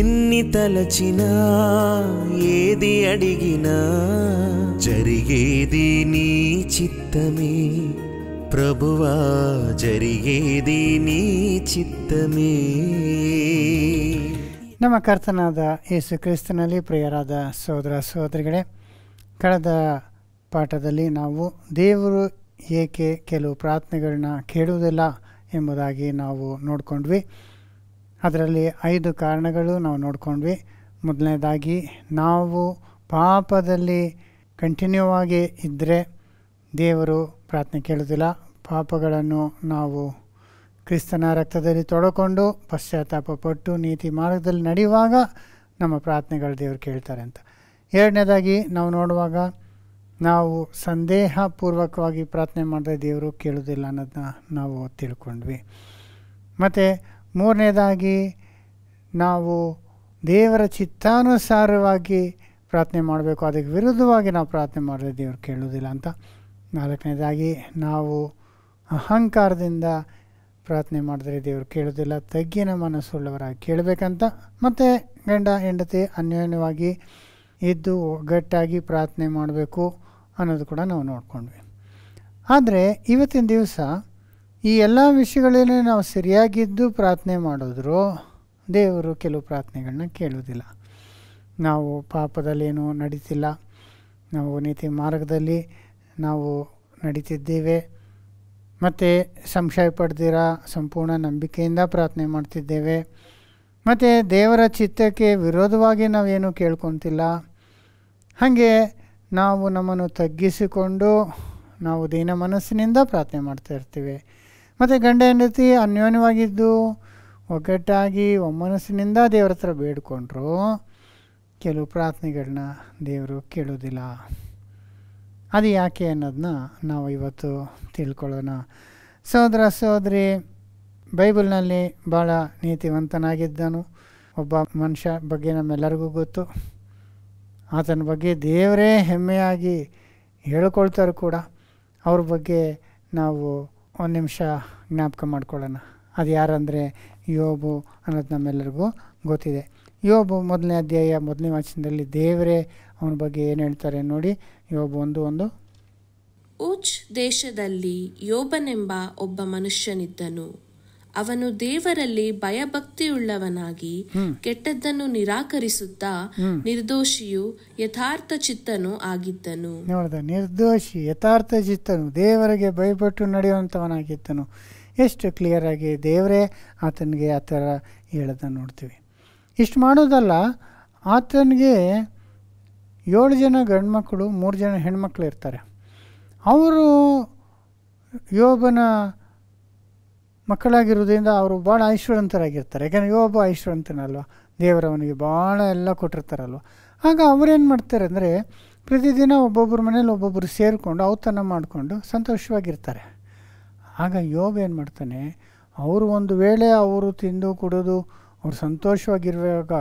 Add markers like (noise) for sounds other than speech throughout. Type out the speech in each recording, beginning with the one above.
ఎన్ని తలచినా ఏది అడిగినా జరిగేది నీ చిత్తమే ప్రభువా జరిగేది నీ ಚಿತ್ತಮೇ ನಮ್ಮ ಕರ್ತನಾದ ಯೇಸು ಕ್ರಿಸ್ತನಲ್ಲಿ ಪ್ರಿಯರಾದ ಸೋದರ ಸಹೋದರಿಗಳೇ ಕಳೆದ ಪಾಠದಲ್ಲಿ ನಾವು ದೇವರು ಏಕೆ ಕೆಲವು ಪ್ರಾರ್ಥನೆಗಳನ್ನ ಕೇಳುವುದಿಲ್ಲ ಎಂಬುದಾಗಿ ನಾವು ನೋಡಿಕೊಂಡ್ವಿ ಅದರಲ್ಲಿ ಐದು ಕಾರಣಗಳು ನಾವು ನೋಡಿಕೊಂಡ್ವಿ ಮೊದಲನೇದಾಗಿ ನಾವು ಪಾಪದಲ್ಲಿ ಕಂಟಿನ್ಯೂ ಆಗಿ ಇದ್ದರೆ ದೇವರು ಪ್ರಾರ್ಥನೆ ಕೇಳುವುದಿಲ್ಲ ಪಾಪಗಳನ್ನು ನಾವು ಕ್ರಿಸ್ತನ ರಕ್ತದಲ್ಲಿ ತೊಡಕೊಂಡು ಪಶ್ಚಾತ್ತಾಪ ಪಟ್ಟು ನೀತಿ ಮಾರ್ಗದಲ್ಲಿ ನಡೆಯುವಾಗ ನಮ್ಮ ಪ್ರಾರ್ಥನೆಗಳು ದೇವರು ಕೇಳ್ತಾರೆ ಅಂತ ಎರಡನೇದಾಗಿ ನಾವು ನೋಡುವಾಗ ನಾವು ಸಂದೇಹ ಪೂರ್ವಕವಾಗಿ ಪ್ರಾರ್ಥನೆ ಮಾಡಿದ್ರೆ ದೇವರು ಕೇಳೋದಿಲ್ಲ ಅನ್ನೋದನ್ನ ನಾವು ತಿಳ್ಕೊಂಡ್ವಿ ಮತ್ತು ಮೂರನೇದಾಗಿ ನಾವು ದೇವರ ಚಿತ್ತಾನುಸಾರವಾಗಿ ಪ್ರಾರ್ಥನೆ ಮಾಡಬೇಕು ಅದಕ್ಕೆ ವಿರುದ್ಧವಾಗಿ ನಾವು ಪ್ರಾರ್ಥನೆ ಮಾಡಿದ್ರೆ ದೇವರು ಕೇಳೋದಿಲ್ಲ ಅಂತ ನಾಲ್ಕನೇದಾಗಿ ನಾವು ಅಹಂಕಾರದಿಂದ ಪ್ರಾರ್ಥನೆ ಮಾಡಿದ್ರೆ ದೇವರು ಕೇಳೋದಿಲ್ಲ ತಗ್ಗಿನ ಮನಸ್ಸುಳ್ಳವರಾಗಿ ಕೇಳಬೇಕಂತ ಮತ್ತು ಗಂಡ ಹೆಂಡತಿ ಅನ್ಯೋನ್ಯವಾಗಿ ಇದ್ದು ಒಗ್ಗಟ್ಟಾಗಿ ಪ್ರಾರ್ಥನೆ ಮಾಡಬೇಕು ಅನ್ನೋದು ಕೂಡ ನಾವು ನೋಡಿಕೊಂಡ್ವಿ ಆದರೆ ಇವತ್ತಿನ ದಿವಸ ಈ ಎಲ್ಲ ವಿಷಯಗಳೇನೇ ನಾವು ಸರಿಯಾಗಿದ್ದು ಪ್ರಾರ್ಥನೆ ಮಾಡಿದ್ರು ದೇವರು ಕೆಲವು ಪ್ರಾರ್ಥನೆಗಳನ್ನ ಕೇಳೋದಿಲ್ಲ ನಾವು ಪಾಪದಲ್ಲೇನು ನಡೀತಿಲ್ಲ ನಾವು ನೀತಿ ಮಾರ್ಗದಲ್ಲಿ ನಾವು ನಡೀತಿದ್ದೇವೆ ಮತ್ತು ಸಂಶಯ ಪಡೆದಿರೋ ಸಂಪೂರ್ಣ ನಂಬಿಕೆಯಿಂದ ಪ್ರಾರ್ಥನೆ ಮಾಡ್ತಿದ್ದೇವೆ ಮತ್ತು ದೇವರ ಚಿತ್ತಕ್ಕೆ ವಿರೋಧವಾಗಿ ನಾವೇನು ಕೇಳ್ಕೊತಿಲ್ಲ ಹಾಗೆ ನಾವು ನಮ್ಮನ್ನು ತಗ್ಗಿಸಿಕೊಂಡು ನಾವು ದೀನ ಮನಸ್ಸಿನಿಂದ ಪ್ರಾರ್ಥನೆ ಮಾಡ್ತಾ ಇರ್ತೀವಿ ಮತ್ತು ಗಂಡ ಹೆಂಡತಿ ಅನ್ಯೋನ್ಯವಾಗಿದ್ದು ಒಗ್ಗಟ್ಟಾಗಿ ಒಮ್ಮನಸ್ಸಿನಿಂದ ದೇವ್ರ ಹತ್ರ ಬೇಡ್ಕೊಂಡ್ರು ಕೆಲವು ಪ್ರಾರ್ಥನೆಗಳನ್ನ ದೇವರು ಕೇಳೋದಿಲ್ಲ ಅದು ಯಾಕೆ ಅನ್ನೋದನ್ನ ನಾವು ಇವತ್ತು ತಿಳ್ಕೊಳ್ಳೋಣ ಸೋದರ ಸೋದರಿ ಬೈಬಲ್ನಲ್ಲಿ ಭಾಳ ನೀತಿವಂತನಾಗಿದ್ದನು ಒಬ್ಬ ಮನುಷ್ಯ ಬಗ್ಗೆ ನಮ್ಮೆಲ್ಲರಿಗೂ ಗೊತ್ತು ಆತನ ಬಗ್ಗೆ ದೇವರೇ ಹೆಮ್ಮೆಯಾಗಿ ಹೇಳ್ಕೊಳ್ತಾರೆ ಕೂಡ ಅವ್ರ ಬಗ್ಗೆ ನಾವು ಒಂದು ನಿಮಿಷ ಜ್ಞಾಪಕ ಮಾಡ್ಕೊಳ್ಳೋಣ ಅದು ಯಾರಂದರೆ ಯೋಬು ಅನ್ನೋದು ನಮ್ಮೆಲ್ಲರಿಗೂ ಗೊತ್ತಿದೆ ಯೋಬು ಮೊದಲನೇ ಅಧ್ಯಾಯ ಮೊದಲನೇ ವಾಚನದಲ್ಲಿ ದೇವರೇ ಅವನ ಬಗ್ಗೆ ಏನು ಹೇಳ್ತಾರೆ ನೋಡಿ ಯೋಬು ಒಂದು ಒಂದು ಉಚ್ ದೇಶದಲ್ಲಿ ಯೋಬನೆಂಬ ಒಬ್ಬ ಮನುಷ್ಯನಿದ್ದನು ಅವನು ದೇವರಲ್ಲಿ ಭಯಭಕ್ತಿಯುಳ್ಳವನಾಗಿ ಕೆಟ್ಟದ್ದನ್ನು ನಿರಾಕರಿಸುತ್ತಾ ನಿರ್ದೋಷಿಯು ಯಥಾರ್ಥ ಚಿತ್ತನು ಆಗಿದ್ದನು ನೋಡಿದ ನಿರ್ದೋಷಿ ಯಥಾರ್ಥ ಚಿತ್ತನು ದೇವರಿಗೆ ಭಯಪಟ್ಟು ನಡೆಯುವಂಥವನಾಗಿದ್ದನು ಎಷ್ಟು ಕ್ಲಿಯರ್ ಆಗಿ ದೇವರೇ ಆತನಿಗೆ ಆ ಥರ ಹೇಳೋದನ್ನು ನೋಡ್ತೀವಿ ಇಷ್ಟು ಮಾಡೋದಲ್ಲ ಆತನಿಗೆ ಏಳು ಜನ ಗಂಡು ಮಕ್ಕಳು ಮೂರು ಜನ ಹೆಣ್ಮಕ್ಳು ಇರ್ತಾರೆ ಅವರು ಯೋಬನ ಮಕ್ಕಳಾಗಿರೋದ್ರಿಂದ ಅವರು ಭಾಳ ಐಶ್ವರ್ಯಂತರಾಗಿರ್ತಾರೆ ಯಾಕಂದರೆ ಒಬ್ಬ ಐಶ್ವರ್ಯವಂತನಲ್ವ ದೇವರವನಿಗೆ ಭಾಳ ಎಲ್ಲ ಕೊಟ್ಟಿರ್ತಾರಲ್ವ ಆಗ ಅವರೇನು ಮಾಡ್ತಾರೆ ಅಂದರೆ ಪ್ರತಿದಿನ ಒಬ್ಬೊಬ್ಬರ ಮನೇಲಿ ಒಬ್ಬೊಬ್ಬರು ಸೇರಿಕೊಂಡು ಔತಣ ಮಾಡಿಕೊಂಡು ಸಂತೋಷವಾಗಿರ್ತಾರೆ ಆಗ ಯೋಬ ಏನು ಮಾಡ್ತಾನೆ ಅವರು ಒಂದು ವೇಳೆ ಅವರು ತಿಂದು ಕುಡಿದು ಅವ್ರು ಸಂತೋಷವಾಗಿರುವಾಗ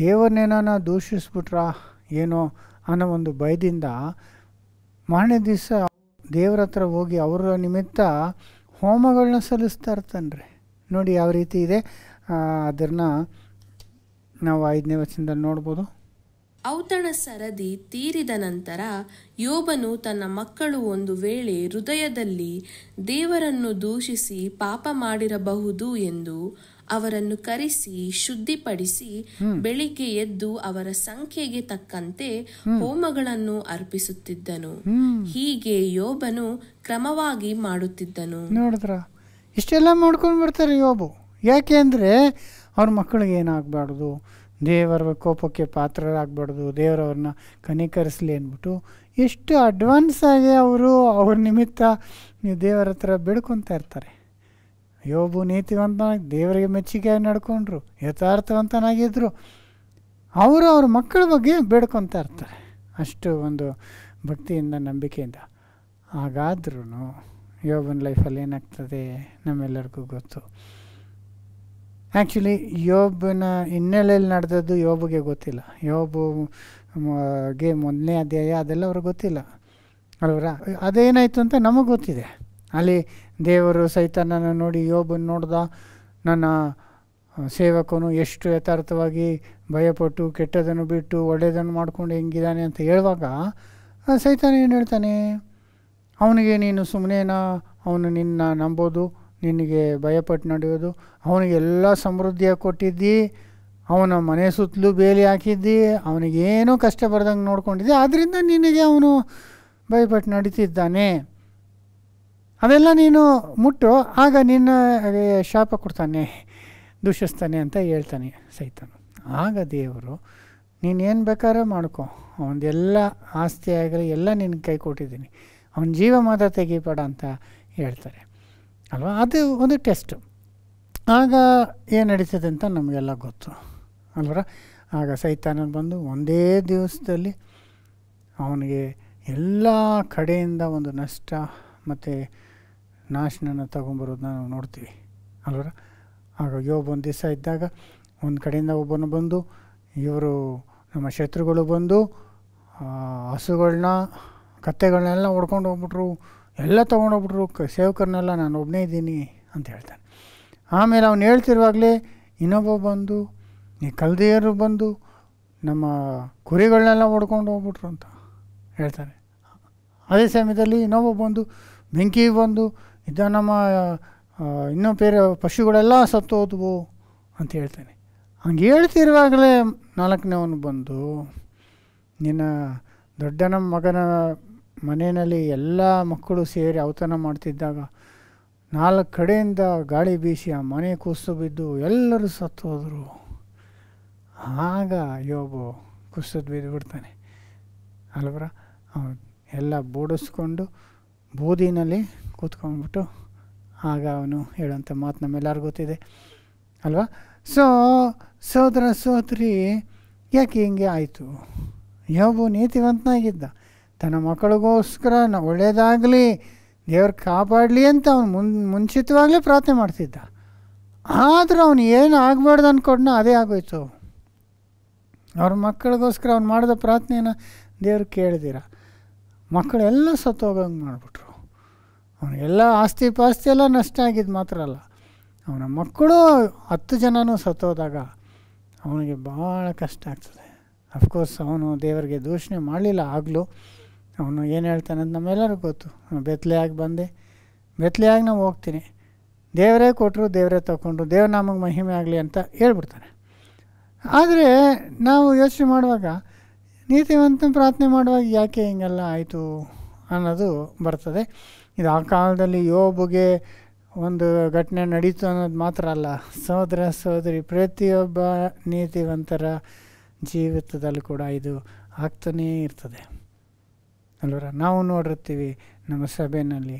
ದೇವರನ್ನೇನ ದೂಷಿಸ್ಬಿಟ್ರಾ ಏನೋ ಅನ್ನೋ ಒಂದು ಭಯದಿಂದ ಮಾರನೇ ದಿವಸ ದೇವರ ಹತ್ರ ಹೋಗಿ ಅವರ ನಿಮಿತ್ತ ಹೋಮಗಳನ್ನ ಸಲ್ಲಿಸ್ತಾ ಇರ್ತಾನೆ ನೋಡಿ ಯಾವ ರೀತಿ ಇದೆ ಅದನ್ನ ನಾವು ಐದನೇ ವಚನದಲ್ಲಿ ನೋಡ್ಬೋದು ಔತಣ ಸರದಿ ತೀರಿದ ನಂತರ ಯೋಬನು ತನ್ನ ಮಕ್ಕಳು ಒಂದು ವೇಳೆ ಹೃದಯದಲ್ಲಿ ದೇವರನ್ನು ದೂಷಿಸಿ ಪಾಪ ಮಾಡಿರಬಹುದು ಎಂದು ಅವರನ್ನು ಕರೆಸಿ ಶುದ್ಧಿಪಡಿಸಿ ಬೆಳಿಗ್ಗೆ ಎದ್ದು ಅವರ ಸಂಖ್ಯೆಗೆ ತಕ್ಕಂತೆ ಹೋಮಗಳನ್ನು ಅರ್ಪಿಸುತ್ತಿದ್ದನು ಹೀಗೆ ಯೋಬನು ಕ್ರಮವಾಗಿ ಮಾಡುತ್ತಿದ್ದನು ನೋಡಿದ್ರ ಇಷ್ಟೆಲ್ಲ ಮಾಡ್ಕೊಂಡು ಬಿಡ್ತಾರೆ ಯೋಬು ಯಾಕೆ ಅಂದ್ರೆ ಅವ್ರ ಮಕ್ಕಳಿಗೆ ಏನಾಗಬಾರ್ದು ದೇವರ ಕೋಪಕ್ಕೆ ಪಾತ್ರರಾಗಬಾರ್ದು ದೇವರವ್ರನ್ನ ಕನಿಕರಿಸಲಿ ಅಂದ್ಬಿಟ್ಟು ಎಷ್ಟು ಅಡ್ವಾನ್ಸ್ ಆಗಿ ಅವರು ಅವ್ರ ನಿಮಿತ್ತ ನೀವು ದೇವರ ಹತ್ರ ಇರ್ತಾರೆ ಯೋಬು ನೀತಿವಂತನಾಗಿ ದೇವರಿಗೆ ಮೆಚ್ಚುಗೆಯಾಗಿ ನಡ್ಕೊಂಡ್ರು ಯಥಾರ್ಥವಂತನಾಗಿದ್ದರು ಅವರು ಅವ್ರ ಮಕ್ಕಳ ಬಗ್ಗೆ ಬೇಡ್ಕೊತಾ ಇರ್ತಾರೆ ಅಷ್ಟು ಒಂದು ಭಕ್ತಿಯಿಂದ ನಂಬಿಕೆಯಿಂದ ಹಾಗಾದ್ರೂ ಯೋಬನ ಲೈಫಲ್ಲಿ ಏನಾಗ್ತದೆ ನಮ್ಮೆಲ್ಲರಿಗೂ ಗೊತ್ತು ಆ್ಯಕ್ಚುಲಿ ಯೋಬನ ಹಿನ್ನೆಲೆಯಲ್ಲಿ ನಡೆದದ್ದು ಯೋಬಗೆ ಗೊತ್ತಿಲ್ಲ ಯೋಬು ಗೆ ಮೊದಲನೇ ಅಧ್ಯಾಯ ಅದೆಲ್ಲ ಅವ್ರಿಗೆ ಗೊತ್ತಿಲ್ಲ ಅಲ್ವರ ಅದೇನಾಯಿತು ಅಂತ ನಮಗೆ ಗೊತ್ತಿದೆ ಅಲ್ಲಿ ದೇವರು ಸೈತಾನನ ನೋಡಿ ಯೋಬನ್ನು ನೋಡ್ದ ನನ್ನ ಸೇವಕನು ಎಷ್ಟು ಯಥಾರ್ಥವಾಗಿ ಭಯಪಟ್ಟು ಕೆಟ್ಟದನ್ನು ಬಿಟ್ಟು ಒಳ್ಳೆಯದನ್ನು ಮಾಡಿಕೊಂಡು ಹೆಂಗಿದ್ದಾನೆ ಅಂತ ಹೇಳುವಾಗ ಸೈತಾನ ಏನು ಹೇಳ್ತಾನೆ ಅವನಿಗೆ ನೀನು ಸುಮ್ಮನೇನ ಅವನು ನಿನ್ನ ನಂಬೋದು ನಿನಗೆ ಭಯಪಟ್ಟು ನಡೆಯೋದು ಅವನಿಗೆ ಎಲ್ಲ ಸಮೃದ್ಧಿಯ ಕೊಟ್ಟಿದ್ದಿ ಅವನ ಮನೆ ಸುತ್ತಲೂ ಬೇಲಿ ಹಾಕಿದ್ದಿ ಅವನಿಗೇನೂ ಕಷ್ಟ ಬರ್ದಂಗೆ ನೋಡ್ಕೊಂಡಿದ್ದೆ ಆದ್ದರಿಂದ ನಿನಗೆ ಅವನು ಭಯಪಟ್ಟು ನಡೀತಿದ್ದಾನೆ ಅವೆಲ್ಲ ನೀನು ಮುಟ್ಟು ಆಗ ನಿನ್ನ ಶಾಪ ಕೊಡ್ತಾನೆ ದೂಷಿಸ್ತಾನೆ ಅಂತ ಹೇಳ್ತಾನೆ ಸೈತನು ಆಗ ದೇವರು ನೀನು ಏನು ಬೇಕಾದ್ರೆ ಮಾಡ್ಕೊ ಅವನದೆಲ್ಲ ಆಸ್ತಿ ಆಗಲಿ ಎಲ್ಲ ನಿನ್ನ ಕೈ ಕೊಟ್ಟಿದ್ದೀನಿ ಅವನ ಜೀವ ಮಾತ್ರ ತೆಗಿಬೇಡ ಅಂತ ಹೇಳ್ತಾರೆ ಅಲ್ವಾ ಅದು ಒಂದು ಟೆಸ್ಟು ಆಗ ಏನು ನಡೀತದೆ ಅಂತ ನಮಗೆಲ್ಲ ಗೊತ್ತು ಅಲ್ವರ ಆಗ ಸೈತಾನ ಬಂದು ಒಂದೇ ದಿವಸದಲ್ಲಿ ಅವನಿಗೆ ಎಲ್ಲ ಕಡೆಯಿಂದ ಒಂದು ನಷ್ಟ ಮತ್ತು ನಾಶನ ತಗೊಂಬರೋದನ್ನ ನಾವು ನೋಡ್ತೀವಿ ಅಲ್ವರ ಹಾಗಾಗಿ ಒಂದು ದಿವಸ ಇದ್ದಾಗ ಒಂದು ಕಡೆಯಿಂದ ಒಬ್ಬನು ಬಂದು ಇವರು ನಮ್ಮ ಶತ್ರುಗಳು ಬಂದು ಹಸುಗಳನ್ನ ಕತ್ತೆಗಳನ್ನೆಲ್ಲ ಹೊಡ್ಕೊಂಡು ಹೋಗ್ಬಿಟ್ರು ಎಲ್ಲ ತೊಗೊಂಡೋಗ್ಬಿಟ್ರು ಕ ಸೇವಕರನ್ನೆಲ್ಲ ನಾನು ಒಬ್ಬನೇ ಇದ್ದೀನಿ ಅಂತ ಹೇಳ್ತಾನೆ ಆಮೇಲೆ ಅವನು ಹೇಳ್ತಿರುವಾಗಲೇ ಇನ್ನೊಬ್ಬ ಬಂದು ಈ ಕಲ್ದಿಯರು ಬಂದು ನಮ್ಮ ಕುರಿಗಳನ್ನೆಲ್ಲ ಹೊಡ್ಕೊಂಡು ಹೋಗ್ಬಿಟ್ರು ಅಂತ ಹೇಳ್ತಾರೆ ಅದೇ ಸಮಯದಲ್ಲಿ ಇನ್ನೊಬ್ಬ ಬಂದು ಬೆಂಕಿ ಬಂದು ಇದು ನಮ್ಮ ಇನ್ನೂ ಬೇರೆ ಪಶುಗಳೆಲ್ಲ ಹೋದ್ವು ಅಂತ ಹೇಳ್ತಾನೆ ಹಂಗೆ ಹೇಳ್ತಿರುವಾಗಲೇ ನಾಲ್ಕನೇವನು ಬಂದು ನಿನ್ನ ದೊಡ್ಡನ ಮಗನ ಮನೆಯಲ್ಲಿ ಎಲ್ಲ ಮಕ್ಕಳು ಸೇರಿ ಔತಣ ಮಾಡ್ತಿದ್ದಾಗ ನಾಲ್ಕು ಕಡೆಯಿಂದ ಗಾಳಿ ಬೀಸಿ ಆ ಮನೆ ಕುಸ್ತು ಬಿದ್ದು ಎಲ್ಲರೂ ಸತ್ತು ಹೋದರು ಆಗ ಯೋಬು ಕುಸಿದು ಬಿದ್ದು ಬಿಡ್ತಾನೆ ಅಲ್ವರ ಎಲ್ಲ ಬೋಡಿಸ್ಕೊಂಡು ಬೂದಿನಲ್ಲಿ ಕೂತ್ಕೊಂಡ್ಬಿಟ್ಟು ಆಗ ಅವನು ಹೇಳೋಂಥ ಮಾತು ನಮ್ಮೆಲ್ಲರಿಗೂ ಗೊತ್ತಿದೆ ಅಲ್ವಾ ಸೊ ಸೋದರ ಸೋದರಿ ಯಾಕೆ ಹಿಂಗೆ ಆಯಿತು ಯೋಬು ನೀತಿವಂತನಾಗಿದ್ದ ತನ್ನ ಮಕ್ಕಳಿಗೋಸ್ಕರ ನಾವು ಒಳ್ಳೆಯದಾಗಲಿ ದೇವ್ರು ಕಾಪಾಡಲಿ ಅಂತ ಅವನು ಮುನ್ ಮುಂಚಿತವಾಗಲೇ ಪ್ರಾರ್ಥನೆ ಮಾಡ್ತಿದ್ದ ಆದರೂ ಅವನು ಏನು ಆಗಬಾರ್ದು ಅಂದ್ಕೊಂಡ್ನ ಅದೇ ಆಗೋಯ್ತು ಅವ್ರ ಮಕ್ಕಳಿಗೋಸ್ಕರ ಅವ್ನು ಮಾಡಿದ ಪ್ರಾರ್ಥನೆಯನ್ನು ದೇವ್ರು ಕೇಳಿದಿರ ಮಕ್ಕಳೆಲ್ಲ ಸತ್ತೋಗಂಗೆ ಮಾಡಿಬಿಟ್ರು ಅವನಿಗೆಲ್ಲ ಆಸ್ತಿ ಪಾಸ್ತಿ ಎಲ್ಲ ನಷ್ಟ ಆಗಿದ್ದು ಮಾತ್ರ ಅಲ್ಲ ಅವನ ಮಕ್ಕಳು ಹತ್ತು ಜನನೂ ಸತ್ತೋದಾಗ ಅವನಿಗೆ ಭಾಳ ಕಷ್ಟ ಆಗ್ತದೆ ಅಫ್ಕೋರ್ಸ್ ಅವನು ದೇವರಿಗೆ ದೂಷಣೆ ಮಾಡಲಿಲ್ಲ ಆಗಲೂ ಅವನು ಏನು ಹೇಳ್ತಾನೆ ಅಂತ ನಮ್ಮೆಲ್ಲರಿಗೂ ಗೊತ್ತು ಬೆತ್ತಲೆಯಾಗಿ ಬಂದೆ ಬೆತ್ತಲೆಯಾಗಿ ನಾವು ಹೋಗ್ತೀನಿ ದೇವರೇ ಕೊಟ್ಟರು ದೇವರೇ ತಗೊಂಡ್ರು ದೇವ್ರ ನಮಗೆ ಮಹಿಮೆ ಆಗಲಿ ಅಂತ ಹೇಳ್ಬಿಡ್ತಾನೆ ಆದರೆ ನಾವು ಯೋಚನೆ ಮಾಡುವಾಗ ನೀತಿವಂತ ಪ್ರಾರ್ಥನೆ ಮಾಡುವಾಗ ಯಾಕೆ ಹಿಂಗೆಲ್ಲ ಆಯಿತು ಅನ್ನೋದು ಬರ್ತದೆ ಇದು ಆ ಕಾಲದಲ್ಲಿ ಯೋಬುಗೆ ಒಂದು ಘಟನೆ ನಡೀತು ಅನ್ನೋದು ಮಾತ್ರ ಅಲ್ಲ ಸಹೋದರ ಸಹೋದರಿ ಪ್ರತಿಯೊಬ್ಬ ನೀತಿವಂತರ ಜೀವಿತದಲ್ಲಿ ಕೂಡ ಇದು ಆಗ್ತಾನೇ ಇರ್ತದೆ ಅಲ್ವರ ನಾವು ನೋಡಿರ್ತೀವಿ ನಮ್ಮ ಸಭೆಯಲ್ಲಿ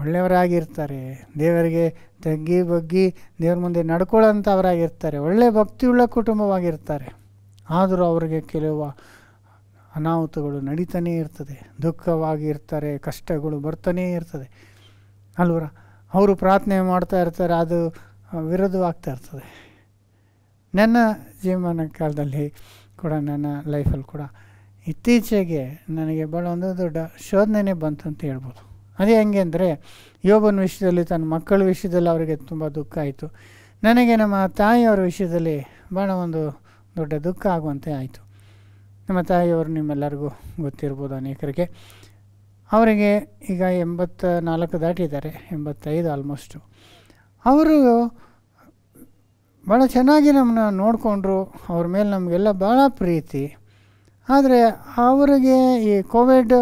ಒಳ್ಳೆಯವರಾಗಿರ್ತಾರೆ ದೇವರಿಗೆ ತಗ್ಗಿ ಬಗ್ಗಿ ದೇವ್ರ ಮುಂದೆ ನಡ್ಕೊಳ್ಳೋಂಥವರಾಗಿರ್ತಾರೆ ಒಳ್ಳೆಯ ಭಕ್ತಿಯುಳ್ಳ ಕುಟುಂಬವಾಗಿರ್ತಾರೆ ಆದರೂ ಅವರಿಗೆ ಕೆಲವು ಅನಾಹುತಗಳು ನಡೀತಾನೇ ಇರ್ತದೆ ದುಃಖವಾಗಿರ್ತಾರೆ ಕಷ್ಟಗಳು ಬರ್ತಾನೇ ಇರ್ತದೆ ಅಲ್ವರ ಅವರು ಪ್ರಾರ್ಥನೆ ಮಾಡ್ತಾ ಇರ್ತಾರೆ ಅದು ವಿರೋಧವಾಗ್ತಾ ಇರ್ತದೆ ನನ್ನ ಜೀವನ ಕಾಲದಲ್ಲಿ ಕೂಡ ನನ್ನ ಲೈಫಲ್ಲಿ ಕೂಡ ಇತ್ತೀಚೆಗೆ ನನಗೆ ಭಾಳ ಒಂದು ದೊಡ್ಡ ಶೋಧನೆ ಬಂತು ಅಂತ ಹೇಳ್ಬೋದು ಅದೇ ಹೆಂಗೆ ಅಂದರೆ ಯೋಬನ ವಿಷಯದಲ್ಲಿ ತನ್ನ ಮಕ್ಕಳ ವಿಷಯದಲ್ಲಿ ಅವರಿಗೆ ತುಂಬ ದುಃಖ ಆಯಿತು ನನಗೆ ನಮ್ಮ ತಾಯಿಯವರ ವಿಷಯದಲ್ಲಿ ಭಾಳ ಒಂದು ದೊಡ್ಡ ದುಃಖ ಆಗುವಂತೆ ಆಯಿತು ನಮ್ಮ ತಾಯಿಯವರು ನಿಮ್ಮೆಲ್ಲರಿಗೂ ಗೊತ್ತಿರ್ಬೋದು ಅನೇಕರಿಗೆ ಅವರಿಗೆ ಈಗ ಎಂಬತ್ತ ನಾಲ್ಕು ದಾಟಿದ್ದಾರೆ ಎಂಬತ್ತೈದು ಆಲ್ಮೋಸ್ಟು ಅವರು ಭಾಳ ಚೆನ್ನಾಗಿ ನಮ್ಮನ್ನ ನೋಡಿಕೊಂಡ್ರು ಅವ್ರ ಮೇಲೆ ನಮಗೆಲ್ಲ ಭಾಳ ಪ್ರೀತಿ ಆದರೆ ಅವರಿಗೆ ಈ ಕೋವಿಡ್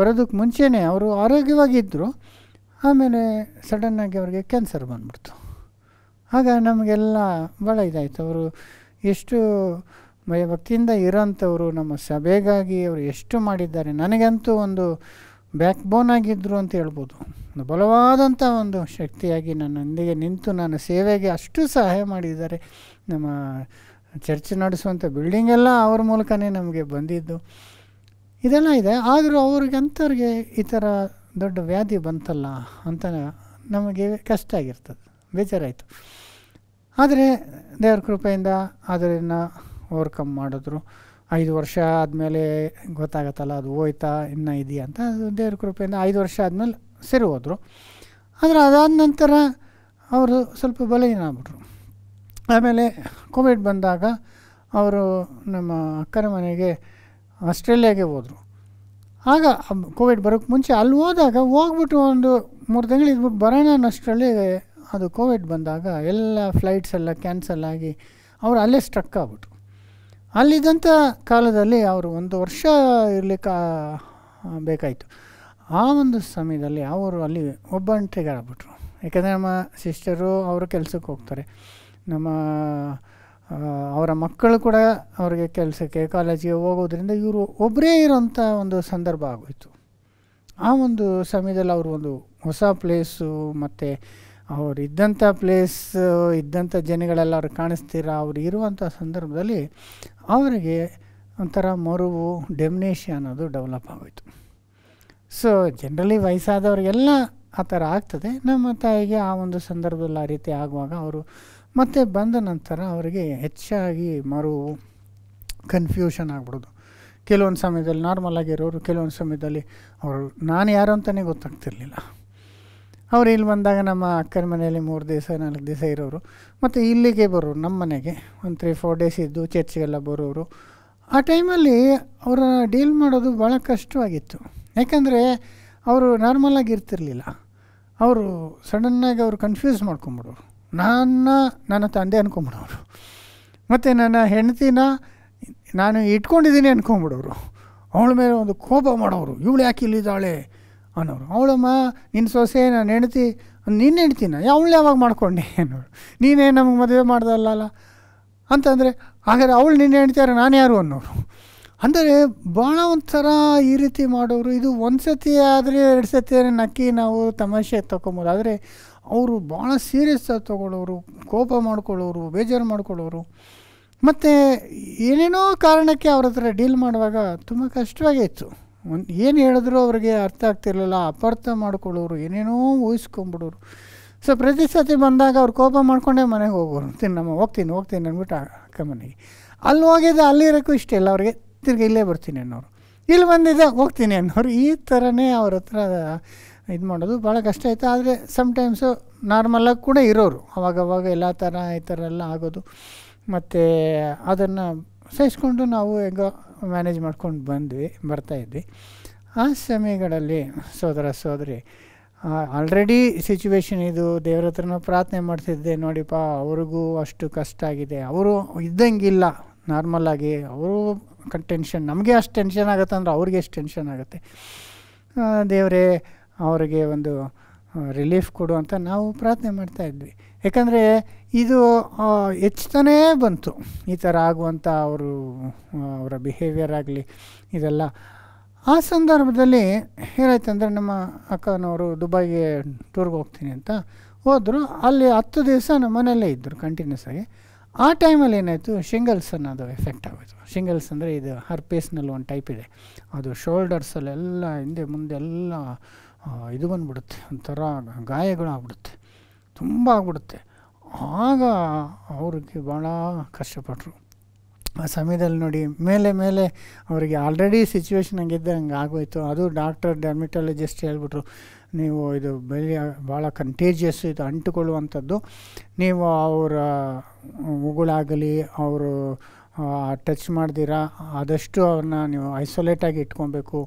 ಬರೋದಕ್ಕೆ ಮುಂಚೆನೇ ಅವರು ಆರೋಗ್ಯವಾಗಿದ್ದರು ಆಮೇಲೆ ಸಡನ್ನಾಗಿ ಅವರಿಗೆ ಕ್ಯಾನ್ಸರ್ ಬಂದ್ಬಿಡ್ತು ಆಗ ನಮಗೆಲ್ಲ ಭಾಳ ಇದಾಯಿತು ಅವರು ಎಷ್ಟು ಭಯಭಕ್ತಿಯಿಂದ ಇರೋಂಥವ್ರು ನಮ್ಮ ಸಭೆಗಾಗಿ ಅವರು ಎಷ್ಟು ಮಾಡಿದ್ದಾರೆ ನನಗಂತೂ ಒಂದು ಬ್ಯಾಕ್ ಬೋನ್ ಆಗಿದ್ದರು ಅಂತ ಹೇಳ್ಬೋದು ಒಂದು ಬಲವಾದಂಥ ಒಂದು ಶಕ್ತಿಯಾಗಿ ನನ್ನೊಂದಿಗೆ ನಿಂತು ನಾನು ಸೇವೆಗೆ ಅಷ್ಟು ಸಹಾಯ ಮಾಡಿದ್ದಾರೆ ನಮ್ಮ ಚರ್ಚ್ ನಡೆಸುವಂಥ ಬಿಲ್ಡಿಂಗ್ ಎಲ್ಲ ಅವ್ರ ಮೂಲಕನೇ ನಮಗೆ ಬಂದಿದ್ದು ಇದೆಲ್ಲ ಇದೆ ಆದರೂ ಅವ್ರಿಗೆ ಅಂಥವ್ರಿಗೆ ಈ ಥರ ದೊಡ್ಡ ವ್ಯಾಧಿ ಬಂತಲ್ಲ ಅಂತ ನಮಗೆ ಕಷ್ಟ ಆಗಿರ್ತದೆ ಬೇಜಾರಾಯಿತು ಆದರೆ ದೇವ್ರ ಕೃಪೆಯಿಂದ ಅದರಿಂದ ಓವರ್ಕಮ್ ಮಾಡಿದ್ರು ಐದು ವರ್ಷ ಆದಮೇಲೆ ಗೊತ್ತಾಗತ್ತಲ್ಲ ಅದು ಹೋಯ್ತಾ ಇನ್ನೂ ಇದೆಯಾ ಅಂತ ಅದು ದೇವ್ರ ಕೃಪೆಯಿಂದ ಐದು ವರ್ಷ ಆದಮೇಲೆ ಸರಿ ಹೋದರು ಆದರೆ ಅದಾದ ನಂತರ ಅವರು ಸ್ವಲ್ಪ ಆಗ್ಬಿಟ್ರು ಆಮೇಲೆ ಕೋವಿಡ್ ಬಂದಾಗ ಅವರು ನಮ್ಮ ಅಕ್ಕನ ಮನೆಗೆ ಆಸ್ಟ್ರೇಲಿಯಾಗೆ ಹೋದರು ಆಗ ಕೋವಿಡ್ ಬರೋಕ್ಕೆ ಮುಂಚೆ ಅಲ್ಲಿ ಹೋದಾಗ ಹೋಗ್ಬಿಟ್ಟು ಒಂದು ಮೂರು ತಿಂಗಳು ಇದ್ಬಿಟ್ಟು ಬರೋಣ ಅನ್ನೋಷ್ಟರಲ್ಲಿ ಅದು ಕೋವಿಡ್ ಬಂದಾಗ ಎಲ್ಲ ಫ್ಲೈಟ್ಸ್ ಎಲ್ಲ ಕ್ಯಾನ್ಸಲ್ ಆಗಿ ಅವರು ಅಲ್ಲೇ ಸ್ಟ್ರಕ್ ಆಗ್ಬಿಟ್ರು ಅಲ್ಲಿದ್ದಂಥ ಕಾಲದಲ್ಲಿ ಅವರು ಒಂದು ವರ್ಷ ಇರಲಿಕ್ಕೆ ಬೇಕಾಯಿತು ಆ ಒಂದು ಸಮಯದಲ್ಲಿ ಅವರು ಅಲ್ಲಿ ಒಬ್ಬಂಟಿಗಾಗ್ಬಿಟ್ರು ಯಾಕೆಂದರೆ ನಮ್ಮ ಸಿಸ್ಟರು ಅವರು ಕೆಲಸಕ್ಕೆ ಹೋಗ್ತಾರೆ ನಮ್ಮ ಅವರ ಮಕ್ಕಳು ಕೂಡ ಅವರಿಗೆ ಕೆಲಸಕ್ಕೆ ಕಾಲೇಜಿಗೆ ಹೋಗೋದ್ರಿಂದ ಇವರು ಒಬ್ಬರೇ ಇರೋಂಥ ಒಂದು ಸಂದರ್ಭ ಆಗೋಯಿತು ಆ ಒಂದು ಸಮಯದಲ್ಲಿ ಅವರು ಒಂದು ಹೊಸ ಪ್ಲೇಸು ಮತ್ತು ಅವರು ಇದ್ದಂಥ ಪ್ಲೇಸ್ ಇದ್ದಂಥ ಜನಗಳೆಲ್ಲ ಅವರು ಕಾಣಿಸ್ತೀರ ಅವ್ರು ಇರುವಂಥ ಸಂದರ್ಭದಲ್ಲಿ ಅವರಿಗೆ ಒಂಥರ ಮರುವು ಡೆಮ್ನೇಷಿಯಾ ಅನ್ನೋದು ಡೆವಲಪ್ ಆಗೋಯಿತು ಸೊ ಜನ್ರಲಿ ವಯಸ್ಸಾದವ್ರಿಗೆಲ್ಲ ಆ ಥರ ಆಗ್ತದೆ ನಮ್ಮ ತಾಯಿಗೆ ಆ ಒಂದು ಸಂದರ್ಭದಲ್ಲಿ ಆ ರೀತಿ ಆಗುವಾಗ ಅವರು ಮತ್ತೆ ಬಂದ ನಂತರ ಅವರಿಗೆ ಹೆಚ್ಚಾಗಿ ಮರುವು ಕನ್ಫ್ಯೂಷನ್ ಆಗ್ಬಿಡೋದು ಕೆಲವೊಂದು ಸಮಯದಲ್ಲಿ ನಾರ್ಮಲ್ ಆಗಿರೋರು ಕೆಲವೊಂದು ಸಮಯದಲ್ಲಿ ಅವರು ನಾನು ಯಾರು ಅಂತಲೇ ಗೊತ್ತಾಗ್ತಿರಲಿಲ್ಲ ಅವರು ಇಲ್ಲಿ ಬಂದಾಗ ನಮ್ಮ ಅಕ್ಕನ ಮನೆಯಲ್ಲಿ ಮೂರು ದಿವಸ ನಾಲ್ಕು ದಿವಸ ಇರೋರು ಮತ್ತು ಇಲ್ಲಿಗೆ ಬರೋರು ನಮ್ಮ ಮನೆಗೆ ಒಂದು ತ್ರೀ ಫೋರ್ ಡೇಸ್ ಇದ್ದು ಚರ್ಚ್ಗೆಲ್ಲ ಬರೋರು ಆ ಟೈಮಲ್ಲಿ ಅವರ ಡೀಲ್ ಮಾಡೋದು ಭಾಳ ಕಷ್ಟವಾಗಿತ್ತು ಯಾಕಂದರೆ ಅವರು ನಾರ್ಮಲಾಗಿ ಇರ್ತಿರ್ಲಿಲ್ಲ ಅವರು ಸಡನ್ನಾಗಿ ಅವರು ಕನ್ಫ್ಯೂಸ್ ಮಾಡ್ಕೊಂಬಿಡೋರು ನನ್ನ ನನ್ನ ತಂದೆ ಅನ್ಕೊಂಬಿಡೋರು ಮತ್ತು ನನ್ನ ಹೆಂಡತಿನ ನಾನು ಇಟ್ಕೊಂಡಿದ್ದೀನಿ ಅನ್ಕೊಂಬಿಡೋರು ಅವಳ ಮೇಲೆ ಒಂದು ಕೋಪ ಮಾಡೋರು ಇವಳು ಯಾಕೆ ಇಲ್ಲಿದ್ದಾಳೆ ಅನ್ನೋರು ಅವಳಮ್ಮ ನಿನ್ನ ಸೊಸೆ ನಾನು ಹೆಣ್ತಿ ನಿನ್ನ ಹೆಣ್ತೀನ ಅವಳು ಯಾವಾಗ ಮಾಡ್ಕೊಂಡೆ ಅನ್ನೋರು ನೀನೇ ನಮಗೆ ಮದುವೆ ಮಾಡ್ದಲ್ಲ ಅಂತಂದರೆ ಹಾಗಾದರೆ ಅವಳು ನಿನ್ನ ಹೆಣ್ತಾರೆ ನಾನು ಯಾರು ಅನ್ನೋರು ಅಂದರೆ ಭಾಳ ಒಂಥರ ಈ ರೀತಿ ಮಾಡೋರು ಇದು ಒಂದು ಸತಿ ಆದರೆ ಎರಡು ಸತಿ ಆದರೆ ನಕ್ಕಿ ನಾವು ತಮಾಷೆ ತಗೊಬೋದು ಆದರೆ ಅವರು ಭಾಳ ಸೀರಿಯಸ್ ಆಗಿ ತೊಗೊಳ್ಳೋರು ಕೋಪ ಮಾಡ್ಕೊಳ್ಳೋರು ಬೇಜಾರು ಮಾಡ್ಕೊಳ್ಳೋರು ಮತ್ತು ಏನೇನೋ ಕಾರಣಕ್ಕೆ ಅವ್ರ ಹತ್ರ ಡೀಲ್ ಮಾಡುವಾಗ ತುಂಬ ಕಷ್ಟವಾಗೇ ಇತ್ತು ಒಂದು ಏನು ಹೇಳಿದ್ರು ಅವರಿಗೆ ಅರ್ಥ ಆಗ್ತಿರ್ಲಿಲ್ಲ ಅಪಾರ್ಥ ಮಾಡ್ಕೊಳ್ಳೋರು ಏನೇನೋ ಊಹಿಸ್ಕೊಂಬಿಡೋರು ಸೊ ಪ್ರತಿ ಸತಿ ಬಂದಾಗ ಅವ್ರು ಕೋಪ ಮಾಡಿಕೊಂಡೇ ಮನೆಗೆ ಹೋಗೋರು ತಿನ್ನಮ್ಮ ಹೋಗ್ತೀನಿ ಹೋಗ್ತೀನಿ ಅಂದ್ಬಿಟ್ಟು ಅಕ್ಕ ಮನೆಗೆ ಅಲ್ಲಿ ಹೋಗಿದ್ದೆ ಅಲ್ಲಿರೋಕ್ಕೂ ಇಷ್ಟ ಇಲ್ಲ ಅವ್ರಿಗೆ ತಿರ್ಗಿ ಇಲ್ಲೇ ಬರ್ತೀನಿ ಅನ್ನೋರು ಇಲ್ಲಿ ಬಂದಿದ್ದೆ ಹೋಗ್ತೀನಿ ಅನ್ನೋರು ಈ ಥರನೇ ಅವ್ರ ಹತ್ರ ಇದು ಮಾಡೋದು ಭಾಳ ಕಷ್ಟ ಆಯಿತು ಆದರೆ ಸಮ್ಟೈಮ್ಸು ನಾರ್ಮಲಾಗಿ ಕೂಡ ಇರೋರು ಅವಾಗವಾಗ ಎಲ್ಲ ಥರ ಈ ಥರ ಎಲ್ಲ ಆಗೋದು ಮತ್ತು ಅದನ್ನು ಸಹಿಸ್ಕೊಂಡು ನಾವು ಹೆಂಗೋ ಮ್ಯಾನೇಜ್ ಮಾಡ್ಕೊಂಡು ಬಂದ್ವಿ ಬರ್ತಾಯಿದ್ವಿ ಆ ಸಮಯಗಳಲ್ಲಿ ಸೋದರ ಸೋದರಿ ಆಲ್ರೆಡಿ ಸಿಚುವೇಶನ್ ಇದು ದೇವ್ರ ಹತ್ರನೂ ಪ್ರಾರ್ಥನೆ ಮಾಡ್ತಿದ್ದೆ ನೋಡಿಪ್ಪ ಅವ್ರಿಗೂ ಅಷ್ಟು ಕಷ್ಟ ಆಗಿದೆ ಅವರು ಇದ್ದಂಗಿಲ್ಲ ನಾರ್ಮಲಾಗಿ ಅವರು ಟೆನ್ಷನ್ ನಮಗೆ ಅಷ್ಟು ಟೆನ್ಷನ್ ಆಗುತ್ತೆ ಅಂದ್ರೆ ಅವ್ರಿಗೆ ಎಷ್ಟು ಟೆನ್ಷನ್ ಆಗುತ್ತೆ ದೇವರೇ ಅವರಿಗೆ ಒಂದು ರಿಲೀಫ್ ಕೊಡು ಅಂತ ನಾವು ಪ್ರಾರ್ಥನೆ ಮಾಡ್ತಾಯಿದ್ವಿ ಯಾಕಂದರೆ ಇದು ಹೆಚ್ಚುತ್ತಾನೇ ಬಂತು ಈ ಥರ ಆಗುವಂಥ ಅವರು ಅವರ ಬಿಹೇವಿಯರ್ ಆಗಲಿ ಇದೆಲ್ಲ ಆ ಸಂದರ್ಭದಲ್ಲಿ ಏನಾಯ್ತು ಅಂದರೆ ನಮ್ಮ ಅಕ್ಕನವರು ದುಬೈಗೆ ಟೂರ್ಗೆ ಹೋಗ್ತೀನಿ ಅಂತ ಹೋದರು ಅಲ್ಲಿ ಹತ್ತು ದಿವಸ ನಮ್ಮ ಮನೆಯಲ್ಲೇ ಇದ್ದರು ಕಂಟಿನ್ಯೂಸ್ ಆಗಿ ಆ ಟೈಮಲ್ಲಿ ಏನಾಯಿತು ಶಿಂಗಲ್ಸ್ ಅನ್ನೋದು ಎಫೆಕ್ಟ್ ಆಗೋಯಿತು ಶಿಂಗಲ್ಸ್ ಅಂದರೆ ಇದು ಪೇಸ್ನಲ್ಲಿ ಒಂದು ಟೈಪ್ ಇದೆ ಅದು ಶೋಲ್ಡರ್ಸಲ್ಲೆಲ್ಲ ಹಿಂದೆ ಮುಂದೆ ಎಲ್ಲ ಇದು ಬಂದುಬಿಡುತ್ತೆ ಒಂಥರ ಗಾಯಗಳಾಗ್ಬಿಡುತ್ತೆ ತುಂಬ ಆಗ್ಬಿಡುತ್ತೆ ಆಗ ಅವ್ರಿಗೆ ಭಾಳ ಕಷ್ಟಪಟ್ಟರು ಆ ಸಮಯದಲ್ಲಿ ನೋಡಿ ಮೇಲೆ ಮೇಲೆ ಅವರಿಗೆ ಆಲ್ರೆಡಿ ಸಿಚುವೇಶನ್ ಹಂಗಿದ್ದೆ ಹಂಗೆ ಆಗೋಯ್ತು ಅದು ಡಾಕ್ಟರ್ ಡರ್ಮಿಟಾಲಜಿಸ್ಟ್ ಹೇಳ್ಬಿಟ್ರು ನೀವು ಇದು ಬೆಳೆ ಭಾಳ ಕಂಟೇಜಿಯಸ್ ಇದು ಅಂಟುಕೊಳ್ಳುವಂಥದ್ದು ನೀವು ಅವರ ಉಗುಳಾಗಲಿ ಅವರು ಟಚ್ ಮಾಡ್ದಿರಾ ಆದಷ್ಟು ಅವ್ರನ್ನ ನೀವು ಐಸೋಲೇಟಾಗಿ ಇಟ್ಕೊಬೇಕು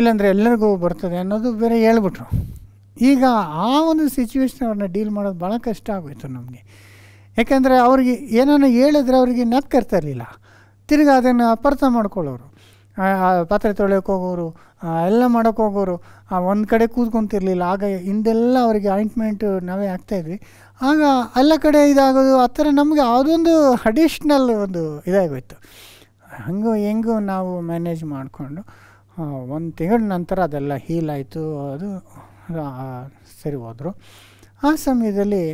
ಇಲ್ಲಾಂದರೆ ಎಲ್ಲರಿಗೂ ಬರ್ತದೆ ಅನ್ನೋದು ಬೇರೆ ಹೇಳ್ಬಿಟ್ರು ಈಗ ಆ ಒಂದು ಸಿಚುವೇಶನ್ ಅವ್ರನ್ನ ಡೀಲ್ ಮಾಡೋದು ಭಾಳ ಕಷ್ಟ ಆಗೋಯ್ತು ನಮಗೆ ಯಾಕೆಂದರೆ ಅವ್ರಿಗೆ ಏನನ್ನು ಹೇಳಿದ್ರೆ ಅವರಿಗೆ ಕರ್ತಾ ಇರಲಿಲ್ಲ ತಿರ್ಗಿ ಅದನ್ನು ಅಪರ್ಥ ಮಾಡ್ಕೊಳ್ಳೋರು ಪಾತ್ರೆ ತೊಳೆಯೋಕೆ ಹೋಗೋರು ಎಲ್ಲ ಮಾಡೋಕ್ಕೆ ಹೋಗೋರು ಒಂದು ಕಡೆ ಕೂತ್ಕೊಂತಿರ್ಲಿಲ್ಲ ಆಗ ಹಿಂದೆಲ್ಲ ಅವರಿಗೆ ಆಯಿಂಟ್ಮೆಂಟು ನಾವೇ ಹಾಕ್ತಾಯಿದ್ವಿ ಆಗ ಎಲ್ಲ ಕಡೆ ಇದಾಗೋದು ಆ ಥರ ನಮಗೆ ಅದೊಂದು ಅಡಿಷ್ನಲ್ ಒಂದು ಇದಾಗೋಯ್ತು ಹಂಗು ಹೆಂಗು ನಾವು ಮ್ಯಾನೇಜ್ ಮಾಡಿಕೊಂಡು ಒಂದು ತಿಂಗಳ ನಂತರ ಅದೆಲ್ಲ ಹೀಲ್ ಆಯಿತು ಅದು ಸರಿ ಹೋದರು ಆ ಸಮಯದಲ್ಲಿ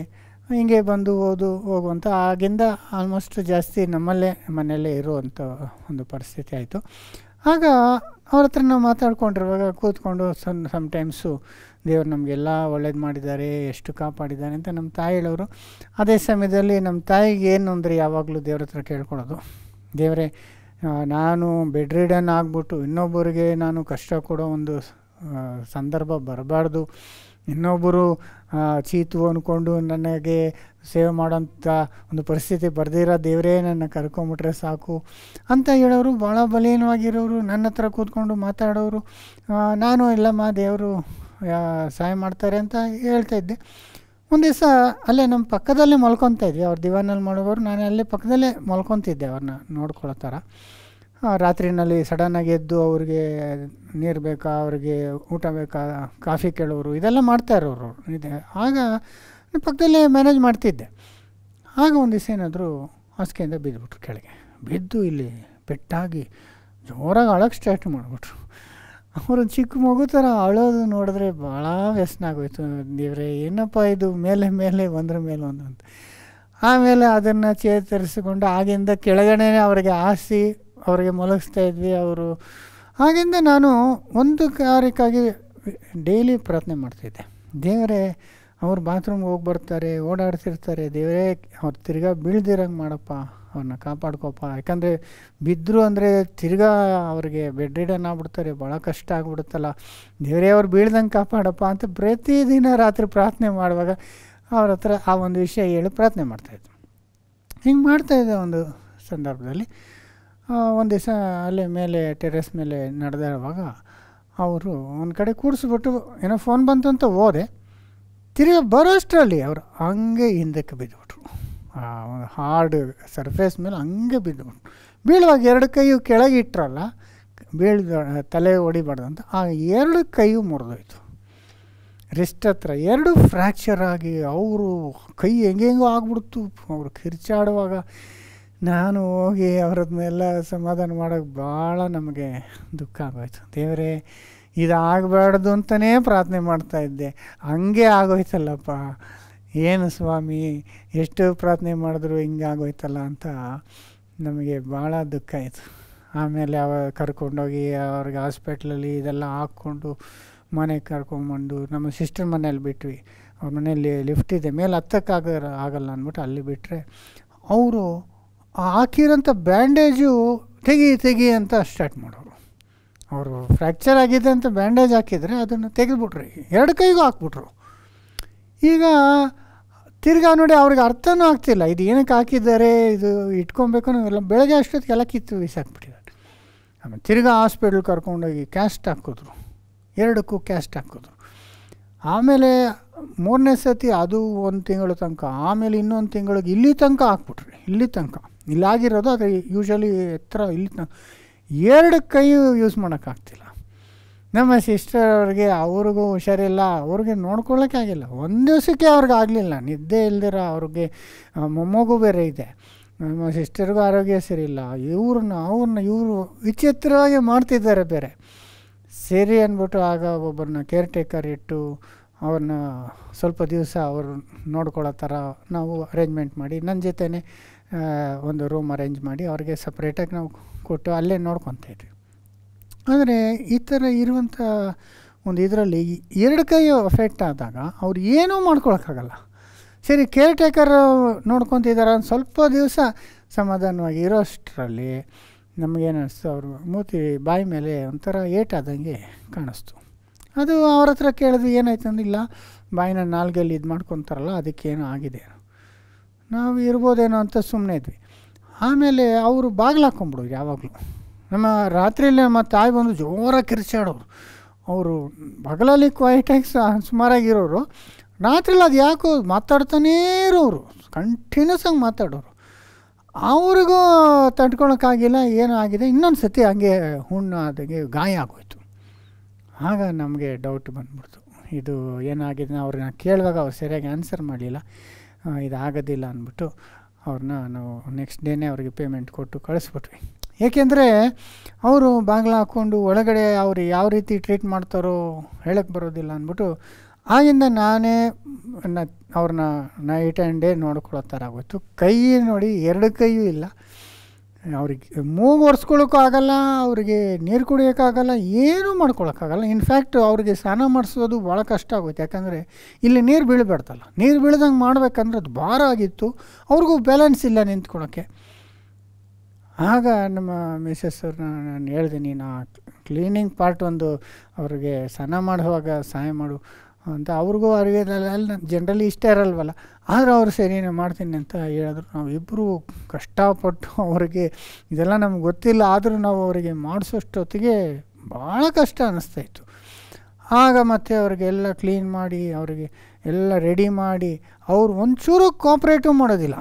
ಹಿಂಗೆ ಬಂದು ಓದು ಹೋಗುವಂಥ ಆಗಿಂದ ಆಲ್ಮೋಸ್ಟ್ ಜಾಸ್ತಿ ನಮ್ಮಲ್ಲೇ ಮನೆಯಲ್ಲೇ ಇರುವಂಥ ಒಂದು ಪರಿಸ್ಥಿತಿ ಆಯಿತು ಆಗ ಅವ್ರ ಹತ್ರ ನಾವು ಮಾತಾಡ್ಕೊಂಡಿರುವಾಗ ಕೂತ್ಕೊಂಡು ಸಮ್ ಸಮಟೈಮ್ಸು ದೇವರು ನಮಗೆಲ್ಲ ಒಳ್ಳೇದು ಮಾಡಿದ್ದಾರೆ ಎಷ್ಟು ಕಾಪಾಡಿದ್ದಾರೆ ಅಂತ ನಮ್ಮ ತಾಯಿ ಹೇಳೋರು ಅದೇ ಸಮಯದಲ್ಲಿ ನಮ್ಮ ತಾಯಿಗೆ ಏನು ಅಂದರೆ ಯಾವಾಗಲೂ ದೇವ್ರ ಹತ್ರ ಕೇಳ್ಕೊಳ್ಳೋದು ದೇವರೇ ನಾನು ಬೆಡ್ ಆಗಿಬಿಟ್ಟು ಇನ್ನೊಬ್ಬರಿಗೆ ನಾನು ಕಷ್ಟ ಕೊಡೋ ಒಂದು ಸಂದರ್ಭ ಬರಬಾರ್ದು ಇನ್ನೊಬ್ಬರು ಚೀತು ಅಂದ್ಕೊಂಡು ನನಗೆ ಸೇವೆ ಮಾಡೋಂಥ ಒಂದು ಪರಿಸ್ಥಿತಿ ಬರೆದಿರೋ ದೇವರೇ ನನ್ನ ಕರ್ಕೊಂಬಿಟ್ರೆ ಸಾಕು ಅಂತ ಹೇಳೋರು ಭಾಳ ಬಲೀನವಾಗಿರೋರು ನನ್ನ ಹತ್ರ ಕೂತ್ಕೊಂಡು ಮಾತಾಡೋರು ನಾನು ಇಲ್ಲಮ್ಮ ದೇವರು ಸಹಾಯ ಮಾಡ್ತಾರೆ ಅಂತ ಹೇಳ್ತಾ ಇದ್ದೆ ಒಂದು ದಿವಸ ಅಲ್ಲೇ ನಮ್ಮ ಪಕ್ಕದಲ್ಲೇ ಮಲ್ಕೊತಾ ಇದ್ವಿ ಅವ್ರು ದಿವಾನಲ್ಲಿ ಮಾಡೋರು ನಾನು ಅಲ್ಲೇ ಪಕ್ಕದಲ್ಲೇ ಮಲ್ಕೊತಿದ್ದೆ ಅವ್ರನ್ನ ನೋಡ್ಕೊಳ್ಳೋ ಥರ ರಾತ್ರಿನಲ್ಲಿ ಸಡನ್ನಾಗಿ ಎದ್ದು ಅವ್ರಿಗೆ ನೀರು ಬೇಕಾ ಅವ್ರಿಗೆ ಊಟ ಬೇಕಾ ಕಾಫಿ ಕೇಳೋರು ಇದೆಲ್ಲ ಮಾಡ್ತಾಯಿರೋರು ಅವರು ಇದೆ ಆಗ ಪಕ್ಕದಲ್ಲೇ ಮ್ಯಾನೇಜ್ ಮಾಡ್ತಿದ್ದೆ ಆಗ ಒಂದು ದಿವಸ ಏನಾದರೂ ಹಾಸಿಗೆಯಿಂದ ಬಿದ್ದುಬಿಟ್ರು ಕೆಳಗೆ ಬಿದ್ದು ಇಲ್ಲಿ ಪೆಟ್ಟಾಗಿ ಜೋರಾಗಿ ಅಳಕ್ಕೆ ಸ್ಟಾರ್ಟ್ ಮಾಡಿಬಿಟ್ರು ಅವರು ಚಿಕ್ಕ ಮಗು ಥರ ಅಳೋದು ನೋಡಿದ್ರೆ ಭಾಳ ವ್ಯಸನ ಆಗೋಯ್ತು ದೇವ್ರೆ ಏನಪ್ಪ ಇದು ಮೇಲೆ ಮೇಲೆ ಒಂದ್ರ ಮೇಲೆ ಒಂದಂತ ಆಮೇಲೆ ಅದನ್ನು ಚೇತರಿಸಿಕೊಂಡು ಆಗಿಂದ ಕೆಳಗಡೆ ಅವರಿಗೆ ಆಸಿ ಅವರಿಗೆ ಮಲಗಿಸ್ತಾ ಇದ್ವಿ ಅವರು ಹಾಗಿಂದ ನಾನು ಒಂದು ಕಾರ್ಯಕ್ಕಾಗಿ ಡೈಲಿ ಪ್ರಾರ್ಥನೆ ಮಾಡ್ತಿದ್ದೆ ದೇವರೇ ಅವ್ರು ಬಾತ್ರೂಮ್ಗೆ ಹೋಗಿ ಬರ್ತಾರೆ ಓಡಾಡ್ತಿರ್ತಾರೆ ದೇವರೇ ಅವ್ರು ತಿರ್ಗಾ ಬೀಳ್ದಿರಂಗೆ ಮಾಡಪ್ಪ ಅವ್ರನ್ನ ಕಾಪಾಡ್ಕೊಪ್ಪ ಯಾಕಂದರೆ ಬಿದ್ದರು ಅಂದರೆ ತಿರ್ಗಾ ಅವ್ರಿಗೆ ಬೆಡ್ ರಿಡನ್ ಆಗ್ಬಿಡ್ತಾರೆ ಭಾಳ ಕಷ್ಟ ಆಗ್ಬಿಡುತ್ತಲ್ಲ ದೇವರೇ ಅವ್ರು ಬೀಳ್ದಂಗೆ ಕಾಪಾಡಪ್ಪ ಅಂತ ಪ್ರತಿದಿನ ರಾತ್ರಿ ಪ್ರಾರ್ಥನೆ ಮಾಡುವಾಗ ಅವ್ರ ಹತ್ರ ಆ ಒಂದು ವಿಷಯ ಹೇಳಿ ಪ್ರಾರ್ಥನೆ ಮಾಡ್ತಾಯಿದ್ರು ಹಿಂಗೆ ಮಾಡ್ತಾಯಿದ್ದೆ ಒಂದು ಸಂದರ್ಭದಲ್ಲಿ ಒಂದು ದಿವಸ ಅಲ್ಲೇ ಮೇಲೆ ಟೆರೆಸ್ ಮೇಲೆ ನಡೆದಾಡುವಾಗ ಅವರು ಒಂದು ಕಡೆ ಕೂಡಿಸ್ಬಿಟ್ಟು ಏನೋ ಫೋನ್ ಬಂತು ಅಂತ ಹೋದೆ ತಿರುಗಿ ಬರೋಷ್ಟರಲ್ಲಿ ಅವರು ಹಂಗೆ ಹಿಂದಕ್ಕೆ ಬಿದ್ದುಬಿಟ್ರು ಒಂದು ಹಾರ್ಡ್ ಸರ್ಫೇಸ್ ಮೇಲೆ ಹಂಗೆ ಬಿದ್ದುಬಿಟ್ರು ಬೀಳುವಾಗ ಎರಡು ಕೈಯು ಕೆಳಗೆ ಇಟ್ಟರಲ್ಲ ಬೀಳ್ದ ತಲೆ ಹೊಡಿಬಾರ್ದು ಅಂತ ಆ ಎರಡು ಕೈಯು ಮುರಿದೋಯ್ತು ರಿಸ್ಟ್ ಹತ್ರ ಎರಡು ಫ್ರ್ಯಾಕ್ಚರ್ ಆಗಿ ಅವರು ಕೈ ಹೆಂಗೆಂಗೋ ಆಗ್ಬಿಡ್ತು ಅವರು ಕಿರ್ಚಾಡುವಾಗ ನಾನು ಹೋಗಿ ಅವರದನ್ನೆಲ್ಲ ಸಮಾಧಾನ ಮಾಡೋಕೆ ಭಾಳ ನಮಗೆ ದುಃಖ ಆಗೋಯ್ತು ದೇವರೇ ಇದಾಗಬಾರ್ದು ಅಂತಲೇ ಪ್ರಾರ್ಥನೆ ಮಾಡ್ತಾಯಿದ್ದೆ ಹಂಗೆ ಆಗೋಯ್ತಲ್ಲಪ್ಪ ಏನು ಸ್ವಾಮಿ ಎಷ್ಟು ಪ್ರಾರ್ಥನೆ ಮಾಡಿದ್ರು ಹಿಂಗೆ ಆಗೋಯ್ತಲ್ಲ ಅಂತ ನಮಗೆ ಭಾಳ ದುಃಖ ಆಯಿತು ಆಮೇಲೆ ಅವ ಕರ್ಕೊಂಡೋಗಿ ಅವ್ರಿಗೆ ಹಾಸ್ಪಿಟ್ಲಲ್ಲಿ ಇದೆಲ್ಲ ಹಾಕ್ಕೊಂಡು ಮನೆಗೆ ಕರ್ಕೊಂಡ್ಬಂದು ನಮ್ಮ ಸಿಸ್ಟರ್ ಮನೇಲಿ ಬಿಟ್ವಿ ಅವ್ರ ಮನೇಲಿ ಲಿಫ್ಟ್ ಇದೆ ಮೇಲೆ ಹತ್ತಕ್ಕಾಗ ಆಗಲ್ಲ ಅಂದ್ಬಿಟ್ಟು ಅಲ್ಲಿ ಬಿಟ್ಟರೆ ಅವರು ಹಾಕಿರೋಂಥ ಬ್ಯಾಂಡೇಜು ತೆಗಿ ತೆಗಿ ಅಂತ ಸ್ಟಾರ್ಟ್ ಮಾಡೋರು ಅವರು ಫ್ರ್ಯಾಕ್ಚರ್ ಆಗಿದೆ ಅಂತ ಬ್ಯಾಂಡೇಜ್ ಹಾಕಿದರೆ ಅದನ್ನು ತೆಗೆದುಬಿಟ್ರಿ ಎರಡು ಕೈಗೂ ಹಾಕ್ಬಿಟ್ರು ಈಗ ತಿರ್ಗಾ ನೋಡಿ ಅವ್ರಿಗೆ ಅರ್ಥನೂ ಆಗ್ತಿಲ್ಲ ಇದು ಏನಕ್ಕೆ ಹಾಕಿದ್ದಾರೆ ಇದು ಇಟ್ಕೊಬೇಕು ಎಲ್ಲ ಬೆಳಗ್ಗೆ ಅಷ್ಟೊತ್ತಿಗೆಲ್ಲ ಕಿತ್ತು ಬಿಸಾಕ್ಬಿಟ್ಟಿದ್ದಾರೆ ಆಮೇಲೆ ತಿರ್ಗಾ ಹಾಸ್ಪಿಟ್ಲ್ ಕರ್ಕೊಂಡೋಗಿ ಕ್ಯಾಸ್ಟ್ ಹಾಕಿದ್ರು ಎರಡಕ್ಕೂ ಕ್ಯಾಸ್ಟ್ ಹಾಕಿದ್ರು ಆಮೇಲೆ ಮೂರನೇ ಸತಿ ಅದು ಒಂದು ತಿಂಗಳ ತನಕ ಆಮೇಲೆ ಇನ್ನೊಂದು ತಿಂಗಳಿಗೆ ಇಲ್ಲಿ ತನಕ ಹಾಕ್ಬಿಟ್ರಿ ಇಲ್ಲಿ ತನಕ ಇಲ್ಲಾಗಿರೋದು ಆದರೆ ಯೂಶ್ವಲಿ ಎತ್ತರ ಇಲ್ಲಿ ಎರಡು ಕೈ ಯೂಸ್ ಮಾಡೋಕ್ಕಾಗ್ತಿಲ್ಲ ನಮ್ಮ ಸಿಸ್ಟರ್ ಅವ್ರಿಗೆ ಅವ್ರಿಗೂ ಹುಷಾರಿಲ್ಲ ಅವ್ರಿಗೆ ಆಗಿಲ್ಲ ಒಂದು ದಿವಸಕ್ಕೆ ಅವ್ರಿಗೆ ಆಗಲಿಲ್ಲ ನಿದ್ದೆ ಇಲ್ದಿರೋ ಅವ್ರಿಗೆ ಮೊಮ್ಮಗೂ ಬೇರೆ ಇದೆ ನಮ್ಮ ಸಿಸ್ಟರ್ಗೂ ಆರೋಗ್ಯ ಇಲ್ಲ ಇವ್ರನ್ನ ಅವ್ರನ್ನ ಇವರು ವಿಚಿತ್ರವಾಗಿ ಮಾಡ್ತಿದ್ದಾರೆ ಬೇರೆ ಸರಿ ಅಂದ್ಬಿಟ್ಟು ಆಗ ಒಬ್ಬರನ್ನ ಕೇರ್ ಟೇಕರ್ ಇಟ್ಟು ಅವ್ರನ್ನ ಸ್ವಲ್ಪ ದಿವಸ ಅವರು ನೋಡ್ಕೊಳ್ಳೋ ಥರ ನಾವು ಅರೇಂಜ್ಮೆಂಟ್ ಮಾಡಿ ನನ್ನ ಜೊತೆನೇ ಒಂದು ರೂಮ್ ಅರೇಂಜ್ ಮಾಡಿ ಅವ್ರಿಗೆ ಸಪ್ರೇಟಾಗಿ ನಾವು ಕೊಟ್ಟು ಅಲ್ಲೇ ನೋಡ್ಕೊತಾಯಿದ್ವಿ ಆದರೆ ಈ ಥರ ಇರುವಂಥ ಒಂದು ಇದರಲ್ಲಿ ಎರಡು ಕೈ ಎಫೆಕ್ಟ್ ಆದಾಗ ಅವ್ರು ಏನೂ ಮಾಡ್ಕೊಳಕ್ಕಾಗಲ್ಲ ಸರಿ ಕೇರ್ ಟೇಕರ್ ನೋಡ್ಕೊತಿದ್ದಾರೆ ಒಂದು ಸ್ವಲ್ಪ ದಿವಸ ಸಮಾಧಾನವಾಗಿ ಇರೋಷ್ಟರಲ್ಲಿ ನಮಗೇನಿಸ್ತು ಅವರು ಮೂತಿ ಬಾಯಿ ಮೇಲೆ ಒಂಥರ ಏಟಾದಂಗೆ ಕಾಣಿಸ್ತು ಅದು ಅವ್ರ ಹತ್ರ ಕೇಳಿದ್ವಿ ಏನಾಯ್ತು ಅಂದಿಲ್ಲ ಬಾಯಿನ ನಾಲ್ಗಲ್ಲಿ ಇದು ಮಾಡ್ಕೊತಾರಲ್ಲ ಅದಕ್ಕೇನೋ ಆಗಿದೆ ನಾವು ಇರ್ಬೋದೇನೋ ಅಂತ ಸುಮ್ಮನೆ ಇದ್ವಿ ಆಮೇಲೆ ಅವರು ಬಾಗಿಲು ಹಾಕ್ಕೊಂಬಿಡೋರು ಯಾವಾಗಲೂ ನಮ್ಮ ರಾತ್ರಿಯಲ್ಲೇ ನಮ್ಮ ತಾಯಿ ಬಂದು ಜೋರಾಗಿ ಕಿರ್ಚಾಡೋರು ಅವರು ಬಗಲಲ್ಲಿ ಕ್ವೈಟಾಗಿ ಸುಮಾರಾಗಿರೋರು ರಾತ್ರಿಲಿ ಅದು ಯಾಕೋ ಮಾತಾಡ್ತಾನೇ ಇರೋರು ಕಂಟಿನ್ಯೂಸ್ ಆಗಿ ಮಾತಾಡೋರು ಅವ್ರಿಗೂ ತಡ್ಕೊಳಕ್ಕಾಗಿಲ್ಲ ಏನೋ ಆಗಿದೆ ಇನ್ನೊಂದು ಸತಿ ಹಂಗೆ ಹುಣ್ಣು ಅದಕ್ಕೆ ಗಾಯ ಆಗೋಯ್ತು ಆಗ ನಮಗೆ ಡೌಟ್ ಬಂದ್ಬಿಡ್ತು ಇದು ಏನಾಗಿದೆ ಅವ್ರನ್ನ ಕೇಳುವಾಗ ಅವ್ರು ಸರಿಯಾಗಿ ಆನ್ಸರ್ ಮಾಡಲಿಲ್ಲ ಇದಾಗೋದಿಲ್ಲ ಅಂದ್ಬಿಟ್ಟು ಅವ್ರನ್ನ ನಾವು ನೆಕ್ಸ್ಟ್ ಡೇನೇ ಅವ್ರಿಗೆ ಪೇಮೆಂಟ್ ಕೊಟ್ಟು ಕಳಿಸ್ಬಿಟ್ವಿ ಏಕೆಂದರೆ ಅವರು ಬಾಗಿಲ ಹಾಕ್ಕೊಂಡು ಒಳಗಡೆ ಅವ್ರು ಯಾವ ರೀತಿ ಟ್ರೀಟ್ ಮಾಡ್ತಾರೋ ಹೇಳಕ್ಕೆ ಬರೋದಿಲ್ಲ ಅಂದ್ಬಿಟ್ಟು ಆಗಿಂದ ನಾನೇ ನ ಅವ್ರನ್ನ ನೈಟ್ ಆ್ಯಂಡ್ ಡೇ ನೋಡ್ಕೊಳ್ಳೋ ಥರ ಆಗೋಯ್ತು ಕೈ ನೋಡಿ ಎರಡು ಕೈಯೂ ಇಲ್ಲ ಅವ್ರಿಗೆ ಮೂಗು ಒರೆಸ್ಕೊಳ್ಳೋಕ್ಕೂ ಆಗಲ್ಲ ಅವರಿಗೆ ನೀರು ಕುಡಿಯೋಕ್ಕಾಗಲ್ಲ ಏನೂ ಮಾಡ್ಕೊಳಕ್ಕಾಗಲ್ಲ ಇನ್ಫ್ಯಾಕ್ಟ್ ಅವ್ರಿಗೆ ಸ್ನಾನ ಮಾಡಿಸೋದು ಭಾಳ ಕಷ್ಟ ಆಗೋಯ್ತು ಯಾಕಂದರೆ ಇಲ್ಲಿ ನೀರು ಬೀಳಬಾರ್ದಲ್ಲ ನೀರು ಬೀಳ್ದಂಗೆ ಮಾಡಬೇಕಂದ್ರೆ ಅದು ಭಾರ ಆಗಿತ್ತು ಅವ್ರಿಗೂ ಬ್ಯಾಲೆನ್ಸ್ ಇಲ್ಲ ನಿಂತ್ಕೊಳಕ್ಕೆ ಆಗ ನಮ್ಮ ಮಿಸ್ಸಸ್ ನಾನು ಹೇಳಿದೆ ನೀನು ಕ್ಲೀನಿಂಗ್ ಪಾರ್ಟ್ ಒಂದು ಅವ್ರಿಗೆ ಸ್ನಾನ ಮಾಡುವಾಗ ಸಹಾಯ ಮಾಡು ಅಂತ ಅವ್ರಿಗೂ ಅವ್ರಿಗೆ ಅಲ್ಲಿ ನಾನು ಜನರಲಿ ಇಷ್ಟ ಇರಲ್ವಲ್ಲ ಆದರೆ ಅವರು ಸರಿ ನಾನು ಮಾಡ್ತೀನಿ ಅಂತ ಹೇಳಿದ್ರು ನಾವಿಬ್ಬರು ಕಷ್ಟಪಟ್ಟು ಅವರಿಗೆ ಇದೆಲ್ಲ ನಮ್ಗೆ ಗೊತ್ತಿಲ್ಲ ಆದರೂ ನಾವು ಅವರಿಗೆ ಮಾಡಿಸೋಷ್ಟೊತ್ತಿಗೆ ಭಾಳ ಕಷ್ಟ ಅನ್ನಿಸ್ತಾಯಿತ್ತು ಆಗ ಮತ್ತೆ ಅವ್ರಿಗೆಲ್ಲ ಕ್ಲೀನ್ ಮಾಡಿ ಅವರಿಗೆ ಎಲ್ಲ ರೆಡಿ ಮಾಡಿ ಅವ್ರು ಒಂಚೂರು ಕೋಪ್ರೇಟಿವ್ ಮಾಡೋದಿಲ್ಲ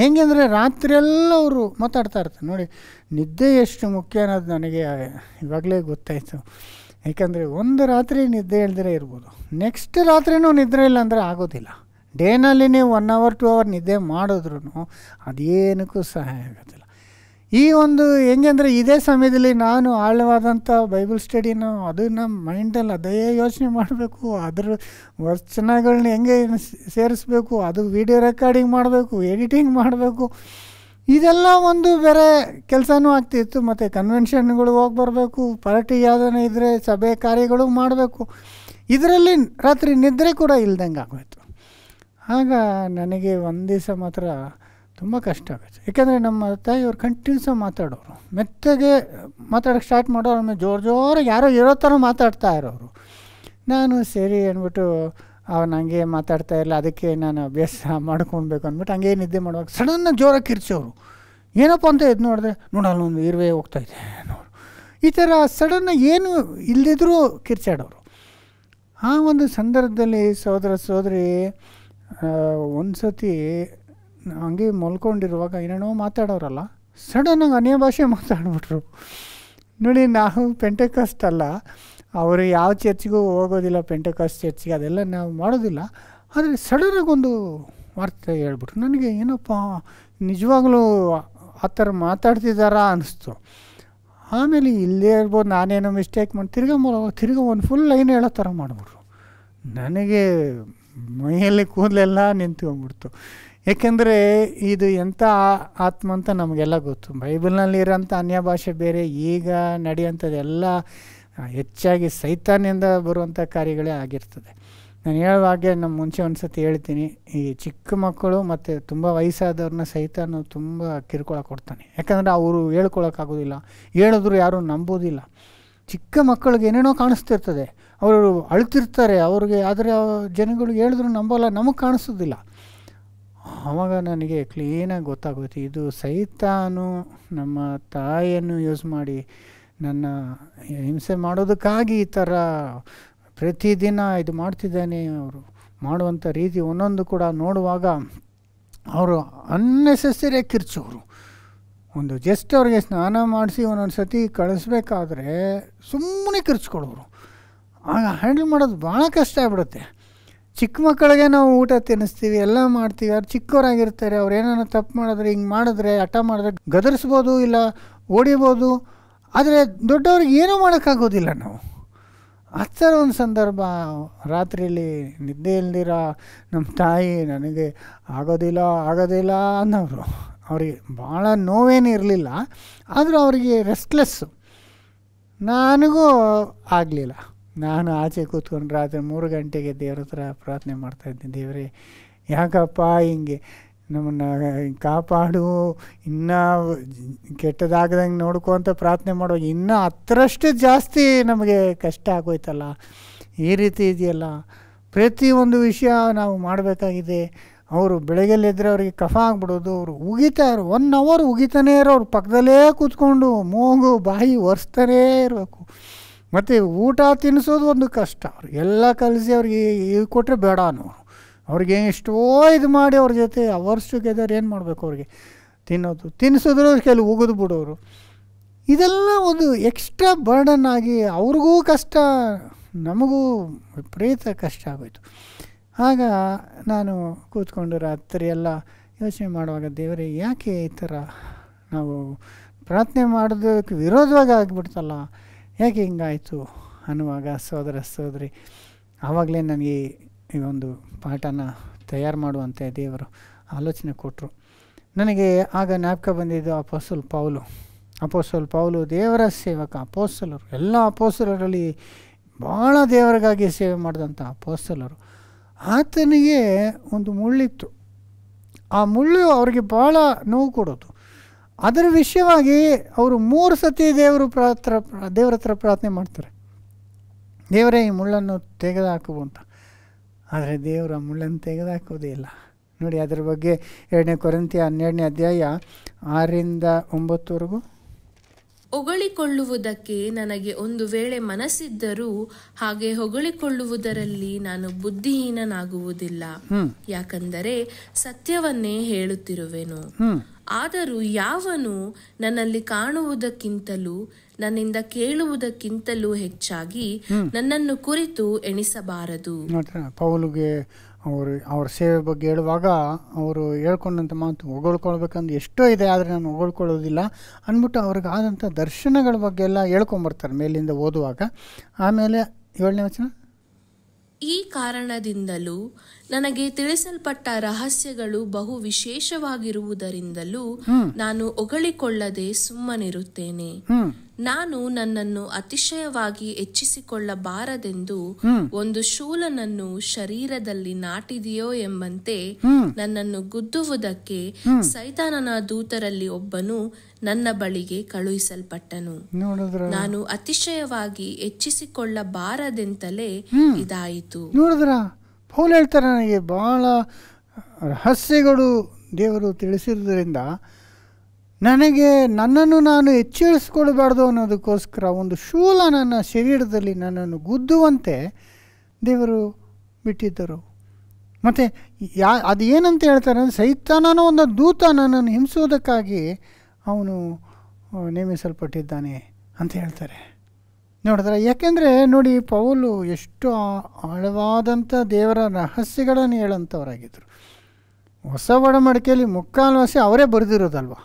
ಹೆಂಗೆ ಅಂದರೆ ರಾತ್ರಿಯೆಲ್ಲ ಅವರು ಮಾತಾಡ್ತಾ ಇರ್ತಾರೆ ನೋಡಿ ನಿದ್ದೆ ಎಷ್ಟು ಮುಖ್ಯ ಅನ್ನೋದು ನನಗೆ ಇವಾಗಲೇ ಗೊತ್ತಾಯಿತು ಏಕೆಂದರೆ ಒಂದು ರಾತ್ರಿ ನಿದ್ದೆ ಇಲ್ದಿರೇ ಇರ್ಬೋದು ನೆಕ್ಸ್ಟ್ ರಾತ್ರಿನೂ ನಿದ್ರೆ ಇಲ್ಲ ಅಂದರೆ ಆಗೋದಿಲ್ಲ ಡೇನಲ್ಲಿ ನೀವು ಒನ್ ಅವರ್ ಟು ಅವರ್ ನಿದ್ದೆ ಮಾಡಿದ್ರೂ ಅದೇನಕ್ಕೂ ಸಹಾಯ ಆಗೋದಿಲ್ಲ ಈ ಒಂದು ಹೆಂಗೆ ಅಂದರೆ ಇದೇ ಸಮಯದಲ್ಲಿ ನಾನು ಆಳವಾದಂಥ ಬೈಬಲ್ ಸ್ಟಡಿನ ಅದನ್ನು ಮೈಂಡಲ್ಲಿ ಅದೇ ಯೋಚನೆ ಮಾಡಬೇಕು ಅದ್ರ ವಚನಗಳನ್ನ ಹೆಂಗೆ ಸೇರಿಸ್ಬೇಕು ಅದು ವಿಡಿಯೋ ರೆಕಾರ್ಡಿಂಗ್ ಮಾಡಬೇಕು ಎಡಿಟಿಂಗ್ ಮಾಡಬೇಕು ಇದೆಲ್ಲ ಒಂದು ಬೇರೆ ಕೆಲಸನೂ ಆಗ್ತಿತ್ತು ಮತ್ತು ಕನ್ವೆನ್ಷನ್ಗಳು ಹೋಗಿ ಬರಬೇಕು ಪಾರ್ಟಿ ಯಾವುದೇ ಇದ್ದರೆ ಸಭೆ ಕಾರ್ಯಗಳು ಮಾಡಬೇಕು ಇದರಲ್ಲಿ ರಾತ್ರಿ ನಿದ್ರೆ ಕೂಡ ಇಲ್ದಂಗೆ ಆಗೋಯ್ತು ಆಗ ನನಗೆ ಒಂದು ದಿವಸ ಮಾತ್ರ ತುಂಬ ಕಷ್ಟ ಆಗುತ್ತೆ ಯಾಕೆಂದರೆ ನಮ್ಮ ತಾಯಿಯವರು ಕಂಟಿನ್ಯೂಸ ಮಾತಾಡೋರು ಮೆತ್ತಗೆ ಮಾತಾಡೋಕ್ಕೆ ಸ್ಟಾರ್ಟ್ ಮಾಡೋರು ಆಮೇಲೆ ಜೋರು ಜೋರು ಯಾರೋ ಇರೋ ಥರ ಮಾತಾಡ್ತಾ ಇರೋರು ನಾನು ಸರಿ ಅಂದ್ಬಿಟ್ಟು ಅವನು ಹಂಗೆ ಮಾತಾಡ್ತಾ ಇಲ್ಲ ಅದಕ್ಕೆ ನಾನು ಅಭ್ಯಾಸ ಮಾಡ್ಕೊಳ್ಬೇಕು ಅಂದ್ಬಿಟ್ಟು ಹಂಗೆ ನಿದ್ದೆ ಮಾಡುವಾಗ ಸಡನ್ನಾಗಿ ಜೋರಾಗಿ ಕಿರ್ಚೋರು ಏನಪ್ಪ ಅಂತ ಇದು ನೋಡಿದ್ರೆ ನೋಡಲ್ಲ ಒಂದು ಇರುವೆ ಇದ್ದೆ ನೋಡು ಈ ಥರ ಸಡನ್ನಾಗಿ ಏನು ಇಲ್ಲದಿದ್ದರೂ ಕಿರ್ಚಾಡೋರು ಆ ಒಂದು ಸಂದರ್ಭದಲ್ಲಿ ಸೋದರ ಸೋದರಿ ಒಂದು ಸತಿ ಹಂಗೆ ಮಲ್ಕೊಂಡಿರುವಾಗ ಏನೇನೋ ಮಾತಾಡೋರಲ್ಲ ಸಡನ್ನಾಗಿ ಅನ್ಯ ಭಾಷೆ ಮಾತಾಡ್ಬಿಟ್ರು ನೋಡಿ ನಾವು ಪೆಂಟೆಕಷ್ಟಲ್ಲ ಅಲ್ಲ ಅವರು ಯಾವ ಚರ್ಚ್ಗೂ ಹೋಗೋದಿಲ್ಲ ಪೆಂಟಕಾಸ್ ಚರ್ಚ್ಗೆ ಅದೆಲ್ಲ ನಾವು ಮಾಡೋದಿಲ್ಲ ಆದರೆ ಒಂದು ವಾರ್ತೆ ಹೇಳ್ಬಿಟ್ರು ನನಗೆ ಏನಪ್ಪ ನಿಜವಾಗ್ಲೂ ಆ ಥರ ಮಾತಾಡ್ತಿದ್ದಾರಾ ಅನ್ನಿಸ್ತು ಆಮೇಲೆ ಇಲ್ಲೇ ಇರ್ಬೋದು ನಾನೇನೋ ಮಿಸ್ಟೇಕ್ ಮಾಡಿ ತಿರ್ಗ ತಿರ್ಗ ಒಂದು ಫುಲ್ ಲೈನ್ ಹೇಳೋ ಥರ ಮಾಡಿಬಿಟ್ರು ನನಗೆ ಮೈಯಲ್ಲಿ ಕೂದಲೆಲ್ಲ ಹೋಗ್ಬಿಡ್ತು ಏಕೆಂದರೆ ಇದು ಎಂಥ ಆತ್ಮ ಅಂತ ನಮಗೆಲ್ಲ ಗೊತ್ತು ಬೈಬಲ್ನಲ್ಲಿರೋಂಥ ಅನ್ಯ ಭಾಷೆ ಬೇರೆ ಈಗ ನಡೆಯುವಂಥದ್ದೆಲ್ಲ ಹೆಚ್ಚಾಗಿ ಸೈತಾನ್ಯಿಂದ ಬರುವಂಥ ಕಾರ್ಯಗಳೇ ಆಗಿರ್ತದೆ ನಾನು ಹಾಗೆ ನಮ್ಮ ಮುಂಚೆ ಒಂದು ಸತಿ ಹೇಳ್ತೀನಿ ಈ ಚಿಕ್ಕ ಮಕ್ಕಳು ಮತ್ತು ತುಂಬ ವಯಸ್ಸಾದವ್ರನ್ನ ಸೈತಾನು ತುಂಬ ಕಿರ್ಕೊಳ ಕೊಡ್ತಾನೆ ಯಾಕಂದರೆ ಅವರು ಹೇಳ್ಕೊಳಕ್ಕಾಗೋದಿಲ್ಲ ಹೇಳಿದ್ರು ಯಾರೂ ನಂಬೋದಿಲ್ಲ ಚಿಕ್ಕ ಮಕ್ಕಳಿಗೆ ಏನೇನೋ ಕಾಣಿಸ್ತಿರ್ತದೆ ಅವರು ಅಳ್ತಿರ್ತಾರೆ ಅವ್ರಿಗೆ ಆದರೆ ಜನಗಳು ಹೇಳಿದ್ರು ನಂಬೋಲ್ಲ ನಮಗೆ ಕಾಣಿಸೋದಿಲ್ಲ ಆವಾಗ ನನಗೆ ಕ್ಲೀನಾಗಿ ಗೊತ್ತಾಗುತ್ತೆ ಇದು ಸೈತಾನು ನಮ್ಮ ತಾಯಿಯನ್ನು ಯೂಸ್ ಮಾಡಿ ನನ್ನ ಹಿಂಸೆ ಮಾಡೋದಕ್ಕಾಗಿ ಈ ಥರ ಪ್ರತಿದಿನ ಇದು ಮಾಡ್ತಿದ್ದಾನೆ ಅವರು ಮಾಡುವಂಥ ರೀತಿ ಒಂದೊಂದು ಕೂಡ ನೋಡುವಾಗ ಅವರು ಅನ್ನೆಸೆಸರಿ ಕಿರ್ಚೋರು ಒಂದು ಜಸ್ಟ್ ಅವ್ರಿಗೆ ಸ್ನಾನ ಮಾಡಿಸಿ ಒಂದೊಂದು ಸತಿ ಕಳಿಸ್ಬೇಕಾದ್ರೆ ಸುಮ್ಮನೆ ಕಿರ್ಚ್ಕೊಡೋರು ಆಗ ಹ್ಯಾಂಡಲ್ ಮಾಡೋದು ಭಾಳ ಕಷ್ಟ ಆಗ್ಬಿಡುತ್ತೆ ಚಿಕ್ಕ ಮಕ್ಕಳಿಗೆ ನಾವು ಊಟ ತಿನ್ನಿಸ್ತೀವಿ ಎಲ್ಲ ಮಾಡ್ತೀವಿ ಅವ್ರು ಚಿಕ್ಕವರಾಗಿರ್ತಾರೆ ಅವ್ರು ಏನಾರು ತಪ್ಪು ಮಾಡಿದ್ರೆ ಹಿಂಗೆ ಮಾಡಿದ್ರೆ ಹಠ ಮಾಡಿದ್ರೆ ಗದರಿಸ್ಬೋದು ಇಲ್ಲ ಓಡಿಬೋದು ಆದರೆ ದೊಡ್ಡವ್ರಿಗೆ ಏನೂ ಮಾಡೋಕ್ಕಾಗೋದಿಲ್ಲ ನಾವು ಆ ಒಂದು ಸಂದರ್ಭ ರಾತ್ರಿಯಲ್ಲಿ ನಿದ್ದೆ ಇಲ್ದಿರೋ ನಮ್ಮ ತಾಯಿ ನನಗೆ ಆಗೋದಿಲ್ಲ ಆಗೋದಿಲ್ಲ ಅನ್ನೋರು ಅವ್ರಿಗೆ ಭಾಳ ನೋವೇನು ಇರಲಿಲ್ಲ ಆದರೂ ಅವರಿಗೆ ರೆಸ್ಟ್ಲೆಸ್ಸು ನನಗೂ ಆಗಲಿಲ್ಲ ನಾನು ಆಚೆ ಕೂತ್ಕೊಂಡು ರಾತ್ರಿ ಮೂರು ಗಂಟೆಗೆ ದೇವ್ರ ಹತ್ರ ಪ್ರಾರ್ಥನೆ ಮಾಡ್ತಾಯಿದ್ದೆ ದೇವರೇ ಯಾಕಪ್ಪ ಹಿಂಗೆ ನಮ್ಮನ್ನ ಕಾಪಾಡು ಇನ್ನೂ ಕೆಟ್ಟದಾಗದಂಗೆ ನೋಡ್ಕೊಂತ ಪ್ರಾರ್ಥನೆ ಮಾಡುವಾಗ ಇನ್ನೂ ಹತ್ತರಷ್ಟು ಜಾಸ್ತಿ ನಮಗೆ ಕಷ್ಟ ಆಗೋಯ್ತಲ್ಲ ಈ ರೀತಿ ಇದೆಯಲ್ಲ ಪ್ರತಿಯೊಂದು ವಿಷಯ ನಾವು ಮಾಡಬೇಕಾಗಿದೆ ಅವರು ಬೆಳಗ್ಗೆಲ್ಲಿದ್ದರೆ ಅವರಿಗೆ ಕಫ ಆಗ್ಬಿಡೋದು ಅವರು ಉಗಿತಾ ಇರೋ ಒನ್ ಅವರ್ ಉಗಿತಾನೇ ಇರೋ ಅವ್ರ ಪಕ್ಕದಲ್ಲೇ ಕೂತ್ಕೊಂಡು ಮೂಗು ಬಾಯಿ ಒರೆಸ್ತಾನೇ ಇರಬೇಕು ಮತ್ತು ಊಟ ತಿನ್ನಿಸೋದು ಒಂದು ಕಷ್ಟ ಅವ್ರು ಎಲ್ಲ ಕಲಿಸಿ ಅವ್ರಿಗೆ ಕೊಟ್ಟರೆ ಬೇಡ ಅವ್ರಿಗೆ ಎಷ್ಟೋ ಇದು ಮಾಡಿ ಅವ್ರ ಜೊತೆ ಅವರ್ಸ್ ಟುಗೆದರ್ ಏನು ಮಾಡಬೇಕು ಅವ್ರಿಗೆ ತಿನ್ನೋದು ತಿನ್ನಿಸಿದ್ರು ಕೆಲವು ಉಗಿದು ಬಿಡೋರು ಇದೆಲ್ಲ ಒಂದು ಎಕ್ಸ್ಟ್ರಾ ಬರ್ಡನ್ ಆಗಿ ಅವ್ರಿಗೂ ಕಷ್ಟ ನಮಗೂ ವಿಪರೀತ ಕಷ್ಟ ಆಗೋಯ್ತು ಆಗ ನಾನು ಕೂತ್ಕೊಂಡು ರಾತ್ರಿ ಎಲ್ಲ ಯೋಚನೆ ಮಾಡುವಾಗ ದೇವರೇ ಯಾಕೆ ಈ ಥರ ನಾವು ಪ್ರಾರ್ಥನೆ ಮಾಡೋದಕ್ಕೆ ವಿರೋಧವಾಗಿ ಆಗಿಬಿಡ್ತಲ್ಲ ಯಾಕೆ ಹಿಂಗಾಯಿತು ಅನ್ನುವಾಗ ಸೋದರ ಸೋದರಿ ಆವಾಗಲೇ ನನಗೆ ಈ ಒಂದು ಪಾಠನ ತಯಾರು ಮಾಡುವಂತೆ ದೇವರು ಆಲೋಚನೆ ಕೊಟ್ಟರು ನನಗೆ ಆಗ ಜ್ಞಾಪಕ ಬಂದಿದ್ದು ಅಪೋಸಲ್ ಪೌಲು ಅಪೋಸಲ್ ಪೌಲು ದೇವರ ಸೇವಕ ಅಪೋಸಲರು ಎಲ್ಲ ಅಪೋಸಲರಲ್ಲಿ ಭಾಳ ದೇವರಿಗಾಗಿ ಸೇವೆ ಮಾಡಿದಂಥ ಅಪೋಸಲರು ಆತನಿಗೆ ಒಂದು ಮುಳ್ಳಿತ್ತು ಆ ಮುಳ್ಳು ಅವರಿಗೆ ಭಾಳ ನೋವು ಕೊಡೋದು ಅದರ ವಿಷಯವಾಗಿ ಅವರು ಮೂರು ಸತಿ ದೇವರು ಪ್ರಾತ್ರ ದೇವರ ಹತ್ರ ಪ್ರಾರ್ಥನೆ ಮಾಡ್ತಾರೆ ದೇವರೇ ಈ ಮುಳ್ಳನ್ನು ತೆಗೆದು ಅಂತ ಆದರೆ ದೇವರ ಮುಳ್ಳನ್ನು ತೆಗೆದಾಕೋದೇ ಇಲ್ಲ ನೋಡಿ ಅದರ ಬಗ್ಗೆ ಎರಡನೇ ಕೊರಂತಿ ಹನ್ನೆರಡನೇ ಅಧ್ಯಾಯ ಆರರಿಂದ ಒಂಬತ್ತುವರೆಗೂ ಹೊಗಳಿಕೊಳ್ಳುವುದಕ್ಕೆ ನನಗೆ ಒಂದು ವೇಳೆ ಮನಸ್ಸಿದ್ದರೂ ಹಾಗೆ ಹೊಗಳಿಕೊಳ್ಳುವುದರಲ್ಲಿ ನಾನು ಬುದ್ಧಿಹೀನನಾಗುವುದಿಲ್ಲ ಯಾಕಂದರೆ ಸತ್ಯವನ್ನೇ ಹೇಳುತ್ತಿರುವೆನು ಆದರೂ ಯಾವನು ನನ್ನಲ್ಲಿ ಕಾಣುವುದಕ್ಕಿಂತಲೂ ನನ್ನಿಂದ ಕೇಳುವುದಕ್ಕಿಂತಲೂ ಹೆಚ್ಚಾಗಿ ನನ್ನನ್ನು ಕುರಿತು ಎಣಿಸಬಾರದು ಅವರು ಅವ್ರ ಸೇವೆ ಬಗ್ಗೆ ಹೇಳುವಾಗ ಅವರು ಹೇಳ್ಕೊಂಡಂಥ ಮಾತು ಹೊಗಳ್ಕೊಳ್ಬೇಕಂದು ಎಷ್ಟೋ ಇದೆ ಆದರೆ ನಾನು ಹೊಗಳ್ಕೊಳ್ಳೋದಿಲ್ಲ ಅಂದ್ಬಿಟ್ಟು ಅವ್ರಿಗೆ ಆದಂಥ ದರ್ಶನಗಳ ಬಗ್ಗೆ ಎಲ್ಲ ಹೇಳ್ಕೊಂಬರ್ತಾರೆ ಮೇಲಿಂದ ಓದುವಾಗ ಆಮೇಲೆ ಏಳನೇ ವಚನ ಈ ಕಾರಣದಿಂದಲೂ ನನಗೆ ತಿಳಿಸಲ್ಪಟ್ಟ ರಹಸ್ಯಗಳು ಬಹು ವಿಶೇಷವಾಗಿರುವುದರಿಂದಲೂ ನಾನು ಒಗಳಿಕೊಳ್ಳದೆ ಸುಮ್ಮನಿರುತ್ತೇನೆ ನಾನು ನನ್ನನ್ನು ಅತಿಶಯವಾಗಿ ಹೆಚ್ಚಿಸಿಕೊಳ್ಳಬಾರದೆಂದು ಒಂದು ಶೂಲನನ್ನು ಶರೀರದಲ್ಲಿ ನಾಟಿದೆಯೋ ಎಂಬಂತೆ ನನ್ನನ್ನು ಗುದ್ದುವುದಕ್ಕೆ ಸೈತಾನನ ದೂತರಲ್ಲಿ ಒಬ್ಬನು ನನ್ನ ಬಳಿಗೆ ಕಳುಹಿಸಲ್ಪಟ್ಟನು ನಾನು ಅತಿಶಯವಾಗಿ ಹೆಚ್ಚಿಸಿಕೊಳ್ಳಬಾರದೆಂತಲೇ ಇದಾಯಿತು ನೋಡಿದ್ರ ಪೌಲ್ ಹೇಳ್ತಾರೆ ನನಗೆ ಬಹಳ ರಹಸ್ಯಗಳು ದೇವರು ತಿಳಿಸಿರೋದ್ರಿಂದ ನನಗೆ ನನ್ನನ್ನು ನಾನು ಹೆಚ್ಚಿಳಿಸ್ಕೊಳ್ಬಾರ್ದು ಅನ್ನೋದಕ್ಕೋಸ್ಕರ ಒಂದು ಶೂಲ ನನ್ನ ಶರೀರದಲ್ಲಿ ನನ್ನನ್ನು ಗುದ್ದುವಂತೆ ದೇವರು ಬಿಟ್ಟಿದ್ದರು ಮತ್ತು ಯಾ ಅದು ಏನಂತ ಹೇಳ್ತಾರೆ ಅಂದರೆ ಸೈತಾನನ ಒಂದು ದೂತ ನನ್ನನ್ನು ಹಿಂಸುವುದಕ್ಕಾಗಿ ಅವನು ನೇಮಿಸಲ್ಪಟ್ಟಿದ್ದಾನೆ ಅಂತ ಹೇಳ್ತಾರೆ ನೋಡಿದ್ರೆ ಯಾಕೆಂದರೆ ನೋಡಿ ಪೌಲು ಎಷ್ಟು ಆಳವಾದಂಥ ದೇವರ ರಹಸ್ಯಗಳನ್ನು ಹೇಳೋಂಥವರಾಗಿದ್ದರು ಹೊಸ ಒಡಮಡಿಕೆಯಲ್ಲಿ ಮುಕ್ಕಾಲು ಅವರೇ ಬರೆದಿರೋದಲ್ವ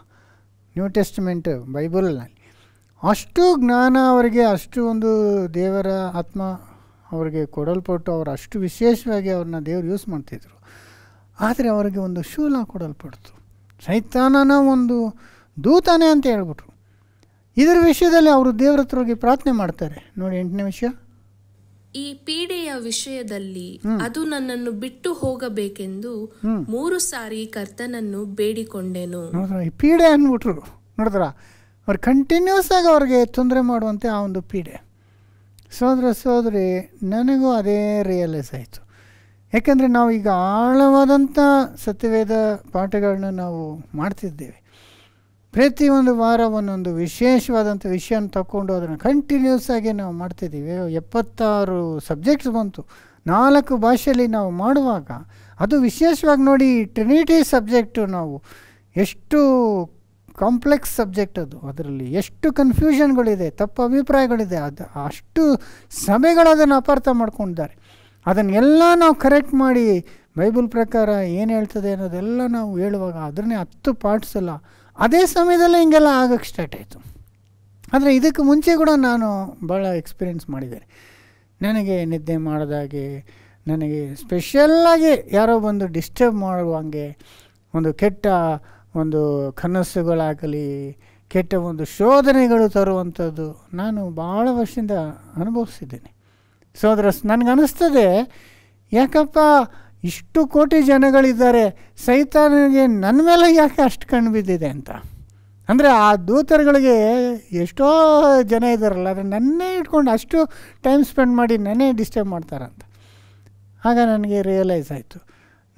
ನ್ಯೂ ಟೆಸ್ಟ್ಮೆಂಟ್ ಬೈಬಲ್ನಲ್ಲಿ ಅಷ್ಟು ಜ್ಞಾನ ಅವರಿಗೆ ಅಷ್ಟು ಒಂದು ದೇವರ ಆತ್ಮ ಅವರಿಗೆ ಕೊಡಲ್ಪಟ್ಟು ಅವರು ಅಷ್ಟು ವಿಶೇಷವಾಗಿ ಅವ್ರನ್ನ ದೇವರು ಯೂಸ್ ಮಾಡ್ತಿದ್ರು ಆದರೆ ಅವರಿಗೆ ಒಂದು ಶೂಲ ಕೊಡಲ್ಪಡ್ತು ಸೈತಾನನ ಒಂದು ದೂತಾನೆ ಅಂತ ಹೇಳ್ಬಿಟ್ರು ಇದರ ವಿಷಯದಲ್ಲಿ ಅವರು ದೇವರ ಹತ್ರ ಹೋಗಿ ಪ್ರಾರ್ಥನೆ ಮಾಡ್ತಾರೆ ನೋಡಿ ಎಂಟನೇ ವಿಷಯ ಈ ಪೀಡೆಯ ವಿಷಯದಲ್ಲಿ ಅದು ನನ್ನನ್ನು ಬಿಟ್ಟು ಹೋಗಬೇಕೆಂದು ಮೂರು ಸಾರಿ ಕರ್ತನನ್ನು ಬೇಡಿಕೊಂಡೆನು ಈ ಪೀಡೆ ಅನ್ಬಿಟ್ರು ನೋಡಿದ್ರ ಅವ್ರು ಕಂಟಿನ್ಯೂಸ್ ಆಗಿ ಅವ್ರಿಗೆ ತೊಂದರೆ ಮಾಡುವಂತೆ ಆ ಒಂದು ಪೀಡೆ ಸೋದರ ಸೋದರಿ ನನಗೂ ಅದೇ ರಿಯಲೈಸ್ ಆಯಿತು ಯಾಕೆಂದರೆ ನಾವು ಈಗ ಆಳವಾದಂಥ ಸತ್ಯವೇದ ಪಾಠಗಳನ್ನ ನಾವು ಮಾಡ್ತಿದ್ದೇವೆ ಪ್ರತಿಯೊಂದು ವಾರ ಒಂದೊಂದು ವಿಶೇಷವಾದಂಥ ವಿಷಯನ ತಗೊಂಡು ಅದನ್ನು ಕಂಟಿನ್ಯೂಸ್ ಆಗಿ ನಾವು ಮಾಡ್ತಿದ್ದೀವಿ ಎಪ್ಪತ್ತಾರು ಸಬ್ಜೆಕ್ಟ್ಸ್ ಬಂತು ನಾಲ್ಕು ಭಾಷೆಯಲ್ಲಿ ನಾವು ಮಾಡುವಾಗ ಅದು ವಿಶೇಷವಾಗಿ ನೋಡಿ ಟ್ರಿನಿಟಿ ಸಬ್ಜೆಕ್ಟು ನಾವು ಎಷ್ಟು ಕಾಂಪ್ಲೆಕ್ಸ್ ಸಬ್ಜೆಕ್ಟ್ ಅದು ಅದರಲ್ಲಿ ಎಷ್ಟು ಕನ್ಫ್ಯೂಷನ್ಗಳಿದೆ ತಪ್ಪು ಅಭಿಪ್ರಾಯಗಳಿದೆ ಅದು ಅಷ್ಟು ಸಭೆಗಳು ಅದನ್ನು ಅಪಾರ್ಥ ಮಾಡ್ಕೊಂಡಿದ್ದಾರೆ ಅದನ್ನೆಲ್ಲ ನಾವು ಕರೆಕ್ಟ್ ಮಾಡಿ ಬೈಬಲ್ ಪ್ರಕಾರ ಏನು ಹೇಳ್ತದೆ ಅನ್ನೋದೆಲ್ಲ ನಾವು ಹೇಳುವಾಗ ಅದನ್ನೇ ಹತ್ತು ಪಾರ್ಟ್ಸಲ್ಲ ಅದೇ ಸಮಯದಲ್ಲಿ ಹಿಂಗೆಲ್ಲ ಆಗೋಕ್ಕೆ ಸ್ಟಾರ್ಟ್ ಆಯಿತು ಆದರೆ ಇದಕ್ಕೆ ಮುಂಚೆ ಕೂಡ ನಾನು ಭಾಳ ಎಕ್ಸ್ಪೀರಿಯೆನ್ಸ್ ಮಾಡಿದ್ದೇನೆ ನನಗೆ ನಿದ್ದೆ ಮಾಡಿದಾಗೆ ನನಗೆ ಸ್ಪೆಷಲ್ಲಾಗಿ ಯಾರೋ ಬಂದು ಡಿಸ್ಟರ್ಬ್ ಹಾಗೆ ಒಂದು ಕೆಟ್ಟ ಒಂದು ಕನಸುಗಳಾಗಲಿ ಕೆಟ್ಟ ಒಂದು ಶೋಧನೆಗಳು ತರುವಂಥದ್ದು ನಾನು ಭಾಳ ವರ್ಷದಿಂದ ಅನುಭವಿಸಿದ್ದೇನೆ ಸೊ ನನಗನ್ನಿಸ್ತದೆ ಯಾಕಪ್ಪ ಇಷ್ಟು ಕೋಟಿ ಜನಗಳಿದ್ದಾರೆ ಸೈತಾನನಿಗೆ ನನ್ನ ಮೇಲೆ ಯಾಕೆ ಅಷ್ಟು ಕಣ್ಣು ಬಿದ್ದಿದೆ ಅಂತ ಅಂದರೆ ಆ ದೂತರುಗಳಿಗೆ ಎಷ್ಟೋ ಜನ ಇದ್ದಾರಲ್ಲ ಆದರೆ ನನ್ನೇ ಇಟ್ಕೊಂಡು ಅಷ್ಟು ಟೈಮ್ ಸ್ಪೆಂಡ್ ಮಾಡಿ ನನ್ನೇ ಡಿಸ್ಟರ್ಬ್ ಮಾಡ್ತಾರಂತ ಆಗ ನನಗೆ ರಿಯಲೈಸ್ ಆಯಿತು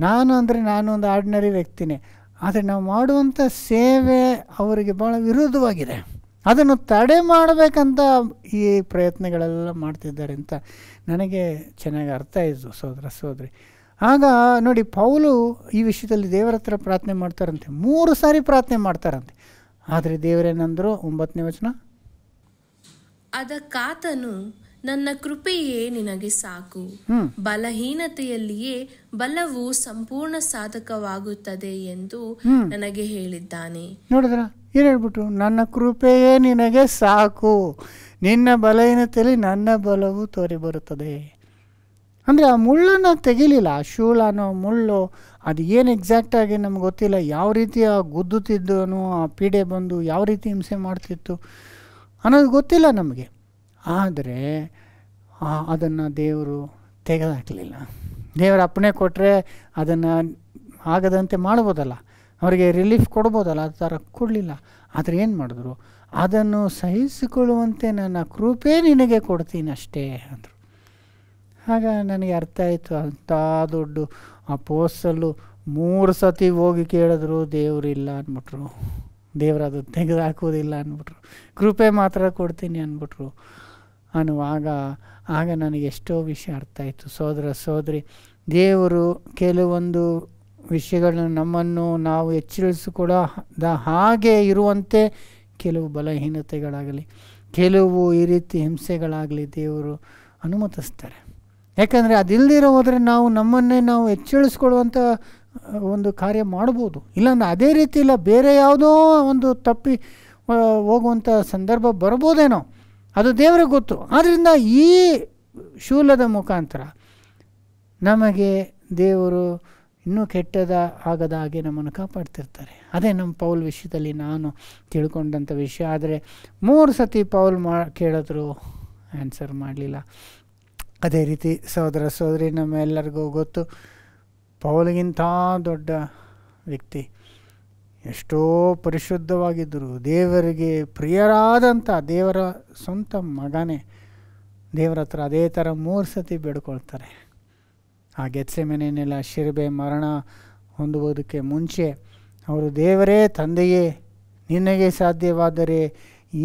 ನಾನು ಅಂದರೆ ನಾನು ಒಂದು ಆರ್ಡಿನರಿ ವ್ಯಕ್ತಿನೇ ಆದರೆ ನಾವು ಮಾಡುವಂಥ ಸೇವೆ ಅವರಿಗೆ ಭಾಳ ವಿರುದ್ಧವಾಗಿದೆ ಅದನ್ನು ತಡೆ ಮಾಡಬೇಕಂತ ಈ ಪ್ರಯತ್ನಗಳೆಲ್ಲ ಮಾಡ್ತಿದ್ದಾರೆ ಅಂತ ನನಗೆ ಚೆನ್ನಾಗಿ ಅರ್ಥ ಆಯಿತು ಸೋದರ ಸೋದರಿ ಆಗ ನೋಡಿ ಪೌಲು ಈ ವಿಷಯದಲ್ಲಿ ದೇವರ ಹತ್ರ ಪ್ರಾರ್ಥನೆ ಮಾಡ್ತಾರಂತೆ ಮೂರು ಸಾರಿ ಪ್ರಾರ್ಥನೆ ಮಾಡ್ತಾರಂತೆ ಆದರೆ ದೇವರೇನಂದರು ಒಂಬತ್ತನೇ ವಚನ ಅದಕ್ಕಾತನು ನನ್ನ ಕೃಪೆಯೇ ನಿನಗೆ ಸಾಕು ಬಲಹೀನತೆಯಲ್ಲಿಯೇ ಬಲವು ಸಂಪೂರ್ಣ ಸಾಧಕವಾಗುತ್ತದೆ ಎಂದು ನನಗೆ ಹೇಳಿದ್ದಾನೆ ನೋಡಿದ್ರ ಏನು ಹೇಳ್ಬಿಟ್ಟು ನನ್ನ ಕೃಪೆಯೇ ನಿನಗೆ ಸಾಕು ನಿನ್ನ ಬಲಹೀನತೆಯಲ್ಲಿ ನನ್ನ ಬಲವು ತೋರಿ ಬರುತ್ತದೆ ಅಂದರೆ ಆ ಮುಳ್ಳನ್ನು ತೆಗಿಲಿಲ್ಲ ಆ ಶೂಲನೋ ಮುಳ್ಳು ಅದು ಏನು ಎಕ್ಸಾಕ್ಟಾಗಿ ನಮ್ಗೆ ಗೊತ್ತಿಲ್ಲ ಯಾವ ರೀತಿ ಆ ಗುದ್ದುತ್ತಿದ್ದನು ಆ ಪೀಡೆ ಬಂದು ಯಾವ ರೀತಿ ಹಿಂಸೆ ಮಾಡ್ತಿತ್ತು ಅನ್ನೋದು ಗೊತ್ತಿಲ್ಲ ನಮಗೆ ಆದರೆ ಅದನ್ನು ದೇವರು ತೆಗೆದಾಕಲಿಲ್ಲ ದೇವರ ಅಪ್ಪಣೆ ಕೊಟ್ಟರೆ ಅದನ್ನು ಆಗದಂತೆ ಮಾಡ್ಬೋದಲ್ಲ ಅವರಿಗೆ ರಿಲೀಫ್ ಕೊಡ್ಬೋದಲ್ಲ ಆ ಥರ ಕೊಡಲಿಲ್ಲ ಆದರೆ ಏನು ಮಾಡಿದ್ರು ಅದನ್ನು ಸಹಿಸಿಕೊಳ್ಳುವಂತೆ ನನ್ನ ಕೃಪೆ ನಿನಗೆ ಕೊಡ್ತೀನಿ ಅಷ್ಟೇ ಅಂದರು ಆಗ ನನಗೆ ಅರ್ಥ ಆಯಿತು ಅಂಥ ದೊಡ್ಡ ಆ ಪೋಸ್ಟಲ್ಲೂ ಮೂರು ಸತಿ ಹೋಗಿ ಕೇಳಿದ್ರು ಇಲ್ಲ ಅಂದ್ಬಿಟ್ರು ಅದು ತೆಗೆದು ಹಾಕೋದಿಲ್ಲ ಅಂದ್ಬಿಟ್ರು ಕೃಪೆ ಮಾತ್ರ ಕೊಡ್ತೀನಿ ಅಂದ್ಬಿಟ್ರು ಅನ್ನುವಾಗ ಆಗ ನನಗೆ ಎಷ್ಟೋ ವಿಷಯ ಅರ್ಥ ಆಯಿತು ಸೋದರ ಸೋದರಿ ದೇವರು ಕೆಲವೊಂದು ವಿಷಯಗಳನ್ನು ನಮ್ಮನ್ನು ನಾವು ಎಚ್ಚರಿಸಿಕೊಡ ಹಾಗೆ ಇರುವಂತೆ ಕೆಲವು ಬಲಹೀನತೆಗಳಾಗಲಿ ಕೆಲವು ಈ ರೀತಿ ಹಿಂಸೆಗಳಾಗಲಿ ದೇವರು ಅನುಮತಿಸ್ತಾರೆ ಯಾಕಂದರೆ ಅದಿಲ್ಲದಿರೋ ಹೋದರೆ ನಾವು ನಮ್ಮನ್ನೇ ನಾವು ಹೆಚ್ಚಳಿಸ್ಕೊಳ್ಳುವಂಥ ಒಂದು ಕಾರ್ಯ ಮಾಡ್ಬೋದು ಇಲ್ಲಾಂದ್ರೆ ಅದೇ ರೀತಿ ಇಲ್ಲ ಬೇರೆ ಯಾವುದೋ ಒಂದು ತಪ್ಪಿ ಹೋಗುವಂಥ ಸಂದರ್ಭ ಬರ್ಬೋದೇನೋ ಅದು ದೇವರಿಗೆ ಗೊತ್ತು ಆದ್ದರಿಂದ ಈ ಶೂಲದ ಮುಖಾಂತರ ನಮಗೆ ದೇವರು ಇನ್ನೂ ಕೆಟ್ಟದ ಆಗದ ಹಾಗೆ ನಮ್ಮನ್ನು ಕಾಪಾಡ್ತಿರ್ತಾರೆ ಅದೇ ನಮ್ಮ ಪೌಲ್ ವಿಷಯದಲ್ಲಿ ನಾನು ತಿಳ್ಕೊಂಡಂಥ ವಿಷಯ ಆದರೆ ಮೂರು ಸತಿ ಪೌಲ್ ಮಾ ಕೇಳಿದ್ರು ಆನ್ಸರ್ ಮಾಡಲಿಲ್ಲ ಅದೇ ರೀತಿ ಸಹೋದರ ಸಹೋದರಿ ಎಲ್ಲರಿಗೂ ಗೊತ್ತು ಪೌಲಿಗಿಂತ ದೊಡ್ಡ ವ್ಯಕ್ತಿ ಎಷ್ಟೋ ಪರಿಶುದ್ಧವಾಗಿದ್ದರು ದೇವರಿಗೆ ಪ್ರಿಯರಾದಂಥ ದೇವರ ಸ್ವಂತ ಮಗನೇ ದೇವರ ಹತ್ರ ಅದೇ ಥರ ಮೂರು ಸತಿ ಬೇಡ್ಕೊಳ್ತಾರೆ ಆ ಗೆತ್ಸೆ ಮನೆಯನ್ನೆಲ್ಲ ಶಿರಬೆ ಮರಣ ಹೊಂದುವುದಕ್ಕೆ ಮುಂಚೆ ಅವರು ದೇವರೇ ತಂದೆಯೇ ನಿನಗೆ ಸಾಧ್ಯವಾದರೆ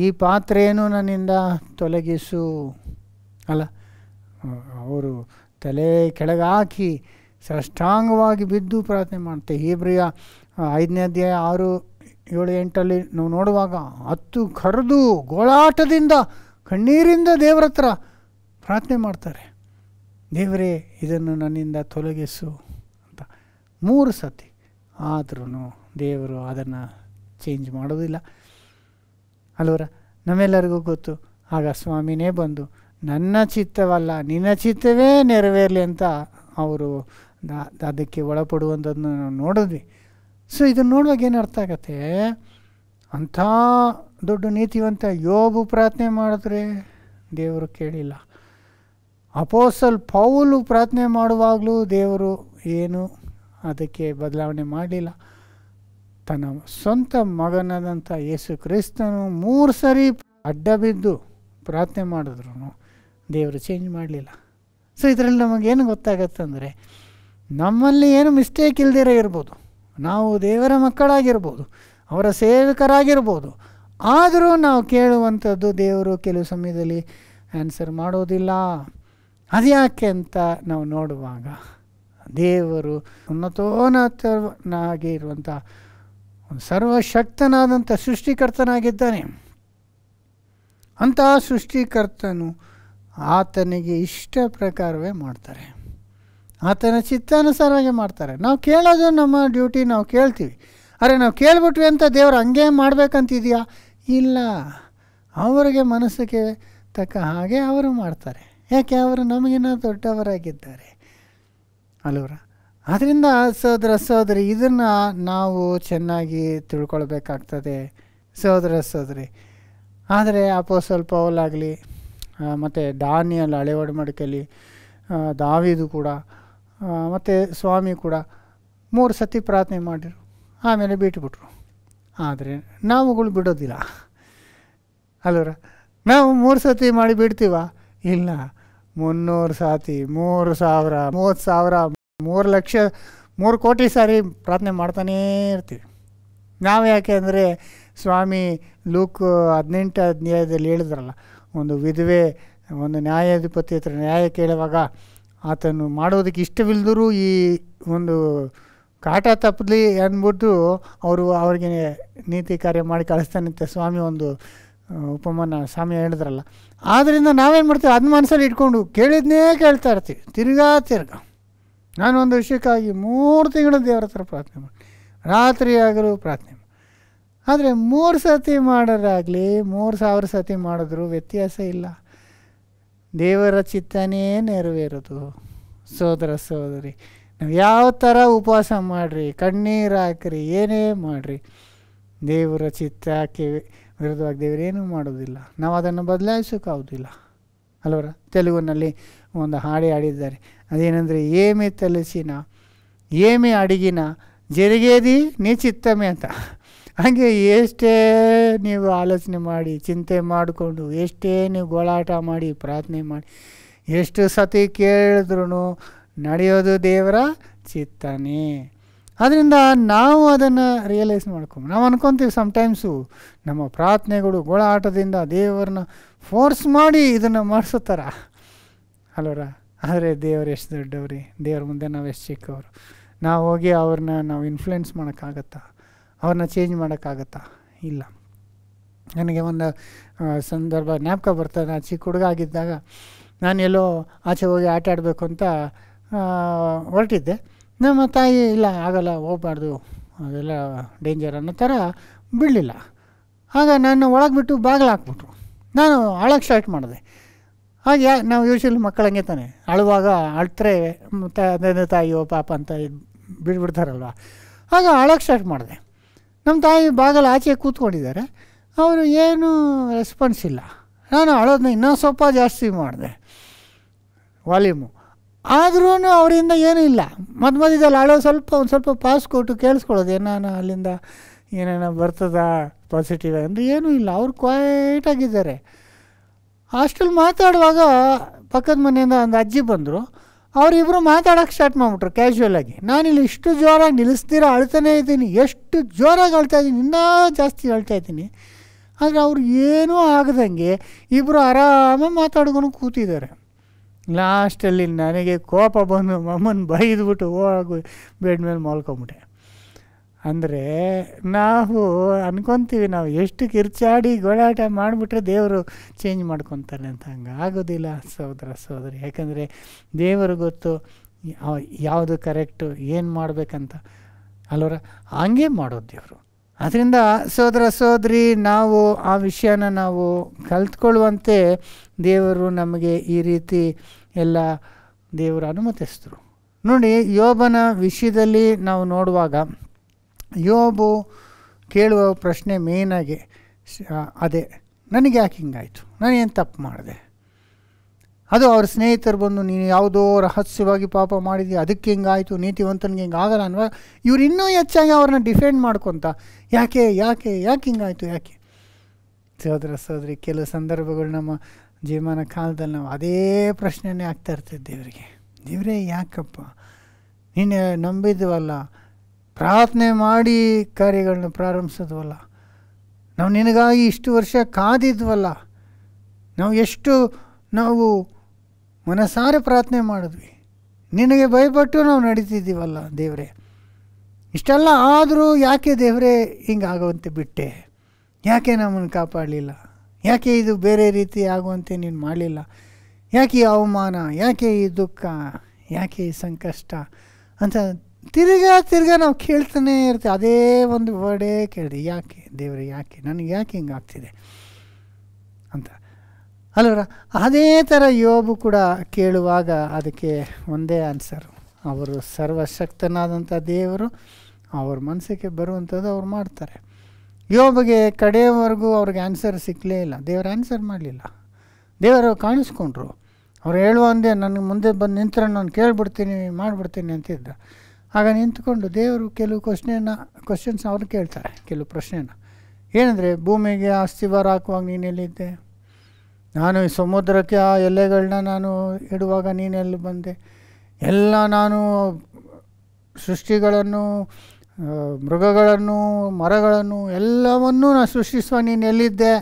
ಈ ಪಾತ್ರೆಯನ್ನು ನನ್ನಿಂದ ತೊಲಗಿಸು ಅಲ್ಲ ಅವರು ತಲೆ ಕೆಳಗಾಕಿ ಸಷ್ಟಾಂಗವಾಗಿ ಬಿದ್ದು ಪ್ರಾರ್ಥನೆ ಮಾಡುತ್ತೆ ಹೀಬ್ರಿಯ ಐದನೇ ಅಧ್ಯಾಯ ಆರು ಏಳು ಎಂಟಲ್ಲಿ ನಾವು ನೋಡುವಾಗ ಹತ್ತು ಕರೆದು ಗೋಳಾಟದಿಂದ ಕಣ್ಣೀರಿಂದ ದೇವರ ಹತ್ರ ಪ್ರಾರ್ಥನೆ ಮಾಡ್ತಾರೆ ದೇವರೇ ಇದನ್ನು ನನ್ನಿಂದ ತೊಲಗಿಸು ಅಂತ ಮೂರು ಸತಿ ಆದ್ರೂ ದೇವರು ಅದನ್ನು ಚೇಂಜ್ ಮಾಡೋದಿಲ್ಲ ಅಲ್ವರ ನಮ್ಮೆಲ್ಲರಿಗೂ ಗೊತ್ತು ಆಗ ಸ್ವಾಮಿನೇ ಬಂದು ನನ್ನ ಚಿತ್ತವಲ್ಲ ನಿನ್ನ ಚಿತ್ತವೇ ನೆರವೇರಲಿ ಅಂತ ಅವರು ಅದಕ್ಕೆ ಒಳಪಡುವಂಥದ್ದನ್ನು ನಾವು ನೋಡಿದ್ವಿ ಸೊ ಇದನ್ನು ನೋಡುವಾಗ ಏನು ಅರ್ಥ ಆಗತ್ತೆ ಅಂಥ ದೊಡ್ಡ ನೀತಿವಂತ ಯೋಬು ಪ್ರಾರ್ಥನೆ ಮಾಡಿದ್ರೆ ದೇವರು ಕೇಳಿಲ್ಲ ಅಪೋಸಲ್ ಪೌಲು ಪ್ರಾರ್ಥನೆ ಮಾಡುವಾಗಲೂ ದೇವರು ಏನು ಅದಕ್ಕೆ ಬದಲಾವಣೆ ಮಾಡಲಿಲ್ಲ ತನ್ನ ಸ್ವಂತ ಮಗನಾದಂಥ ಯೇಸು ಕ್ರಿಸ್ತನು ಮೂರು ಸರಿ ಅಡ್ಡ ಬಿದ್ದು ಪ್ರಾರ್ಥನೆ ಮಾಡಿದ್ರು ದೇವರು ಚೇಂಜ್ ಮಾಡಲಿಲ್ಲ ಸೊ ಇದರಲ್ಲಿ ನಮಗೇನು ಗೊತ್ತಾಗತ್ತಂದರೆ ನಮ್ಮಲ್ಲಿ ಏನು ಮಿಸ್ಟೇಕ್ ಇಲ್ಲದಿರೋ ಇರ್ಬೋದು ನಾವು ದೇವರ ಮಕ್ಕಳಾಗಿರ್ಬೋದು ಅವರ ಸೇವಕರಾಗಿರ್ಬೋದು ಆದರೂ ನಾವು ಕೇಳುವಂಥದ್ದು ದೇವರು ಕೆಲವು ಸಮಯದಲ್ಲಿ ಆನ್ಸರ್ ಮಾಡೋದಿಲ್ಲ ಅದು ಯಾಕೆ ಅಂತ ನಾವು ನೋಡುವಾಗ ದೇವರು ಉನ್ನತೋನ್ನತನಾಗಿ ಇರುವಂಥ ಸರ್ವಶಕ್ತನಾದಂಥ ಸೃಷ್ಟಿಕರ್ತನಾಗಿದ್ದಾನೆ ಅಂತಹ ಸೃಷ್ಟಿಕರ್ತನು ಆತನಿಗೆ ಇಷ್ಟ ಪ್ರಕಾರವೇ ಮಾಡ್ತಾರೆ ಆತನ ಚಿತ್ತಾನುಸಾರವಾಗಿ ಮಾಡ್ತಾರೆ ನಾವು ಕೇಳೋದು ನಮ್ಮ ಡ್ಯೂಟಿ ನಾವು ಕೇಳ್ತೀವಿ ಅರೆ ನಾವು ಕೇಳ್ಬಿಟ್ವಿ ಅಂತ ದೇವರು ಹಂಗೆ ಮಾಡಬೇಕಂತಿದೆಯಾ ಇಲ್ಲ ಅವರಿಗೆ ಮನಸ್ಸಿಗೆ ತಕ್ಕ ಹಾಗೆ ಅವರು ಮಾಡ್ತಾರೆ ಯಾಕೆ ಅವರು ನಮಗಿನ್ನ ದೊಡ್ಡವರಾಗಿದ್ದಾರೆ ಅಲ್ವರ ಅದರಿಂದ ಸೋದರ ಸೋದರಿ ಇದನ್ನು ನಾವು ಚೆನ್ನಾಗಿ ತಿಳ್ಕೊಳ್ಬೇಕಾಗ್ತದೆ ಸೋದರ ಸೋದರಿ ಆದರೆ ಅಪೋ ಸ್ವಲ್ಪ ಅವಲಾಗಲಿ ಮತ್ತು ದಾನಿಯಲ್ ಹಳೆ ಮಡಿಕೆಯಲ್ಲಿ ದಾವಿದು ಕೂಡ ಮತ್ತು ಸ್ವಾಮಿ ಕೂಡ ಮೂರು ಸತಿ ಪ್ರಾರ್ಥನೆ ಮಾಡಿರು ಆಮೇಲೆ ಬಿಟ್ಬಿಟ್ರು ಆದರೆ ನಾವುಗಳು ಬಿಡೋದಿಲ್ಲ ಅಲ್ಲರ ನಾವು ಮೂರು ಸತಿ ಮಾಡಿ ಬಿಡ್ತೀವ ಇಲ್ಲ ಮುನ್ನೂರು ಸತಿ ಮೂರು ಸಾವಿರ ಮೂವತ್ತು ಸಾವಿರ ಮೂರು ಲಕ್ಷ ಮೂರು ಕೋಟಿ ಸಾರಿ ಪ್ರಾರ್ಥನೆ ಮಾಡ್ತಾನೇ ಇರ್ತೀವಿ ನಾವು ಯಾಕೆ ಅಂದರೆ ಸ್ವಾಮಿ ಲೂಕ್ ಹದಿನೆಂಟು ಅಧ್ಯಾಯದಲ್ಲಿ ಹೇಳಿದ್ರಲ್ಲ ಒಂದು ವಿಧವೆ ಒಂದು ನ್ಯಾಯಾಧಿಪತಿ ಹತ್ರ ನ್ಯಾಯ ಕೇಳುವಾಗ ಆತನು ಮಾಡೋದಕ್ಕೆ ಇಷ್ಟವಿಲ್ಲದರೂ ಈ ಒಂದು ಕಾಟ ತಪ್ಪಲಿ ಅಂದ್ಬಿಟ್ಟು ಅವರು ಅವ್ರಿಗೆ ನೀತಿ ಕಾರ್ಯ ಮಾಡಿ ಕಳಿಸ್ತಾನಂತೆ ಸ್ವಾಮಿ ಒಂದು ಉಪಮಾನ ಸ್ವಾಮಿ ಹೇಳಿದ್ರಲ್ಲ ಆದ್ದರಿಂದ ನಾವೇನು ಮಾಡ್ತೀವಿ ಅದು ಮನಸ್ಸಲ್ಲಿ ಇಟ್ಕೊಂಡು ಕೇಳಿದ್ನೇ ಕೇಳ್ತಾ ಇರ್ತೀವಿ ತಿರ್ಗಾ ನಾನು ನಾನೊಂದು ವಿಷಯಕ್ಕಾಗಿ ಮೂರು ತಿಂಗಳು ದೇವರ ಹತ್ರ ಪ್ರಾರ್ಥನೆ ಮಾಡಿ ರಾತ್ರಿ ಆಗಲೂ ಪ್ರಾರ್ಥನೆ ಆದರೆ ಮೂರು ಸತಿ ಮಾಡೋದಾಗಲಿ ಮೂರು ಸಾವಿರ ಸತಿ ಮಾಡಿದ್ರು ವ್ಯತ್ಯಾಸ ಇಲ್ಲ ದೇವರ ಚಿತ್ತನೇ ನೆರವೇರೋದು ಸೋದರ ಸೋದರಿ ನಾವು ಯಾವ ಥರ ಉಪವಾಸ ಮಾಡಿರಿ ಕಣ್ಣೀರು ಹಾಕಿರಿ ಏನೇ ಮಾಡಿರಿ ದೇವರ ಚಿತ್ತಕ್ಕೆ ವಿರುದ್ಧವಾಗಿ ದೇವರೇನು ಮಾಡೋದಿಲ್ಲ ನಾವು ಅದನ್ನು ಬದಲಾಯಿಸೋಕ್ಕಾಗೋದಿಲ್ಲ ಅಲ್ವರ ತೆಲುಗುನಲ್ಲಿ ಒಂದು ಹಾಡಿ ಹಾಡಿದ್ದಾರೆ ಅದೇನೆಂದರೆ ಏಮಿ ತಲಸಿನ ಏಮಿ ಅಡಿಗಿನ ಜರಿಗೇದಿ ನೀ ಚಿತ್ತಮೆ ಅಂತ ಹಾಗೆ ಎಷ್ಟೇ ನೀವು ಆಲೋಚನೆ ಮಾಡಿ ಚಿಂತೆ ಮಾಡಿಕೊಂಡು ಎಷ್ಟೇ ನೀವು ಗೋಳಾಟ ಮಾಡಿ ಪ್ರಾರ್ಥನೆ ಮಾಡಿ ಎಷ್ಟು ಸತಿ ಕೇಳಿದ್ರೂ ನಡೆಯೋದು ದೇವರ ಚಿತ್ತನೇ ಅದರಿಂದ ನಾವು ಅದನ್ನು ರಿಯಲೈಸ್ ಮಾಡ್ಕೊಂಬ ನಾವು ಅನ್ಕೊತೀವಿ ಸಮ್ಟೈಮ್ಸು ನಮ್ಮ ಪ್ರಾರ್ಥನೆಗಳು ಗೋಳಾಟದಿಂದ ದೇವರನ್ನ ಫೋರ್ಸ್ ಮಾಡಿ ಇದನ್ನು ಮಾಡಿಸುತ್ತಾರ ಅಲ್ವರ ಆದರೆ ದೇವರು ಎಷ್ಟು ದೊಡ್ಡವ್ರಿ ದೇವ್ರ ಮುಂದೆ ನಾವು ಎಷ್ಟು ಚಿಕ್ಕವರು ನಾವು ಹೋಗಿ ಅವ್ರನ್ನ ನಾವು ಇನ್ಫ್ಲುಯೆನ್ಸ್ ಮಾಡೋಕ್ಕಾಗತ್ತಾ ಅವ್ರನ್ನ ಚೇಂಜ್ ಮಾಡೋಕ್ಕಾಗತ್ತಾ ಇಲ್ಲ ನನಗೆ ಒಂದು ಸಂದರ್ಭ ಜ್ಞಾಪಕ ಬರ್ತದೆ ನಾನು ಚಿಕ್ಕ ಹುಡುಗ ಆಗಿದ್ದಾಗ ನಾನು ಎಲ್ಲೋ ಆಚೆ ಹೋಗಿ ಆಟ ಆಡಬೇಕು ಅಂತ ಹೊರಟಿದ್ದೆ ನಮ್ಮ ತಾಯಿ ಇಲ್ಲ ಆಗಲ್ಲ ಹೋಗ್ಬಾರ್ದು ಅದೆಲ್ಲ ಡೇಂಜರ್ ಅನ್ನೋ ಥರ ಬಿಡಲಿಲ್ಲ ಆಗ ನಾನು ಒಳಗೆ ಬಿಟ್ಟು ಬಾಗಿಲು ಹಾಕ್ಬಿಟ್ರು ನಾನು ಅಳಕ್ಕೆ ಸ್ಟಾರ್ಟ್ ಮಾಡಿದೆ ಹಾಗೆ ನಾವು ಯೂಶಲಿ ಹಂಗೆ ತಾನೆ ಅಳುವಾಗ ಅಳ್ತರೆ ತಂದೆ ತಾಯಿಯೋ ಪಾಪ ಅಂತ ಬಿಡ್ಬಿಡ್ತಾರಲ್ವ ಆಗ ಅಳಕ್ಕೆ ಸ್ಟಾರ್ಟ್ ಮಾಡಿದೆ ನಮ್ಮ ತಾಯಿ ಬಾಗಲ ಆಚೆ ಕೂತ್ಕೊಂಡಿದ್ದಾರೆ ಅವರು ಏನೂ ರೆಸ್ಪಾನ್ಸ್ ಇಲ್ಲ ನಾನು ಅಳೋದನ್ನ ಇನ್ನೂ ಸ್ವಲ್ಪ ಜಾಸ್ತಿ ಮಾಡಿದೆ ವಾಲ್ಯೂಮು ಆದ್ರೂ ಅವರಿಂದ ಏನೂ ಇಲ್ಲ ಮಧ್ಯ ಮಧ್ಯದಲ್ಲಿ ಅಳೋ ಸ್ವಲ್ಪ ಒಂದು ಸ್ವಲ್ಪ ಪಾಸ್ ಕೊಟ್ಟು ಕೇಳಿಸ್ಕೊಳ್ಳೋದು ಏನಾನ ಅಲ್ಲಿಂದ ಏನೇನೋ ಬರ್ತದ ಪಾಸಿಟಿವ್ ಅಂದರೆ ಏನೂ ಇಲ್ಲ ಅವ್ರು ಕ್ವೈಟಾಗಿದ್ದಾರೆ ಹಾಸ್ಟೆಲ್ ಮಾತಾಡುವಾಗ ಪಕ್ಕದ ಮನೆಯಿಂದ ಒಂದು ಅಜ್ಜಿ ಬಂದರು ಅವರಿಬ್ಬರು ಮಾತಾಡೋಕ್ಕೆ ಸ್ಟಾರ್ಟ್ ಮಾಡಿಬಿಟ್ರು ಕ್ಯಾಶುವಲಾಗಿ ನಾನಿಲ್ಲಿ ಇಷ್ಟು ಜೋರಾಗಿ ನಿಲ್ಲಿಸ್ತೀರ ಅಳ್ತಾನೇ ಇದ್ದೀನಿ ಎಷ್ಟು ಜೋರಾಗಿ ಅಳ್ತಾ ಇದ್ದೀನಿ ಇನ್ನೂ ಜಾಸ್ತಿ ಅಳ್ತಾ ಇದ್ದೀನಿ ಆದರೆ ಅವ್ರು ಏನೂ ಆಗದಂಗೆ ಇಬ್ಬರು ಆರಾಮಾಗಿ ಮಾತಾಡ್ಕೊಂಡು ಕೂತಿದ್ದಾರೆ ಲಾಸ್ಟಲ್ಲಿ ನನಗೆ ಕೋಪ ಬಂದು ಮಮ್ಮನ ಬೈದ್ಬಿಟ್ಟು ಹೋಗಿ ಬೆಡ್ ಮೇಲೆ ಮಲ್ಕೊಂಬಿಟ್ಟೆ ಅಂದರೆ ನಾವು ಅನ್ಕೊತೀವಿ ನಾವು ಎಷ್ಟು ಕಿರ್ಚಾಡಿ ಗೋಳಾಟ ಮಾಡಿಬಿಟ್ರೆ ದೇವರು ಚೇಂಜ್ ಮಾಡ್ಕೊತಾರೆ ಅಂತ ಹಂಗೆ ಆಗೋದಿಲ್ಲ ಸಹೋದರ ಸಹೋದರಿ ಯಾಕಂದರೆ ದೇವರು ಗೊತ್ತು ಯಾವುದು ಕರೆಕ್ಟು ಏನು ಮಾಡಬೇಕಂತ ಅಲ್ವರ ಹಂಗೆ ಮಾಡೋದು ದೇವರು ಅದರಿಂದ ಸೋದರ ಸೋದರಿ ನಾವು ಆ ವಿಷಯನ ನಾವು ಕಲ್ತ್ಕೊಳ್ಳುವಂತೆ ದೇವರು ನಮಗೆ ಈ ರೀತಿ ಎಲ್ಲ ದೇವರು ಅನುಮತಿಸಿದ್ರು ನೋಡಿ ಯೋಬನ ವಿಷಯದಲ್ಲಿ ನಾವು ನೋಡುವಾಗ ಯೋಬು ಕೇಳುವ ಪ್ರಶ್ನೆ ಮೇನಾಗಿ ಅದೇ ನನಗೆ ಯಾಕೆ ಹಿಂಗಾಯಿತು ಏನು ತಪ್ಪು ಮಾಡಿದೆ ಅದು ಅವ್ರ ಸ್ನೇಹಿತರು ಬಂದು ನೀನು ಯಾವುದೋ ರಹಸ್ಯವಾಗಿ ಪಾಪ ಮಾಡಿದಿ ಅದಕ್ಕೆ ಹಿಂಗಾಯಿತು ನೀತಿವಂತನಿಗೆ ಹಿಂಗೆ ಆಗಲ್ಲ ಅನ್ವ ಇವ್ರು ಇನ್ನೂ ಹೆಚ್ಚಾಗಿ ಅವ್ರನ್ನ ಡಿಫೆಂಡ್ ಮಾಡ್ಕೊತ ಯಾಕೆ ಯಾಕೆ ಯಾಕೆ ಹಿಂಗಾಯಿತು ಯಾಕೆ ಸೋದ್ರ ಸಹೋದರಿ ಕೆಲವು ಸಂದರ್ಭಗಳು ನಮ್ಮ ಜೀವನ ಕಾಲದಲ್ಲಿ ನಾವು ಅದೇ ಪ್ರಶ್ನೆನೇ ಆಗ್ತಾ ಇರ್ತೇವೆ ದೇವರಿಗೆ ದೇವರೇ ಯಾಕಪ್ಪ ನೀನು ನಂಬಿದ್ವಲ್ಲ ಪ್ರಾರ್ಥನೆ ಮಾಡಿ ಕಾರ್ಯಗಳನ್ನ ಪ್ರಾರಂಭಿಸಿದ್ವಲ್ಲ ನಾವು ನಿನಗಾಗಿ ಇಷ್ಟು ವರ್ಷ ಕಾದಿದ್ವಲ್ಲ ನಾವು ಎಷ್ಟು ನಾವು ಮನಸಾರೆ ಪ್ರಾರ್ಥನೆ ಮಾಡಿದ್ವಿ ನಿನಗೆ ಭಯಪಟ್ಟು ನಾವು ನಡೀತಿದ್ದೀವಲ್ಲ ದೇವರೇ ಇಷ್ಟೆಲ್ಲ ಆದರೂ ಯಾಕೆ ದೇವರೇ ಆಗುವಂತೆ ಬಿಟ್ಟೆ ಯಾಕೆ ನಮ್ಮನ್ನು ಕಾಪಾಡಲಿಲ್ಲ ಯಾಕೆ ಇದು ಬೇರೆ ರೀತಿ ಆಗುವಂತೆ ನೀನು ಮಾಡಲಿಲ್ಲ ಯಾಕೆ ಈ ಅವಮಾನ ಯಾಕೆ ಈ ದುಃಖ ಯಾಕೆ ಈ ಸಂಕಷ್ಟ ಅಂತ ತಿರ್ಗಾ ತಿರ್ಗಾ ನಾವು ಕೇಳ್ತಾನೆ ಇರ್ತೀವಿ ಅದೇ ಒಂದು ವರ್ಡೇ ಕೇಳಿದೆ ಯಾಕೆ ದೇವರು ಯಾಕೆ ನನಗೆ ಯಾಕೆ ಹಿಂಗೆ ಆಗ್ತಿದೆ ಅಂತ ಅಲ್ಲವರ ಅದೇ ಥರ ಯೋಬು ಕೂಡ ಕೇಳುವಾಗ ಅದಕ್ಕೆ ಒಂದೇ ಆನ್ಸರು ಅವರು ಸರ್ವಶಕ್ತನಾದಂಥ ದೇವರು ಅವ್ರ ಮನಸ್ಸಿಗೆ ಬರುವಂಥದ್ದು ಅವ್ರು ಮಾಡ್ತಾರೆ ಯೋಬಗೆ ಕಡೆಯವರೆಗೂ ಅವ್ರಿಗೆ ಆನ್ಸರ್ ಸಿಕ್ಕಲೇ ಇಲ್ಲ ದೇವರು ಆನ್ಸರ್ ಮಾಡಲಿಲ್ಲ ದೇವರು ಕಾಣಿಸ್ಕೊಂಡ್ರು ಅವ್ರು ಹೇಳುವಂದೇ ನನಗೆ ಮುಂದೆ ಬಂದು ನಿಂತರ ನಾನು ಕೇಳಿಬಿಡ್ತೀನಿ ಮಾಡಿಬಿಡ್ತೀನಿ ಅಂತಿದ್ದ ಆಗ ನಿಂತ್ಕೊಂಡು ದೇವರು ಕೆಲವು ಕ್ವಶನನ್ನು ಕ್ವಶನ್ಸ್ ಅವರು ಕೇಳ್ತಾರೆ ಕೆಲವು ಪ್ರಶ್ನೆಯನ್ನು ಏನಂದರೆ ಭೂಮಿಗೆ ಅಸ್ಥಿವಾರ ಹಾಕುವಾಗ ನೀನೆಲ್ಲಿದ್ದೆ ನಾನು ಈ ಸಮುದ್ರಕ್ಕೆ ಆ ಎಲೆಗಳನ್ನ ನಾನು ಇಡುವಾಗ ನೀನೆಲ್ಲಿ ಬಂದೆ ಎಲ್ಲ ನಾನು ಸೃಷ್ಟಿಗಳನ್ನು ಮೃಗಗಳನ್ನು ಮರಗಳನ್ನು ಎಲ್ಲವನ್ನೂ ನಾನು ಸೃಷ್ಟಿಸುವ ನೀನು ಎಲ್ಲಿದ್ದೆ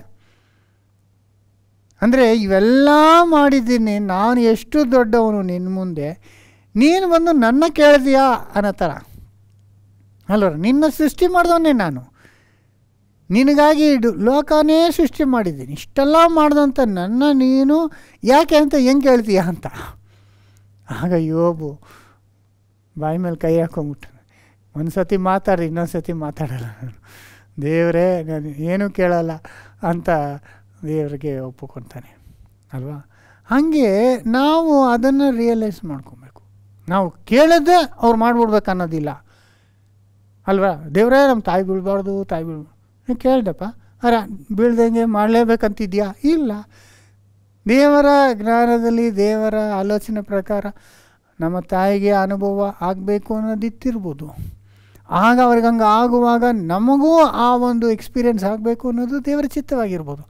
ಅಂದರೆ ಇವೆಲ್ಲ ಮಾಡಿದ್ದೀನಿ ನಾನು ಎಷ್ಟು ದೊಡ್ಡವನು ನಿನ್ನ ಮುಂದೆ ನೀನು ಬಂದು ನನ್ನ ಕೇಳಿದೆಯಾ ಅನ್ನೋ ಥರ ಅಲ್ವ ನಿನ್ನ ಸೃಷ್ಟಿ ಮಾಡಿದವನೇ ನಾನು ನಿನಗಾಗಿ ಇಡು ಲೋಕನೇ ಸೃಷ್ಟಿ ಮಾಡಿದ್ದೀನಿ ಇಷ್ಟೆಲ್ಲ ಮಾಡಿದಂಥ ನನ್ನ ನೀನು ಯಾಕೆ ಅಂತ ಹೆಂಗೆ ಕೇಳ್ತೀಯ ಅಂತ ಆಗ ಯೋಬು ಬಾಯಿ ಮೇಲೆ ಕೈ ಹಾಕೊಂಬಿಟ್ಟು ಒಂದು ಸತಿ ಮಾತಾಡಿ ಇನ್ನೊಂದು ಸತಿ ಮಾತಾಡಲ್ಲ ನಾನು ದೇವರೇ ನಾನು ಏನೂ ಕೇಳಲ್ಲ ಅಂತ ದೇವರಿಗೆ ಒಪ್ಪಿಕೊತಾನೆ ಅಲ್ವಾ ಹಾಗೆ ನಾವು ಅದನ್ನು ರಿಯಲೈಸ್ ಮಾಡ್ಕೊಂಬ ನಾವು ಕೇಳದೇ ಅವ್ರು ಮಾಡಿಬಿಡ್ಬೇಕು ಅನ್ನೋದಿಲ್ಲ ಅಲ್ವಾ ದೇವರೇ ನಮ್ಮ ತಾಯಿ ಬೀಳಬಾರ್ದು ತಾಯಿ ಬೀಳ ನೀವು ಕೇಳ್ದಪ್ಪ ಅರ ಬೀಳ್ದಂಗೆ ಮಾಡಲೇಬೇಕಂತಿದ್ಯಾ ಇಲ್ಲ ದೇವರ ಜ್ಞಾನದಲ್ಲಿ ದೇವರ ಆಲೋಚನೆ ಪ್ರಕಾರ ನಮ್ಮ ತಾಯಿಗೆ ಅನುಭವ ಆಗಬೇಕು ಅನ್ನೋದಿತ್ತಿರ್ಬೋದು ಆಗ ಅವ್ರಿಗೆ ಹಂಗೆ ಆಗುವಾಗ ನಮಗೂ ಆ ಒಂದು ಎಕ್ಸ್ಪೀರಿಯೆನ್ಸ್ ಆಗಬೇಕು ಅನ್ನೋದು ದೇವರ ಚಿತ್ತವಾಗಿರ್ಬೋದು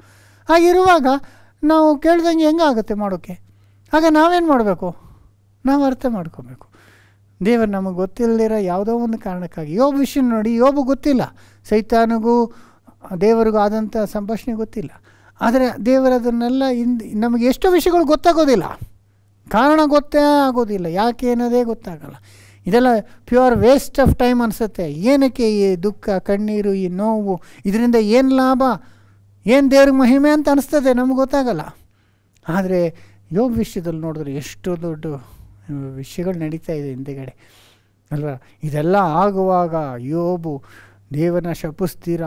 ಹಾಗಿರುವಾಗ ನಾವು ಕೇಳ್ದಂಗೆ ಹೆಂಗಾಗುತ್ತೆ ಮಾಡೋಕ್ಕೆ ಆಗ ನಾವೇನು ಮಾಡಬೇಕು ನಾವು ಅರ್ಥ ಮಾಡ್ಕೋಬೇಕು ದೇವರು ನಮಗೆ ಗೊತ್ತಿಲ್ಲದಿರೋ ಯಾವುದೋ ಒಂದು ಕಾರಣಕ್ಕಾಗಿ ಯೋಬ ವಿಷಯ ನೋಡಿ ಯೋಬು ಗೊತ್ತಿಲ್ಲ ಸೈತಾನಿಗೂ ದೇವರಿಗೂ ಆದಂಥ ಸಂಭಾಷಣೆ ಗೊತ್ತಿಲ್ಲ ಆದರೆ ದೇವರದನ್ನೆಲ್ಲ ಇಂದ ನಮಗೆ ಎಷ್ಟೋ ವಿಷಯಗಳು ಗೊತ್ತಾಗೋದಿಲ್ಲ ಕಾರಣ ಗೊತ್ತೇ ಆಗೋದಿಲ್ಲ ಯಾಕೆ ಅನ್ನೋದೇ ಗೊತ್ತಾಗಲ್ಲ ಇದೆಲ್ಲ ಪ್ಯೂರ್ ವೇಸ್ಟ್ ಆಫ್ ಟೈಮ್ ಅನಿಸುತ್ತೆ ಏನಕ್ಕೆ ಈ ದುಃಖ ಕಣ್ಣೀರು ಈ ನೋವು ಇದರಿಂದ ಏನು ಲಾಭ ಏನು ದೇವ್ರಿಗೆ ಮಹಿಮೆ ಅಂತ ಅನಿಸ್ತದೆ ನಮ್ಗೆ ಗೊತ್ತಾಗಲ್ಲ ಆದರೆ ಯೋಗ ವಿಷಯದಲ್ಲಿ ನೋಡಿದ್ರೆ ಎಷ್ಟು ದೊಡ್ಡ ವಿಷಯಗಳು ನಡೀತಾ ಇದೆ ಹಿಂದೆಗಡೆ ಅಲ್ವಾ ಇದೆಲ್ಲ ಆಗುವಾಗ ಯೋಬು ದೇವನ ಶಪಿಸ್ತೀರ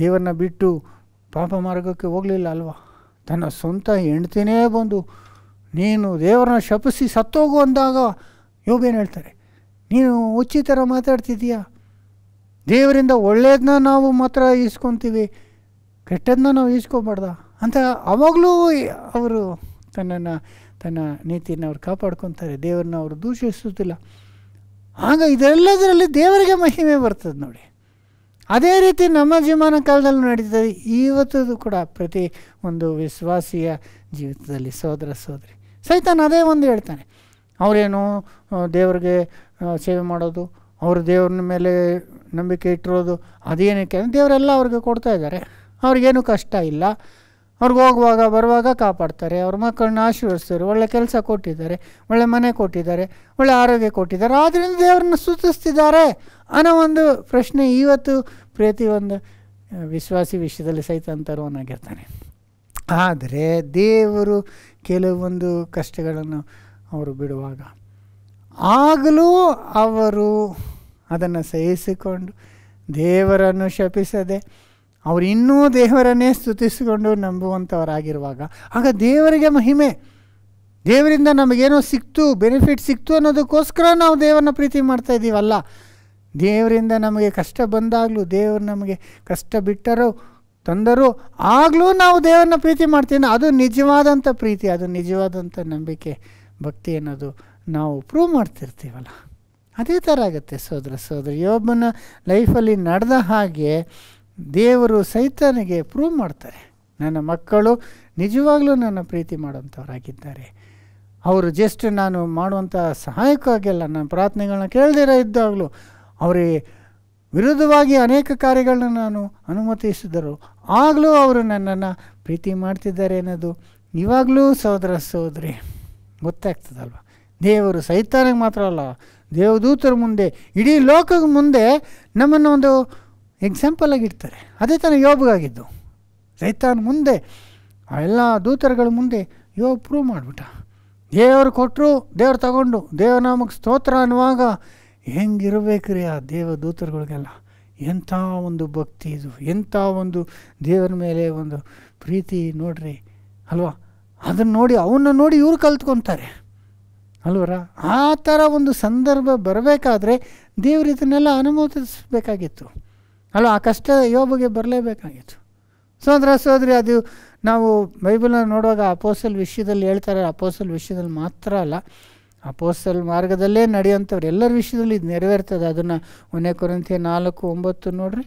ದೇವರನ್ನ ಬಿಟ್ಟು ಪಾಪ ಮಾರ್ಗಕ್ಕೆ ಹೋಗಲಿಲ್ಲ ಅಲ್ವಾ ತನ್ನ ಸ್ವಂತ ಹೆಂಡ್ತಿನೇ ಬಂದು ನೀನು ದೇವರನ್ನ ಶಪಿಸಿ ಸತ್ತೋಗು ಅಂದಾಗ ಯೋಬೇನು ಹೇಳ್ತಾರೆ ನೀನು ಉಚಿತರ ಥರ ಮಾತಾಡ್ತಿದ್ದೀಯಾ ದೇವರಿಂದ ಒಳ್ಳೆಯದನ್ನ ನಾವು ಮಾತ್ರ ಈಸ್ಕೊತೀವಿ ಕೆಟ್ಟದನ್ನ ನಾವು ಈಸ್ಕೊಬಾರ್ದ ಅಂತ ಅವಾಗಲೂ ಅವರು ತನ್ನನ್ನು ತನ್ನ ನೀತಿಯನ್ನು ಅವ್ರು ಕಾಪಾಡ್ಕೊತಾರೆ ದೇವರನ್ನ ಅವರು ದೂಷಿಸುತ್ತಿಲ್ಲ ಆಗ ಇದೆಲ್ಲದರಲ್ಲಿ ದೇವರಿಗೆ ಮಹಿಮೆ ಬರ್ತದೆ ನೋಡಿ ಅದೇ ರೀತಿ ನಮ್ಮ ಜೀವನ ಕಾಲದಲ್ಲಿ ನಡೀತದೆ ಇವತ್ತದು ಕೂಡ ಪ್ರತಿ ಒಂದು ವಿಶ್ವಾಸಿಯ ಜೀವಿತದಲ್ಲಿ ಸೋದರ ಸೋದರಿ ಸೈತಾನ ಅದೇ ಒಂದು ಹೇಳ್ತಾನೆ ಅವರೇನು ದೇವರಿಗೆ ಸೇವೆ ಮಾಡೋದು ಅವರು ದೇವ್ರನ್ನ ಮೇಲೆ ನಂಬಿಕೆ ಇಟ್ಟಿರೋದು ಅದೇನಕ್ಕೆ ದೇವರೆಲ್ಲ ಅವ್ರಿಗೆ ಕೊಡ್ತಾ ಇದ್ದಾರೆ ಅವ್ರಿಗೇನು ಕಷ್ಟ ಇಲ್ಲ ಅವ್ರಿಗೆ ಹೋಗುವಾಗ ಬರುವಾಗ ಕಾಪಾಡ್ತಾರೆ ಅವ್ರ ಮಕ್ಕಳನ್ನ ಆಶೀರ್ವದಿಸ್ತಾರೆ ಒಳ್ಳೆ ಕೆಲಸ ಕೊಟ್ಟಿದ್ದಾರೆ ಒಳ್ಳೆ ಮನೆ ಕೊಟ್ಟಿದ್ದಾರೆ ಒಳ್ಳೆ ಆರೋಗ್ಯ ಕೊಟ್ಟಿದ್ದಾರೆ ಆದ್ದರಿಂದ ದೇವರನ್ನು ಸೂಚಿಸ್ತಿದ್ದಾರೆ ಅನ್ನೋ ಒಂದು ಪ್ರಶ್ನೆ ಇವತ್ತು ಪ್ರತಿಯೊಂದು ವಿಶ್ವಾಸಿ ವಿಷಯದಲ್ಲಿ ಸಹಿತ ಅಂತರ್ವನಾಗಿರ್ತಾನೆ ಆದರೆ ದೇವರು ಕೆಲವೊಂದು ಕಷ್ಟಗಳನ್ನು ಅವರು ಬಿಡುವಾಗ ಆಗಲೂ ಅವರು ಅದನ್ನು ಸಹಿಸಿಕೊಂಡು ದೇವರನ್ನು ಶಪಿಸದೆ ಅವರು ಇನ್ನೂ ದೇವರನ್ನೇ ಸ್ತುತಿಸಿಕೊಂಡು ನಂಬುವಂಥವರಾಗಿರುವಾಗ ಆಗ ದೇವರಿಗೆ ಮಹಿಮೆ ದೇವರಿಂದ ನಮಗೇನೋ ಸಿಕ್ತು ಬೆನಿಫಿಟ್ ಸಿಕ್ತು ಅನ್ನೋದಕ್ಕೋಸ್ಕರ ನಾವು ದೇವರನ್ನ ಪ್ರೀತಿ ಮಾಡ್ತಾ ಇದ್ದೀವಲ್ಲ ದೇವರಿಂದ ನಮಗೆ ಕಷ್ಟ ಬಂದಾಗಲೂ ದೇವರು ನಮಗೆ ಕಷ್ಟ ಬಿಟ್ಟರು ತಂದರು ಆಗಲೂ ನಾವು ದೇವರನ್ನ ಪ್ರೀತಿ ಮಾಡ್ತೀವಿ ಅದು ನಿಜವಾದಂಥ ಪ್ರೀತಿ ಅದು ನಿಜವಾದಂಥ ನಂಬಿಕೆ ಭಕ್ತಿ ಅನ್ನೋದು ನಾವು ಪ್ರೂವ್ ಮಾಡ್ತಿರ್ತೀವಲ್ಲ ಅದೇ ಥರ ಆಗುತ್ತೆ ಸೋದರ ಸೋದರ ಯೋಬನ ಲೈಫಲ್ಲಿ ನಡೆದ ಹಾಗೆ ದೇವರು ಸೈತಾನಿಗೆ ಪ್ರೂವ್ ಮಾಡ್ತಾರೆ ನನ್ನ ಮಕ್ಕಳು ನಿಜವಾಗ್ಲೂ ನನ್ನ ಪ್ರೀತಿ ಮಾಡುವಂಥವರಾಗಿದ್ದಾರೆ ಅವರು ಜಸ್ಟ್ ನಾನು ಮಾಡುವಂಥ ಸಹಾಯಕ್ಕಾಗಿಲ್ಲ ನನ್ನ ಪ್ರಾರ್ಥನೆಗಳನ್ನ ಕೇಳದಿರ ಇದ್ದಾಗಲೂ ಅವರಿಗೆ ವಿರುದ್ಧವಾಗಿ ಅನೇಕ ಕಾರ್ಯಗಳನ್ನ ನಾನು ಅನುಮತಿಸಿದರು ಆಗಲೂ ಅವರು ನನ್ನನ್ನು ಪ್ರೀತಿ ಮಾಡ್ತಿದ್ದಾರೆ ಅನ್ನೋದು ಇವಾಗಲೂ ಸಹೋದರ ಸಹೋದರಿ ಗೊತ್ತಾಗ್ತದಲ್ವ ದೇವರು ಸೈತಾನಿಗೆ ಮಾತ್ರ ಅಲ್ಲ ದೇವದೂತರ ಮುಂದೆ ಇಡೀ ಲೋಕದ ಮುಂದೆ ನಮ್ಮನ್ನು ಒಂದು ಎಕ್ಸಾಂಪಲ್ ಆಗಿರ್ತಾರೆ ಅದೇ ತಾನೇ ಯೋಬಗಾಗಿದ್ದು ಸೈತಾನ್ ಮುಂದೆ ಆ ಎಲ್ಲ ದೂತರುಗಳ ಮುಂದೆ ಯೋಗ ಪ್ರೂವ್ ಮಾಡಿಬಿಟ್ಟ ದೇವರು ಕೊಟ್ಟರು ದೇವ್ರು ತಗೊಂಡು ನಮಗೆ ಸ್ತೋತ್ರ ಅನ್ನುವಾಗ ಹೆಂಗಿರಬೇಕು ರೀ ಆ ದೇವ ದೂತರುಗಳಿಗೆಲ್ಲ ಎಂಥ ಒಂದು ಭಕ್ತಿ ಇದು ಎಂಥ ಒಂದು ದೇವರ ಮೇಲೆ ಒಂದು ಪ್ರೀತಿ ನೋಡ್ರಿ ಅಲ್ವಾ ಅದನ್ನು ನೋಡಿ ಅವನ್ನ ನೋಡಿ ಇವ್ರು ಕಲ್ತ್ಕೊತಾರೆ ಅಲ್ವರ ಆ ಥರ ಒಂದು ಸಂದರ್ಭ ಬರಬೇಕಾದ್ರೆ ದೇವರು ಇದನ್ನೆಲ್ಲ ಅನುಮೋದಿಸಬೇಕಾಗಿತ್ತು ಅಲ್ಲ ಆ ಕಷ್ಟ ಯೋಬಗೆ ಬರಲೇಬೇಕಾಗಿತ್ತು ಸೋದರ ಸೋದ್ರಿ ಅದು ನಾವು ಬೈಬಲ್ನ ನೋಡುವಾಗ ಅಪೋಸಲ್ ವಿಷಯದಲ್ಲಿ ಹೇಳ್ತಾರೆ ಅಪೋಸಲ್ ವಿಷಯದಲ್ಲಿ ಮಾತ್ರ ಅಲ್ಲ ಅಪೋಸಲ್ ಮಾರ್ಗದಲ್ಲೇ ನಡೆಯುವಂಥವ್ರು ಎಲ್ಲರ ವಿಷಯದಲ್ಲಿ ಇದು ನೆರವೇರ್ತದೆ ಅದನ್ನು ಒಂದೇ ಕೊರಂತಿಯ ನಾಲ್ಕು ಒಂಬತ್ತು ನೋಡ್ರಿ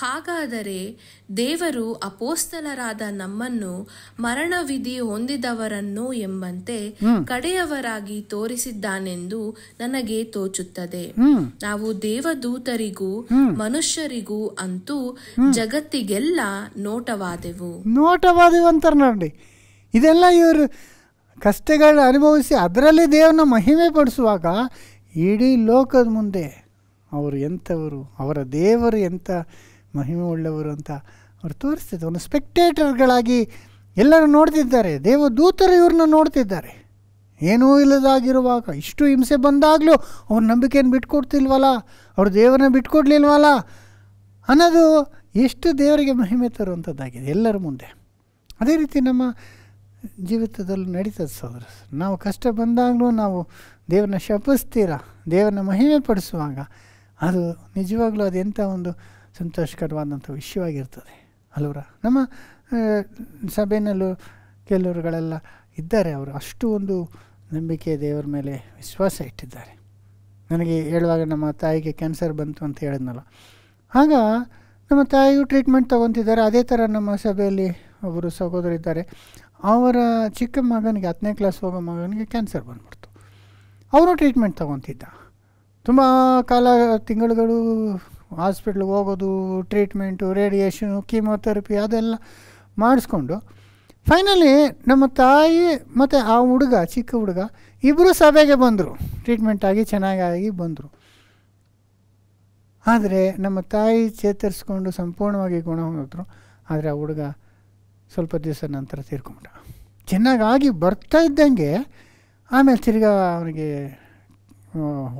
ಹಾಗಾದರೆ ದೇವರು ಅಪೋಸ್ತಲರಾದ ನಮ್ಮನ್ನು ಮರಣವಿಧಿ ಹೊಂದಿದವರನ್ನು ಎಂಬಂತೆ ಕಡೆಯವರಾಗಿ ತೋರಿಸಿದ್ದಾನೆಂದು ನನಗೆ ತೋಚುತ್ತದೆ ನಾವು ದೇವದೂತರಿಗೂ ಮನುಷ್ಯರಿಗೂ ಅಂತೂ ಜಗತ್ತಿಗೆಲ್ಲ ನೋಟವಾದೆವು ನೋಟವಾದೆವು ಅಂತಾರೆ ನೋಡಿ ಇದೆಲ್ಲ ಇವರು ಕಷ್ಟಗಳನ್ನ ಅನುಭವಿಸಿ ಅದರಲ್ಲಿ ದೇವನ ಮಹಿಮೆ ಪಡಿಸುವಾಗ ಇಡೀ ಲೋಕದ ಮುಂದೆ ಅವರು ಎಂಥವರು ಅವರ ದೇವರು ಎಂಥ ಮಹಿಮೆ ಉಳ್ಳವರು ಅಂತ ಅವ್ರು ತೋರಿಸ್ತಿದ್ರು ಅವನು ಸ್ಪೆಕ್ಟೇಟರ್ಗಳಾಗಿ ಎಲ್ಲರೂ ನೋಡ್ತಿದ್ದಾರೆ ದೇವದೂತರು ಇವ್ರನ್ನ ನೋಡ್ತಿದ್ದಾರೆ ಏನೂ ಇಲ್ಲದಾಗಿರುವಾಗ ಇಷ್ಟು ಹಿಂಸೆ ಬಂದಾಗಲೂ ಅವ್ರ ನಂಬಿಕೆಯನ್ನು ಬಿಟ್ಕೊಡ್ತಿಲ್ವಲ್ಲ ಅವರು ದೇವರನ್ನ ಬಿಟ್ಕೊಡ್ಲಿಲ್ವಲ್ಲ ಅನ್ನೋದು ಎಷ್ಟು ದೇವರಿಗೆ ಮಹಿಮೆ ತರುವಂಥದ್ದಾಗಿದೆ ಎಲ್ಲರ ಮುಂದೆ ಅದೇ ರೀತಿ ನಮ್ಮ ಜೀವಿತದಲ್ಲೂ ನಡೀತದೆ ಸೋದರ ನಾವು ಕಷ್ಟ ಬಂದಾಗಲೂ ನಾವು ದೇವರನ್ನ ಶಪಿಸ್ತೀರ ದೇವರನ್ನ ಮಹಿಮೆ ಪಡಿಸುವಾಗ ಅದು ನಿಜವಾಗ್ಲೂ ಅದೆಂಥ ಒಂದು ಸಂತೋಷಕರವಾದಂಥ ವಿಷಯವಾಗಿರ್ತದೆ ಹಲವರ ನಮ್ಮ ಸಭೆಯಲ್ಲೂ ಕೆಲವರುಗಳೆಲ್ಲ ಇದ್ದಾರೆ ಅವರು ಅಷ್ಟು ಒಂದು ನಂಬಿಕೆ ದೇವರ ಮೇಲೆ ವಿಶ್ವಾಸ ಇಟ್ಟಿದ್ದಾರೆ ನನಗೆ ಹೇಳುವಾಗ ನಮ್ಮ ತಾಯಿಗೆ ಕ್ಯಾನ್ಸರ್ ಬಂತು ಅಂತ ಹೇಳಿದ್ನಲ್ಲ ಆಗ ನಮ್ಮ ತಾಯಿಯು ಟ್ರೀಟ್ಮೆಂಟ್ ತೊಗೊತಿದ್ದಾರೆ ಅದೇ ಥರ ನಮ್ಮ ಸಭೆಯಲ್ಲಿ ಒಬ್ಬರು ಸಹೋದರಿದ್ದಾರೆ ಅವರ ಚಿಕ್ಕ ಮಗನಿಗೆ ಹತ್ತನೇ ಕ್ಲಾಸ್ ಹೋಗೋ ಮಗನಿಗೆ ಕ್ಯಾನ್ಸರ್ ಬಂದ್ಬಿಡ್ತು ಅವರು ಟ್ರೀಟ್ಮೆಂಟ್ ತೊಗೊತಿದ್ದ ತುಂಬ ಕಾಲ ತಿಂಗಳುಗಳು ಹಾಸ್ಪಿಟ್ಲಿಗೆ ಹೋಗೋದು ಟ್ರೀಟ್ಮೆಂಟು ರೇಡಿಯೇಷನು ಕೀಮೋಥೆರಪಿ ಅದೆಲ್ಲ ಮಾಡಿಸ್ಕೊಂಡು ಫೈನಲಿ ನಮ್ಮ ತಾಯಿ ಮತ್ತು ಆ ಹುಡುಗ ಚಿಕ್ಕ ಹುಡುಗ ಇಬ್ಬರು ಸಭೆಗೆ ಬಂದರು ಟ್ರೀಟ್ಮೆಂಟಾಗಿ ಚೆನ್ನಾಗಾಗಿ ಬಂದರು ಆದರೆ ನಮ್ಮ ತಾಯಿ ಚೇತರಿಸ್ಕೊಂಡು ಸಂಪೂರ್ಣವಾಗಿ ಗುಣ ಹೊಂದಿದ್ರು ಆದರೆ ಆ ಹುಡುಗ ಸ್ವಲ್ಪ ದಿವಸ ನಂತರ ತೀರ್ಕೊಂಡ ಚೆನ್ನಾಗಿ ಬರ್ತಾ ಇದ್ದಂಗೆ ಆಮೇಲೆ ತಿರ್ಗಾ ಅವನಿಗೆ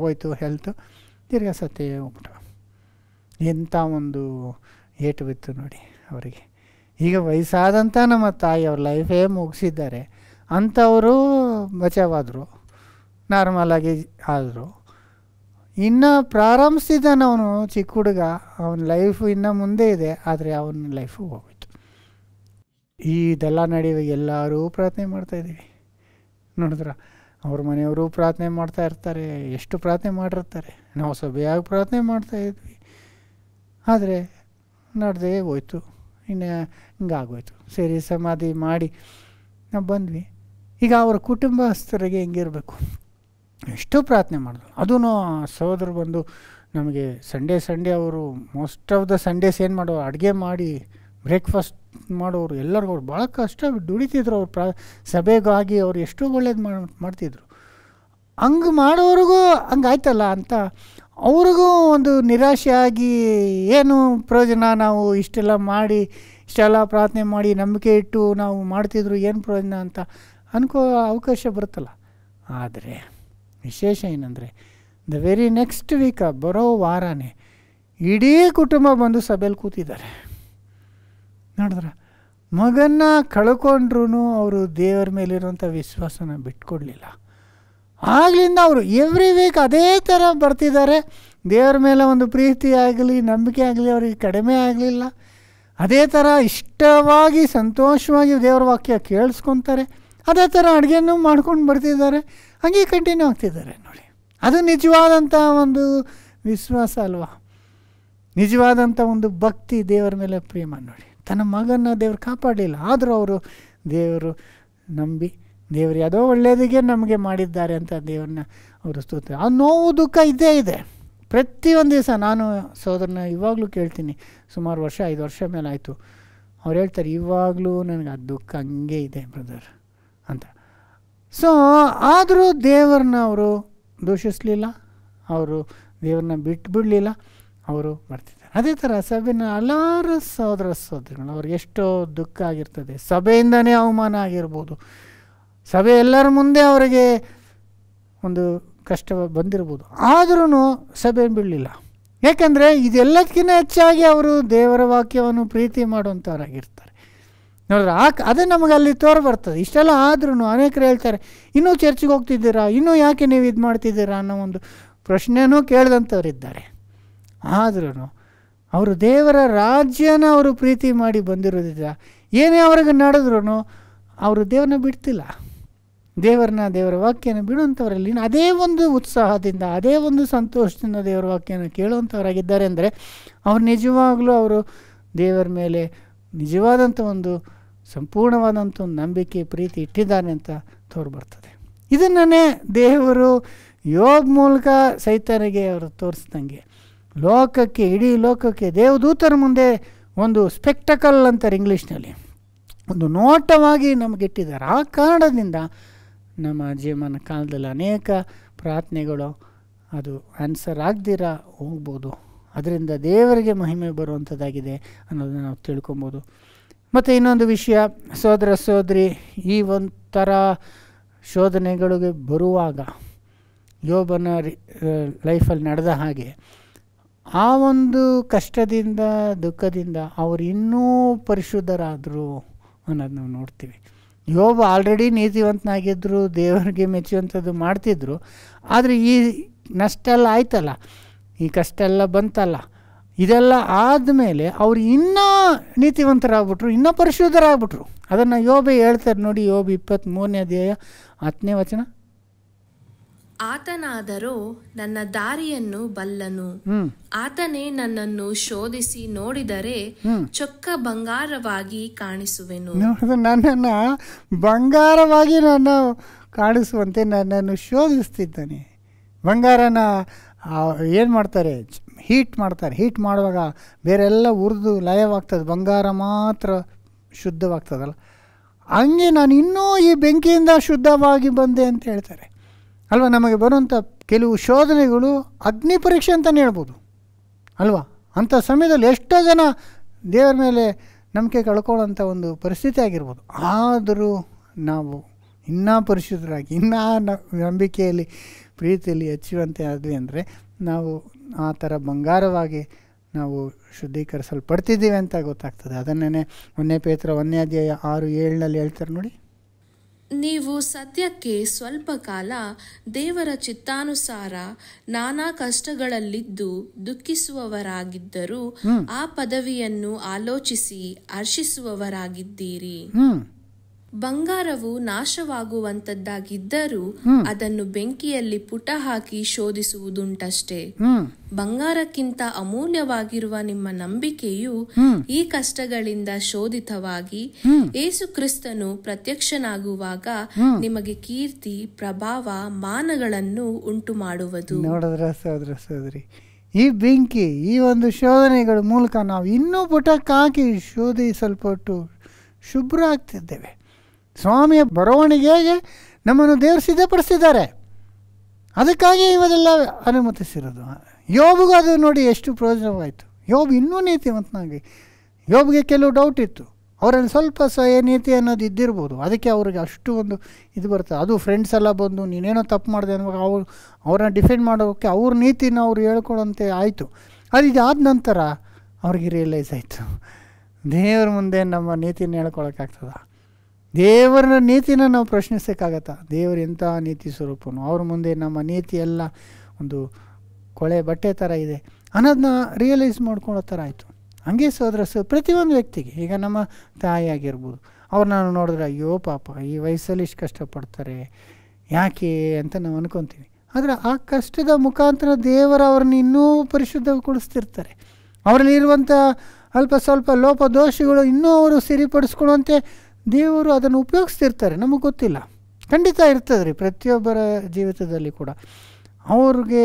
ಹೋಯಿತು ಹೆಲ್ತು ತಿರ್ಗಾ ಸತ್ತೇ ಹೋಗ್ಬಿಟ್ಟ ಎಂಥ ಒಂದು ಏಟು ಬಿತ್ತು ನೋಡಿ ಅವರಿಗೆ ಈಗ ವಯಸ್ಸಾದಂಥ ನಮ್ಮ ತಾಯಿ ಅವ್ರ ಲೈಫೇ ಮುಗಿಸಿದ್ದಾರೆ ಅಂಥವರು ಬಚಾವಾದರು ನಾರ್ಮಲಾಗಿ ಆದರು ಇನ್ನು ಪ್ರಾರಂಭಿಸಿದ್ದಾನೆ ಅವನು ಚಿಕ್ಕ ಹುಡುಗ ಅವನ ಲೈಫು ಇನ್ನು ಮುಂದೆ ಇದೆ ಆದರೆ ಅವನ ಲೈಫು ಹೋಗೋಯ್ತು ಈ ಇದೆಲ್ಲ ನಡೆಯುವಾಗ ಎಲ್ಲರೂ ಪ್ರಾರ್ಥನೆ ಮಾಡ್ತಾಯಿದ್ದೀವಿ ನೋಡಿದ್ರ ಅವ್ರ ಮನೆಯವರು ಪ್ರಾರ್ಥನೆ ಮಾಡ್ತಾ ಇರ್ತಾರೆ ಎಷ್ಟು ಪ್ರಾರ್ಥನೆ ಮಾಡಿರ್ತಾರೆ ನಾವು ಸಭೆಯಾಗಿ ಪ್ರಾರ್ಥನೆ ಮಾಡ್ತಾಯಿದ್ವಿ ಆದರೆ ನಡೆದೇ ಹೋಯ್ತು ಇನ್ನು ಹಿಂಗಾಗೋಯ್ತು ಸೇರಿ ಸಮಾಧಿ ಮಾಡಿ ನಾವು ಬಂದ್ವಿ ಈಗ ಅವರ ಕುಟುಂಬಸ್ಥರಿಗೆ ಹೆಂಗಿರಬೇಕು ಎಷ್ಟೋ ಪ್ರಾರ್ಥನೆ ಮಾಡಿದ್ರು ಅದೂ ಸಹೋದರು ಬಂದು ನಮಗೆ ಸಂಡೇ ಸಂಡೇ ಅವರು ಮೋಸ್ಟ್ ಆಫ್ ದ ಸಂಡೇಸ್ ಏನು ಮಾಡೋ ಅಡುಗೆ ಮಾಡಿ ಬ್ರೇಕ್ಫಾಸ್ಟ್ ಮಾಡೋರು ಎಲ್ಲರಿಗೂ ಅವ್ರು ಭಾಳ ಕಷ್ಟ ದುಡಿತಿದ್ರು ಅವ್ರು ಪ್ರಾ ಸಭೆಗಾಗಿ ಅವ್ರು ಎಷ್ಟು ಒಳ್ಳೇದು ಮಾಡ್ತಿದ್ರು ಹಂಗೆ ಮಾಡೋರಿಗೂ ಹಂಗಾಯ್ತಲ್ಲ ಅಂತ ಅವ್ರಿಗೂ ಒಂದು ನಿರಾಶೆಯಾಗಿ ಏನು ಪ್ರಯೋಜನ ನಾವು ಇಷ್ಟೆಲ್ಲ ಮಾಡಿ ಇಷ್ಟೆಲ್ಲ ಪ್ರಾರ್ಥನೆ ಮಾಡಿ ನಂಬಿಕೆ ಇಟ್ಟು ನಾವು ಮಾಡ್ತಿದ್ರು ಏನು ಪ್ರಯೋಜನ ಅಂತ ಅನ್ಕೋ ಅವಕಾಶ ಬರುತ್ತಲ್ಲ ಆದರೆ ವಿಶೇಷ ಏನಂದರೆ ದ ವೆರಿ ನೆಕ್ಸ್ಟ್ ವೀಕ ಬರೋ ವಾರನೇ ಇಡೀ ಕುಟುಂಬ ಬಂದು ಸಭೆಯಲ್ಲಿ ಕೂತಿದ್ದಾರೆ ನೋಡಿದ್ರ ಮಗನ್ನ ಕಳ್ಕೊಂಡ್ರೂ ಅವರು ದೇವರ ಮೇಲಿರುವಂಥ ವಿಶ್ವಾಸನ ಬಿಟ್ಕೊಡ್ಲಿಲ್ಲ ಆಗಲಿಂದ ಅವರು ಎವ್ರಿ ವೀಕ್ ಅದೇ ಥರ ಬರ್ತಿದ್ದಾರೆ ದೇವರ ಮೇಲೆ ಒಂದು ಪ್ರೀತಿ ಆಗಲಿ ನಂಬಿಕೆ ಆಗಲಿ ಅವರಿಗೆ ಕಡಿಮೆ ಆಗಲಿಲ್ಲ ಅದೇ ಥರ ಇಷ್ಟವಾಗಿ ಸಂತೋಷವಾಗಿ ದೇವರ ವಾಕ್ಯ ಕೇಳಿಸ್ಕೊತಾರೆ ಅದೇ ಥರ ಅಡುಗೆನೂ ಮಾಡ್ಕೊಂಡು ಬರ್ತಿದ್ದಾರೆ ಹಾಗೆ ಕಂಟಿನ್ಯೂ ಆಗ್ತಿದ್ದಾರೆ ನೋಡಿ ಅದು ನಿಜವಾದಂಥ ಒಂದು ವಿಶ್ವಾಸ ಅಲ್ವಾ ನಿಜವಾದಂಥ ಒಂದು ಭಕ್ತಿ ದೇವರ ಮೇಲೆ ಪ್ರೇಮ ನೋಡಿ ತನ್ನ ಮಗನ ದೇವರು ಕಾಪಾಡಲಿಲ್ಲ ಆದರೂ ಅವರು ದೇವರು ನಂಬಿ ದೇವರು ಯಾವುದೋ ಒಳ್ಳೆಯದಿಗೆ ನಮಗೆ ಮಾಡಿದ್ದಾರೆ ಅಂತ ದೇವ್ರನ್ನ ಅವರು ಸ್ತೋತ್ರ ಆ ನೋವು ದುಃಖ ಇದ್ದೇ ಇದೆ ಪ್ರತಿಯೊಂದು ದಿವಸ ನಾನು ಸೋದರನ ಇವಾಗಲೂ ಕೇಳ್ತೀನಿ ಸುಮಾರು ವರ್ಷ ಐದು ವರ್ಷ ಮೇಲೆ ಆಯಿತು ಅವ್ರು ಹೇಳ್ತಾರೆ ಇವಾಗಲೂ ನನಗೆ ಆ ದುಃಖ ಹಂಗೆ ಇದೆ ಬ್ರದರ್ ಅಂತ ಸೊ ಆದರೂ ದೇವರನ್ನ ಅವರು ದೂಷಿಸಲಿಲ್ಲ ಅವರು ದೇವ್ರನ್ನ ಬಿಟ್ಬಿಡಲಿಲ್ಲ ಅವರು ಬರ್ತಿದ್ದಾರೆ ಅದೇ ಥರ ಸಭೆನ ಹಲವಾರು ಸೋದರ ಸೋದರಿಗಳು ಅವ್ರಿಗೆ ಎಷ್ಟೋ ದುಃಖ ಆಗಿರ್ತದೆ ಸಭೆಯಿಂದನೇ ಅವಮಾನ ಆಗಿರ್ಬೋದು ಸಭೆ ಎಲ್ಲರ ಮುಂದೆ ಅವರಿಗೆ ಒಂದು ಕಷ್ಟ ಬಂದಿರ್ಬೋದು ಆದ್ರೂ ಸಭೆ ಬಿಡಲಿಲ್ಲ ಯಾಕೆಂದರೆ ಇದೆಲ್ಲದಕ್ಕಿಂತ ಹೆಚ್ಚಾಗಿ ಅವರು ದೇವರ ವಾಕ್ಯವನ್ನು ಪ್ರೀತಿ ಮಾಡುವಂಥವರಾಗಿರ್ತಾರೆ ನೋಡಿದ್ರೆ ಆ ಅದೇ ನಮಗೆ ಅಲ್ಲಿ ತೋರ ಬರ್ತದೆ ಇಷ್ಟೆಲ್ಲ ಆದ್ರೂ ಅನೇಕರು ಹೇಳ್ತಾರೆ ಇನ್ನೂ ಚರ್ಚೆಗೆ ಹೋಗ್ತಿದ್ದೀರಾ ಇನ್ನೂ ಯಾಕೆ ನೀವು ಇದು ಮಾಡ್ತಿದ್ದೀರಾ ಅನ್ನೋ ಒಂದು ಪ್ರಶ್ನೆನೂ ಕೇಳಿದಂಥವರಿದ್ದಾರೆ ಆದ್ರೂ ಅವರು ದೇವರ ರಾಜ್ಯನ ಅವರು ಪ್ರೀತಿ ಮಾಡಿ ಬಂದಿರೋದಿಲ್ಲ ಏನೇ ಅವ್ರಿಗೆ ನಡೆದ್ರೂ ಅವರು ದೇವ್ರನ್ನ ಬಿಡ್ತಿಲ್ಲ ದೇವರನ್ನ ದೇವರ ವಾಕ್ಯನ ಬಿಡುವಂಥವರಲ್ಲಿ ಅದೇ ಒಂದು ಉತ್ಸಾಹದಿಂದ ಅದೇ ಒಂದು ಸಂತೋಷದಿಂದ ದೇವರ ವಾಕ್ಯನ ಕೇಳುವಂಥವರಾಗಿದ್ದಾರೆ ಅಂದರೆ ಅವ್ರು ನಿಜವಾಗಲೂ ಅವರು ದೇವರ ಮೇಲೆ ನಿಜವಾದಂಥ ಒಂದು ಸಂಪೂರ್ಣವಾದಂಥ ಒಂದು ನಂಬಿಕೆ ಪ್ರೀತಿ ಇಟ್ಟಿದ್ದಾನೆ ಅಂತ ಬರ್ತದೆ ಇದನ್ನೇ ದೇವರು ಯೋಗ ಮೂಲಕ ಸೈತನಿಗೆ ಅವರು ತೋರಿಸ್ದಂಗೆ ಲೋಕಕ್ಕೆ ಇಡೀ ಲೋಕಕ್ಕೆ ದೇವದೂತರ ಮುಂದೆ ಒಂದು ಸ್ಪೆಕ್ಟಕಲ್ ಅಂತಾರೆ ಇಂಗ್ಲೀಷ್ನಲ್ಲಿ ಒಂದು ನೋಟವಾಗಿ ಇಟ್ಟಿದ್ದಾರೆ ಆ ಕಾರಣದಿಂದ ನಮ್ಮ ಜೀವನ ಕಾಲದಲ್ಲಿ ಅನೇಕ ಪ್ರಾರ್ಥನೆಗಳು ಅದು ಆನ್ಸರ್ ಆಗದಿರ ಹೋಗ್ಬೋದು ಅದರಿಂದ ದೇವರಿಗೆ ಮಹಿಮೆ ಬರುವಂಥದ್ದಾಗಿದೆ ಅನ್ನೋದನ್ನು ನಾವು ತಿಳ್ಕೊಬೋದು ಮತ್ತು ಇನ್ನೊಂದು ವಿಷಯ ಸೋದರ ಸೋದರಿ ಈ ಒಂಥರ ಶೋಧನೆಗಳಿಗೆ ಬರುವಾಗ ಯೋಬನ ಲೈಫಲ್ಲಿ ನಡೆದ ಹಾಗೆ ಆ ಒಂದು ಕಷ್ಟದಿಂದ ದುಃಖದಿಂದ ಅವರು ಇನ್ನೂ ಪರಿಶುದ್ಧರಾದರು ಅನ್ನೋದು ನಾವು ನೋಡ್ತೀವಿ ಯೋಬ ಆಲ್ರೆಡಿ ನೀತಿವಂತನಾಗಿದ್ದರು ದೇವರಿಗೆ ಮೆಚ್ಚುವಂಥದ್ದು ಮಾಡ್ತಿದ್ರು ಆದರೆ ಈ ನಷ್ಟ ಎಲ್ಲ ಆಯ್ತಲ್ಲ ಈ ಕಷ್ಟ ಎಲ್ಲ ಬಂತಲ್ಲ ಇದೆಲ್ಲ ಆದಮೇಲೆ ಅವರು ಇನ್ನೂ ನೀತಿವಂತರಾಗ್ಬಿಟ್ರು ಇನ್ನೂ ಪರಿಶುದ್ಧರಾಗ್ಬಿಟ್ರು ಅದನ್ನು ಯೋಬೆ ಹೇಳ್ತಾರೆ ನೋಡಿ ಯೋಬ ಮೂರನೇ ಅಧ್ಯಾಯ ಹತ್ತನೇ ವಚನ ಆತನಾದರೂ ನನ್ನ ದಾರಿಯನ್ನು ಬಲ್ಲನು ಆತನೇ ನನ್ನನ್ನು ಶೋಧಿಸಿ ನೋಡಿದರೆ ಚೊಕ್ಕ ಬಂಗಾರವಾಗಿ ಕಾಣಿಸುವೆನು ನನ್ನನ್ನು ಬಂಗಾರವಾಗಿ ನನ್ನ ಕಾಣಿಸುವಂತೆ ನನ್ನನ್ನು ಶೋಧಿಸ್ತಿದ್ದಾನೆ ಬಂಗಾರನ ಏನು ಮಾಡ್ತಾರೆ ಹೀಟ್ ಮಾಡ್ತಾರೆ ಹೀಟ್ ಮಾಡುವಾಗ ಬೇರೆಲ್ಲ ಉರಿದು ಲಯವಾಗ್ತದೆ ಬಂಗಾರ ಮಾತ್ರ ಶುದ್ಧವಾಗ್ತದಲ್ಲ ಹಂಗೆ ನಾನು ಇನ್ನೂ ಈ ಬೆಂಕಿಯಿಂದ ಶುದ್ಧವಾಗಿ ಬಂದೆ ಅಂತ ಹೇಳ್ತಾರೆ ಅಲ್ವಾ ನಮಗೆ ಬರುವಂಥ ಕೆಲವು ಶೋಧನೆಗಳು ಅಗ್ನಿ ಪರೀಕ್ಷೆ ಅಂತಲೇ ಹೇಳ್ಬೋದು ಅಲ್ವಾ ಅಂಥ ಸಮಯದಲ್ಲಿ ಎಷ್ಟೋ ಜನ ದೇವರ ಮೇಲೆ ನಂಬಿಕೆ ಕಳ್ಕೊಳ್ಳೋಂಥ ಒಂದು ಪರಿಸ್ಥಿತಿ ಆಗಿರ್ಬೋದು ಆದರೂ ನಾವು ಇನ್ನೂ ಪರಿಶುದ್ಧರಾಗಿ ಇನ್ನೂ ನಂಬಿಕೆಯಲ್ಲಿ ಪ್ರೀತಿಯಲ್ಲಿ ಹೆಚ್ಚುವಂತೆ ಆದ್ವಿ ಅಂದರೆ ನಾವು ಆ ಥರ ಬಂಗಾರವಾಗಿ ನಾವು ಶುದ್ಧೀಕರಿಸಲ್ಪಡ್ತಿದ್ದೀವಿ ಅಂತ ಗೊತ್ತಾಗ್ತದೆ ಅದನ್ನೇ ಒಂದೇ ಪೇತ್ರ ಒಂದೇ ಅಧ್ಯಾಯ ಆರು ಏಳಿನಲ್ಲಿ ಹೇಳ್ತಾರೆ ನೋಡಿ ನೀವು ಸದ್ಯಕ್ಕೆ ಸ್ವಲ್ಪ ಕಾಲ ದೇವರ ಚಿತ್ತಾನುಸಾರ ನಾನಾ ಕಷ್ಟಗಳಲ್ಲಿದ್ದು ದುಃಖಿಸುವವರಾಗಿದ್ದರೂ ಆ ಪದವಿಯನ್ನು ಆಲೋಚಿಸಿ ಹರ್ಷಿಸುವವರಾಗಿದ್ದೀರಿ ಬಂಗಾರವು ನಾಶವಾಗುವಂತದ್ದಾಗಿದ್ದರೂ ಅದನ್ನು ಬೆಂಕಿಯಲ್ಲಿ ಪುಟ ಹಾಕಿ ಶೋಧಿಸುವುದುಂಟಷ್ಟೇ ಬಂಗಾರಕ್ಕಿಂತ ಅಮೂಲ್ಯವಾಗಿರುವ ನಿಮ್ಮ ನಂಬಿಕೆಯು ಈ ಕಷ್ಟಗಳಿಂದ ಶೋಧಿತವಾಗಿ ಏಸು ಕ್ರಿಸ್ತನು ಪ್ರತ್ಯಕ್ಷನಾಗುವಾಗ ನಿಮಗೆ ಕೀರ್ತಿ ಪ್ರಭಾವ ಮಾನಗಳನ್ನು ಉಂಟು ಮಾಡುವುದು ಈ ಬೆಂಕಿ ಈ ಒಂದು ಶೋಧನೆಗಳ ಮೂಲಕ ನಾವು ಇನ್ನೂ ಪುಟಕ್ಕಾಗಿ ಶೋಧಿಸಲ್ಪಟ್ಟು ಶುಭ್ರ ಆಗ್ತಿದ್ದೇವೆ ಸ್ವಾಮಿಯ ಬರವಣಿಗೆಗೆ ನಮ್ಮನ್ನು ದೇವರು ಸಿದ್ಧಪಡಿಸಿದ್ದಾರೆ ಅದಕ್ಕಾಗಿ ಇವರೆಲ್ಲ ಅನುಮತಿಸಿರೋದು ಯೋಬಿಗೂ ಅದು ನೋಡಿ ಎಷ್ಟು ಪ್ರಯೋಜನವಾಯಿತು ಯೋಬ್ ಇನ್ನೂ ನೀತಿ ನೀತಿವಂತನಾಗಿ ಯೋಬ್ಗೆ ಕೆಲವು ಡೌಟ್ ಇತ್ತು ಅವರಲ್ಲಿ ಸ್ವಲ್ಪ ಸಹ ನೀತಿ ಅನ್ನೋದು ಇದ್ದಿರ್ಬೋದು ಅದಕ್ಕೆ ಅವ್ರಿಗೆ ಅಷ್ಟು ಒಂದು ಇದು ಬರ್ತದೆ ಅದು ಫ್ರೆಂಡ್ಸ್ ಎಲ್ಲ ಬಂದು ನೀನೇನೋ ತಪ್ಪು ಮಾಡಿದೆ ಅನ್ನುವಾಗ ಅವ್ರು ಅವ್ರನ್ನ ಡಿಫೆಂಡ್ ಮಾಡೋಕ್ಕೆ ಅವ್ರ ನೀತಿನ ಅವ್ರು ಹೇಳ್ಕೊಳ್ಳೋಂತೆ ಆಯಿತು ಅದು ಇದಾದ ನಂತರ ಅವ್ರಿಗೆ ರಿಯಲೈಸ್ ಆಯಿತು ದೇವ್ರ ಮುಂದೆ ನಮ್ಮ ನೀತಿನ ಹೇಳ್ಕೊಳಕ್ಕಾಗ್ತದ ದೇವರ ನೀತಿನ ನಾವು ಪ್ರಶ್ನಿಸೋಕ್ಕಾಗತ್ತಾ ದೇವರು ಎಂಥ ನೀತಿ ಸ್ವರೂಪನು ಅವ್ರ ಮುಂದೆ ನಮ್ಮ ನೀತಿ ಎಲ್ಲ ಒಂದು ಕೊಳೆ ಬಟ್ಟೆ ಥರ ಇದೆ ಅನ್ನೋದನ್ನ ರಿಯಲೈಸ್ ಮಾಡ್ಕೊಳ್ಳೋ ಥರ ಆಯಿತು ಹಂಗೆ ಸೋದರ ಸೊ ಪ್ರತಿಯೊಂದು ವ್ಯಕ್ತಿಗೆ ಈಗ ನಮ್ಮ ತಾಯಿ ಆಗಿರ್ಬೋದು ಅವ್ರು ನಾನು ನೋಡಿದ್ರೆ ಅಯ್ಯೋ ಪಾಪ ಈ ವಯಸ್ಸಲ್ಲಿ ಇಷ್ಟು ಕಷ್ಟಪಡ್ತಾರೆ ಯಾಕೆ ಅಂತ ನಾವು ಅಂದ್ಕೊತೀವಿ ಆದರೆ ಆ ಕಷ್ಟದ ಮುಖಾಂತರ ದೇವರು ಅವ್ರನ್ನ ಇನ್ನೂ ಪರಿಶುದ್ಧಗೊಳಿಸ್ತಿರ್ತಾರೆ ಅವ್ರಲ್ಲಿರುವಂಥ ಅಲ್ಪ ಸ್ವಲ್ಪ ಲೋಪ ದೋಷಗಳು ಇನ್ನೂ ಅವರು ಸಿರಿಪಡಿಸ್ಕೊಳ್ಳುವಂತೆ ದೇವರು ಅದನ್ನು ಉಪಯೋಗಿಸ್ತಿರ್ತಾರೆ ನಮಗೆ ಗೊತ್ತಿಲ್ಲ ಖಂಡಿತ ಇರ್ತದೆ ರೀ ಪ್ರತಿಯೊಬ್ಬರ ಜೀವಿತದಲ್ಲಿ ಕೂಡ ಅವ್ರಿಗೆ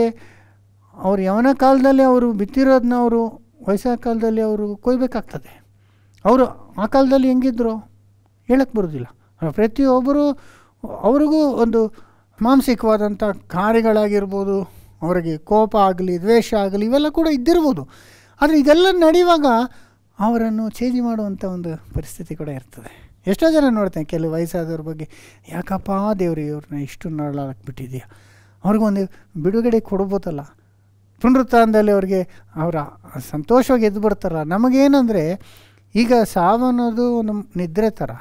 ಅವ್ರು ಯವನ ಕಾಲದಲ್ಲಿ ಅವರು ಬಿತ್ತಿರೋದನ್ನ ಅವರು ವಯಸ್ಸಾದ ಕಾಲದಲ್ಲಿ ಅವರು ಕೊಯ್ಬೇಕಾಗ್ತದೆ ಅವರು ಆ ಕಾಲದಲ್ಲಿ ಹೆಂಗಿದ್ರು ಹೇಳಕ್ಕೆ ಬರೋದಿಲ್ಲ ಪ್ರತಿಯೊಬ್ಬರು ಅವ್ರಿಗೂ ಒಂದು ಮಾನಸಿಕವಾದಂಥ ಕಾರ್ಯಗಳಾಗಿರ್ಬೋದು ಅವರಿಗೆ ಕೋಪ ಆಗಲಿ ದ್ವೇಷ ಆಗಲಿ ಇವೆಲ್ಲ ಕೂಡ ಇದ್ದಿರ್ಬೋದು ಆದರೆ ಇದೆಲ್ಲ ನಡೆಯುವಾಗ ಅವರನ್ನು ಚೇಂಜ್ ಮಾಡುವಂಥ ಒಂದು ಪರಿಸ್ಥಿತಿ ಕೂಡ ಇರ್ತದೆ ಎಷ್ಟೋ ಜನ ನೋಡ್ತೇನೆ ಕೆಲವು ವಯಸ್ಸಾದವ್ರ ಬಗ್ಗೆ ಯಾಕಪ್ಪ ದೇವ್ರಿ ಇವ್ರನ್ನ ಇಷ್ಟು ಬಿಟ್ಟಿದೆಯಾ ಅವ್ರಿಗೊಂದು ಬಿಡುಗಡೆ ಕೊಡ್ಬೋದಲ್ಲ ಪುನರುತ್ಥಾನದಲ್ಲಿ ಅವ್ರಿಗೆ ಅವರ ಸಂತೋಷವಾಗಿ ಎದ್ದು ಬರ್ತಾರಲ್ಲ ನಮಗೇನಂದರೆ ಈಗ ಸಾವನ್ನೋದು ನಮ್ಮ ನಿದ್ರೆ ಥರ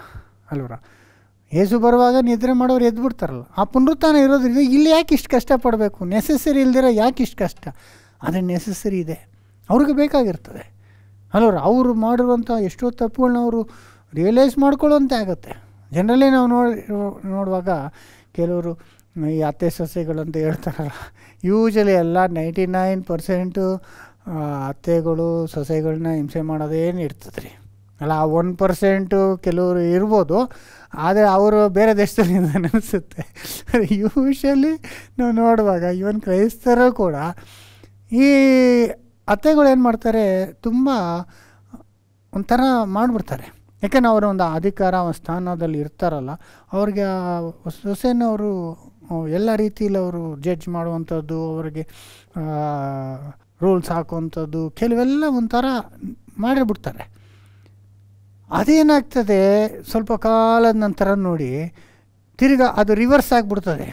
ಅಲ್ವರ ಏಸು ಬರುವಾಗ ನಿದ್ರೆ ಮಾಡೋರು ಎದ್ದು ಬಿಡ್ತಾರಲ್ಲ ಆ ಪುನರುತ್ಥಾನ ಇರೋದ್ರಿಂದ ಇಲ್ಲಿ ಯಾಕೆ ಇಷ್ಟು ಕಷ್ಟಪಡಬೇಕು ನೆಸೆಸರಿ ಇಲ್ದಿರೋ ಯಾಕೆ ಇಷ್ಟು ಕಷ್ಟ ಆದರೆ ನೆಸೆಸರಿ ಇದೆ ಅವ್ರಿಗೆ ಬೇಕಾಗಿರ್ತದೆ ಅಲ್ವರ ಅವರು ಮಾಡಿರುವಂಥ ಎಷ್ಟೋ ತಪ್ಪುಗಳನ್ನ ಅವರು ರಿಯಲೈಸ್ ಮಾಡ್ಕೊಳ್ಳುವಂತೆ ಆಗುತ್ತೆ ಜನರಲಿ ನಾವು ನೋಡಿ ನೋಡುವಾಗ ಕೆಲವರು ಈ ಅತ್ತೆ ಅಂತ ಹೇಳ್ತಾರಲ್ಲ ಯೂಶಲಿ ಎಲ್ಲ ನೈಂಟಿ ನೈನ್ ಪರ್ಸೆಂಟು ಅತ್ತೆಗಳು ಸೊಸೆಗಳನ್ನ ಹಿಂಸೆ ಮಾಡೋದೇನು ಇರ್ತದೆ ರೀ ಅಲ್ಲ ಆ ಒನ್ ಪರ್ಸೆಂಟು ಕೆಲವರು ಇರ್ಬೋದು ಆದರೆ ಅವರು ಬೇರೆ ದೇಶದಲ್ಲಿ ಅನಿಸುತ್ತೆ ಯೂಶಲಿ ನಾವು ನೋಡುವಾಗ ಇವನ್ ಕ್ರೈಸ್ತರು ಕೂಡ ಈ ಅತ್ತೆಗಳು ಏನು ಮಾಡ್ತಾರೆ ತುಂಬ ಒಂಥರ ಮಾಡಿಬಿಡ್ತಾರೆ ಯಾಕೆಂದ್ರೆ ಅವರ ಒಂದು ಅಧಿಕಾರ ಸ್ಥಾನದಲ್ಲಿ ಇರ್ತಾರಲ್ಲ ಅವ್ರಿಗೆ ಅವರು ಎಲ್ಲ ರೀತಿಯಲ್ಲಿ ಅವರು ಜಡ್ಜ್ ಮಾಡುವಂಥದ್ದು ಅವರಿಗೆ ರೂಲ್ಸ್ ಹಾಕುವಂಥದ್ದು ಕೆಲವೆಲ್ಲ ಒಂಥರ ಮಾಡಿಬಿಡ್ತಾರೆ ಅದೇನಾಗ್ತದೆ ಸ್ವಲ್ಪ ಕಾಲದ ನಂತರ ನೋಡಿ ತಿರ್ಗಿ ಅದು ರಿವರ್ಸ್ ಆಗಿಬಿಡ್ತದೆ